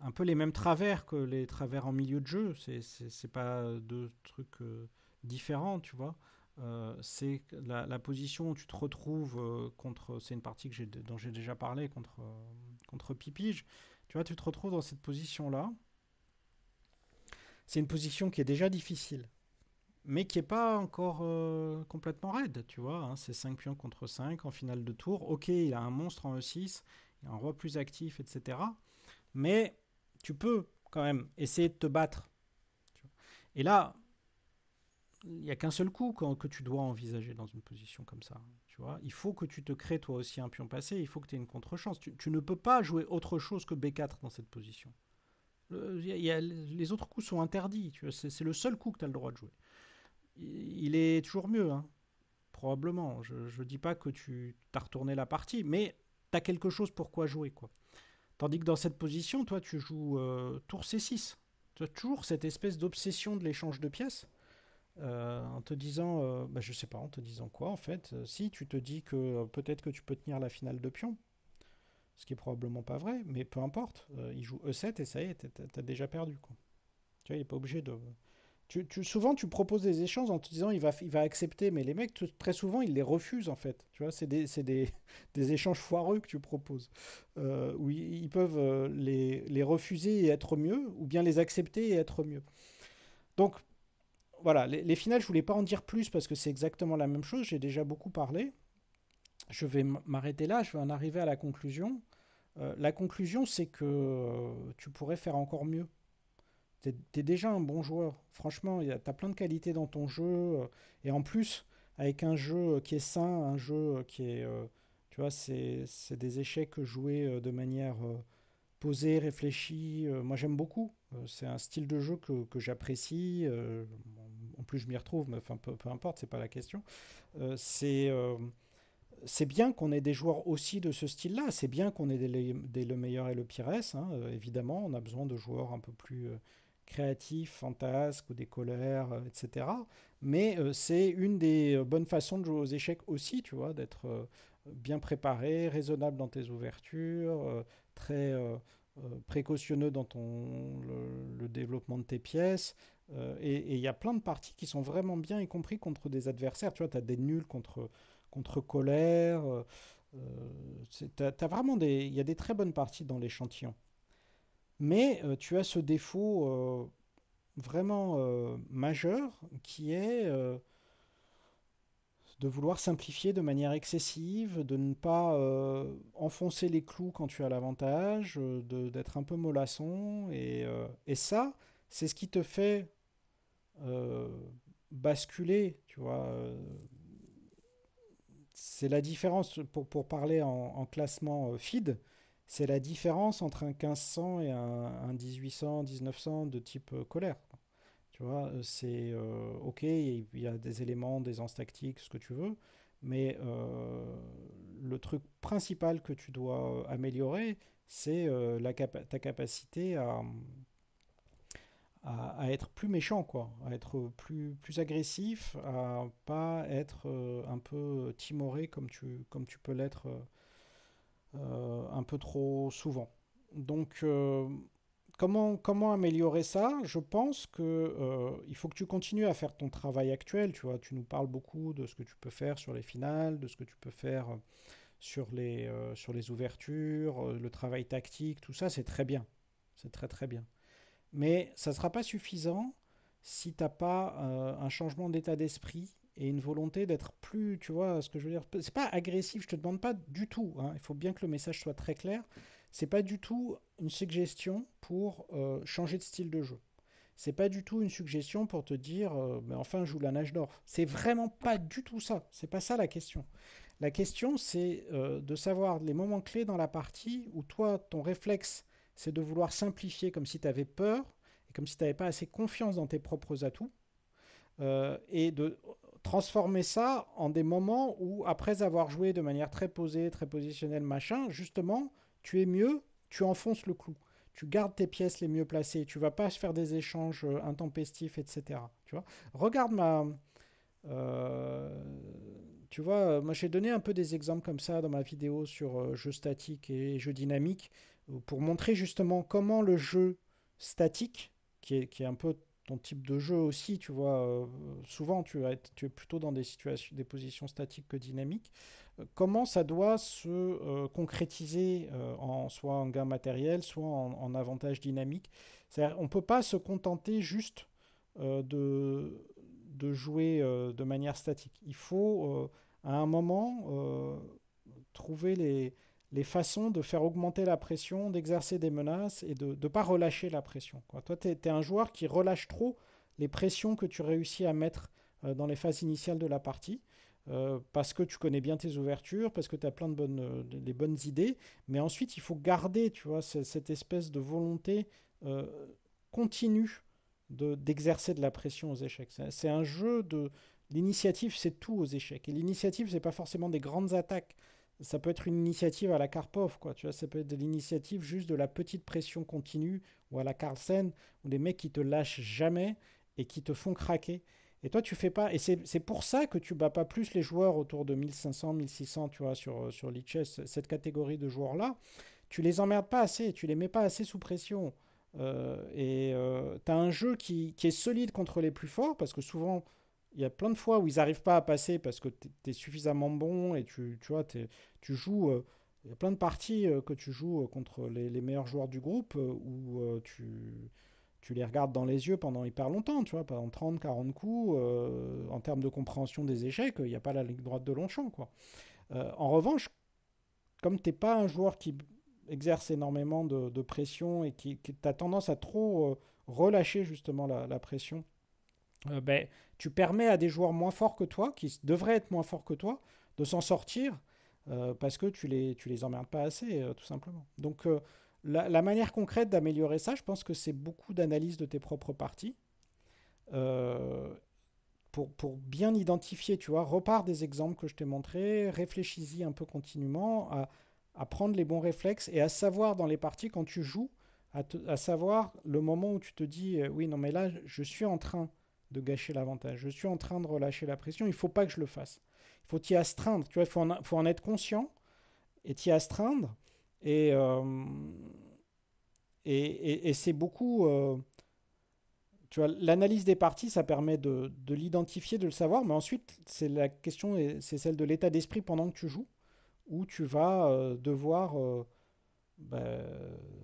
un peu les mêmes travers que les travers en milieu de jeu. C'est pas deux trucs différents, tu vois. c'est la, position où tu te retrouves contre. C'est une partie que dont j'ai déjà parlé contre, contre Pipige. Tu vois, tu te retrouves dans cette position-là. C'est une position qui est déjà difficile, mais qui n'est pas encore euh, complètement raide, tu vois. Hein. c'est 5 pions contre 5 en finale de tour. Ok, il a un monstre en E6, il a un roi plus actif, etc. Mais tu peux quand même essayer de te battre. Et là, il n'y a qu'un seul coup que tu dois envisager dans une position comme ça. Tu vois, il faut que tu te crées toi aussi un pion passé, il faut que tu aies une contre-chance. Tu, ne peux pas jouer autre chose que B4 dans cette position. les autres coups sont interdits, c'est le seul coup que tu as le droit de jouer. Il, est toujours mieux, hein. probablement. Je ne dis pas que tu as retourné la partie, mais tu as quelque chose pour quoi jouer. quoi. Tandis que dans cette position, toi, tu joues euh, tour C6. Tu as toujours cette espèce d'obsession de l'échange de pièces. Euh, en te disant, euh, bah, je sais pas, en te disant quoi en fait. Euh, si tu te dis que peut-être que tu peux tenir la finale de pion, ce qui est probablement pas vrai, mais peu importe. il joue E7 et ça y est, t'as, déjà perdu quoi. Tu vois, il est pas obligé de. Tu, souvent, tu proposes des échanges en te disant il va, il va accepter, mais les mecs, très souvent, ils les refusent en fait. Tu vois, c'est des, des, des échanges foireux que tu proposes. Euh, ils, ils peuvent les, les, refuser et être mieux, ou bien les accepter et être mieux. Donc, voilà, les, finales, je voulais pas en dire plus parce que c'est exactement la même chose. J'ai déjà beaucoup parlé. Je vais m'arrêter là. Je vais en arriver à la conclusion. Euh, la conclusion, c'est que euh, tu pourrais faire encore mieux. Tu es, déjà un bon joueur. Franchement, tu as plein de qualités dans ton jeu. Euh, et en plus, avec un jeu qui est sain, un jeu qui est. tu vois, c'est des échecs joués de manière posée, réfléchie. moi, j'aime beaucoup. c'est un style de jeu que, j'apprécie plus je m'y retrouve, mais enfin, peu, peu importe, c'est pas la question. Euh, c'est euh, c'est bien qu'on ait des joueurs aussi de ce style-là. C'est bien qu'on ait des, le meilleur et le pire S. Hein. Euh, évidemment, on a besoin de joueurs un peu plus créatifs, fantasques ou des colères, etc. Mais c'est une des bonnes façons de jouer aux échecs aussi, tu vois, d'être bien préparé, raisonnable dans tes ouvertures, très précautionneux dans ton, le, développement de tes pièces. Euh, et il y a plein de parties qui sont vraiment bien, y compris contre des adversaires. Tu vois, tu as des nuls contre, contre Colère. Euh, euh, tu as, vraiment des, y a des très bonnes parties dans l'échantillon. Mais tu as ce défaut vraiment majeur qui est de vouloir simplifier de manière excessive, de ne pas enfoncer les clous quand tu as l'avantage, d'être un peu mollasson. Et, et ça, c'est ce qui te fait euh, basculer, tu vois. Euh, c'est la différence, pour, parler en, classement euh, feed, c'est la différence entre un 1500 et un, 1800, 1900 de type colère. Tu vois, c'est ok, il y a des éléments, des anses tactiques, ce que tu veux, mais le truc principal que tu dois améliorer, c'est ta capacité à, à, être plus méchant, quoi, à être plus, plus agressif, à pas être euh, un peu timoré comme tu, comme tu peux l'être euh, euh, un peu trop souvent. Donc, comment, comment améliorer ça Je pense que il faut que tu continues à faire ton travail actuel. Tu vois, tu nous parles beaucoup de ce que tu peux faire sur les finales, de ce que tu peux faire sur les, sur les ouvertures, le travail tactique, tout ça, c'est très bien. C'est très très bien. Mais ça ne sera pas suffisant si tu t'as pas euh, un changement d'état d'esprit et une volonté d'être plus, tu vois, ce que je veux dire. C'est pas agressif, je te demande pas du tout. Hein. il faut bien que le message soit très clair. C'est pas du tout une suggestion pour euh, changer de style de jeu. C'est pas du tout une suggestion pour te dire, euh, mais enfin, joue la nage d'or. C'est vraiment pas du tout ça. C'est pas ça la question. La question, c'est de savoir les moments clés dans la partie où toi, ton réflexe c'est de vouloir simplifier comme si tu avais peur et comme si tu n'avais pas assez confiance dans tes propres atouts. Euh, et de transformer ça en des moments où, après avoir joué de manière très posée, très positionnelle, machin, justement, tu es mieux, tu enfonces le clou. Tu gardes tes pièces les mieux placées, tu vas pas faire des échanges euh, intempestifs, etc. Tu vois Regarde ma, euh, tu vois, moi j'ai donné un peu des exemples comme ça dans ma vidéo sur jeu jeux statiques et jeux dynamiques pour montrer justement comment le jeu statique, qui est, un peu ton type de jeu aussi, tu vois, euh, souvent tu, es plutôt dans des situations, des positions statiques que dynamiques. Euh, comment ça doit se euh, concrétiser en soit en gain matériel, soit en, avantage dynamique On ne peut pas se contenter juste de, de jouer de manière statique. Il faut à un moment trouver les, les façons de faire augmenter la pression, d'exercer des menaces et de ne pas relâcher la pression. Toi, tu es, un joueur qui relâche trop les pressions que tu réussis à mettre euh, dans les phases initiales de la partie. Euh, parce que tu connais bien tes ouvertures, parce que tu as plein de bonnes, les bonnes idées, mais ensuite il faut garder, tu vois, cette espèce de volonté euh, continue d'exercer de, la pression aux échecs. C'est un jeu de, L'initiative, c'est tout aux échecs. Et l'initiative, n'est pas forcément des grandes attaques ça peut être une initiative à la Karpov, quoi. Tu vois, ça peut être de l'initiative juste de la petite pression continue ou à la Carlsen, ou des mecs qui te lâchent jamais et qui te font craquer. Et toi, tu fais pas. Et c'est pour ça que tu bats pas plus les joueurs autour de 1500, 1600, tu vois, sur, sur cette catégorie de joueurs-là. Tu les emmerdes pas assez, tu les mets pas assez sous pression. Euh, et euh, tu as un jeu qui, qui, est solide contre les plus forts, parce que souvent, il y a plein de fois où ils n'arrivent pas à passer parce que tu es, suffisamment bon et tu, vois, tu joues. Euh, il y a plein de parties euh, que tu joues euh, contre les, meilleurs joueurs du groupe où tu, les regardes dans les yeux pendant hyper longtemps, tu vois, pendant 30, 40 coups. en termes de compréhension des échecs, il n'y a pas la ligne droite de Longchamp, quoi. en revanche, comme tu n'es pas un joueur qui exerce énormément de, pression et qui, tu a tendance à trop relâcher justement la pression euh, ben, tu permets à des joueurs moins forts que toi, qui devraient être moins forts que toi, de s'en sortir euh, parce que tu les, tu les emmerdes pas assez, euh, tout simplement. Donc la, manière concrète d'améliorer ça, je pense que c'est beaucoup d'analyse de tes propres parties. Pour, pour, bien identifier, tu vois, repars des exemples que je t'ai montrés, réfléchis-y un peu continuellement, à, prendre les bons réflexes et à savoir dans les parties quand tu joues, à, savoir le moment où tu te dis, oui, non, mais là, je suis en train de gâcher l'avantage. Je suis en train de relâcher la pression, il ne faut pas que je le fasse. Il faut t'y astreindre, tu vois, il faut, en, être conscient et t'y astreindre. Et, euh, et, et, c'est beaucoup... Euh, tu vois, l'analyse des parties, ça permet de, de l'identifier, de le savoir, mais ensuite, c'est la question, c'est celle de l'état d'esprit pendant que tu joues, où tu vas euh, devoir... Bah,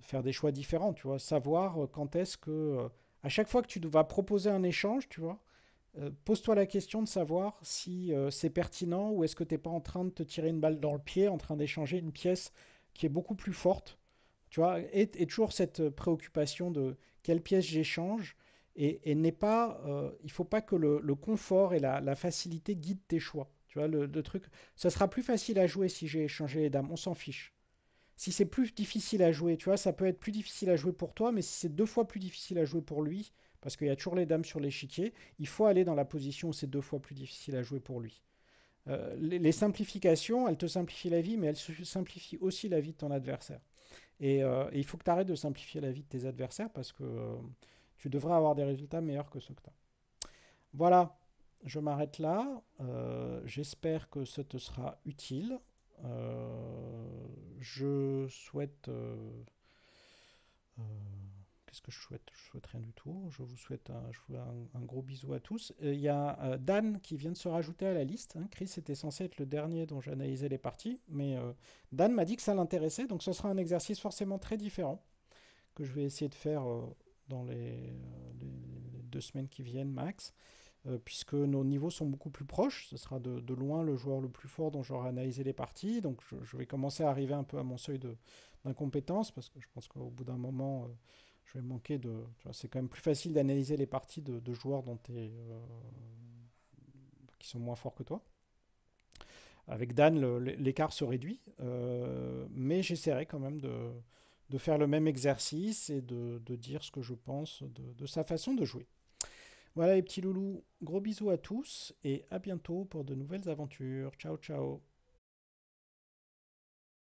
faire des choix différents, tu vois, savoir quand est-ce que à chaque fois que tu vas proposer un échange, tu vois, euh, pose-toi la question de savoir si euh, c'est pertinent ou est-ce que tu n'es pas en train de te tirer une balle dans le pied, en train d'échanger une pièce qui est beaucoup plus forte. Tu vois, et, toujours cette préoccupation de quelle pièce j'échange. Et, et n'est pas, euh, il faut pas que le, confort et la, facilité guident tes choix. Tu vois, le truc, ça sera plus facile à jouer si j'ai échangé les dames, on s'en fiche si c'est plus difficile à jouer, tu vois, ça peut être plus difficile à jouer pour toi, mais si c'est deux fois plus difficile à jouer pour lui, parce qu'il y a toujours les dames sur l'échiquier, il faut aller dans la position où c'est deux fois plus difficile à jouer pour lui. Euh, les, simplifications, elles te simplifient la vie, mais elles simplifient aussi la vie de ton adversaire. Et, euh, il faut que tu arrêtes de simplifier la vie de tes adversaires parce que euh, tu devrais avoir des résultats meilleurs que ceux que tu as. Voilà, je m'arrête là. J'espère que ce te sera utile. Euh, je souhaite... Euh, euh, qu'est-ce que je souhaite Je souhaite rien du tout. Je vous souhaite un, gros bisou à tous. Euh, il y a Dan qui vient de se rajouter à la liste. Hein. Chris était censé être le dernier dont j'analysais les parties, mais Dan m'a dit que ça l'intéressait, donc ce sera un exercice forcément très différent que je vais essayer de faire dans les, deux semaines qui viennent, max. Euh, puisque nos niveaux sont beaucoup plus proches. Ce sera de, loin le joueur le plus fort dont j'aurai analysé les parties. Donc je, vais commencer à arriver un peu à mon seuil d'incompétence, parce que je pense qu'au bout d'un moment, euh, je vais manquer de... C'est quand même plus facile d'analyser les parties de, joueurs dont es, euh, qui sont moins forts que toi. Avec Dan, l'écart se réduit, mais j'essaierai quand même de, faire le même exercice et de, dire ce que je pense de sa façon de jouer. Voilà les petits loulous, gros bisous à tous et à bientôt pour de nouvelles aventures. Ciao ciao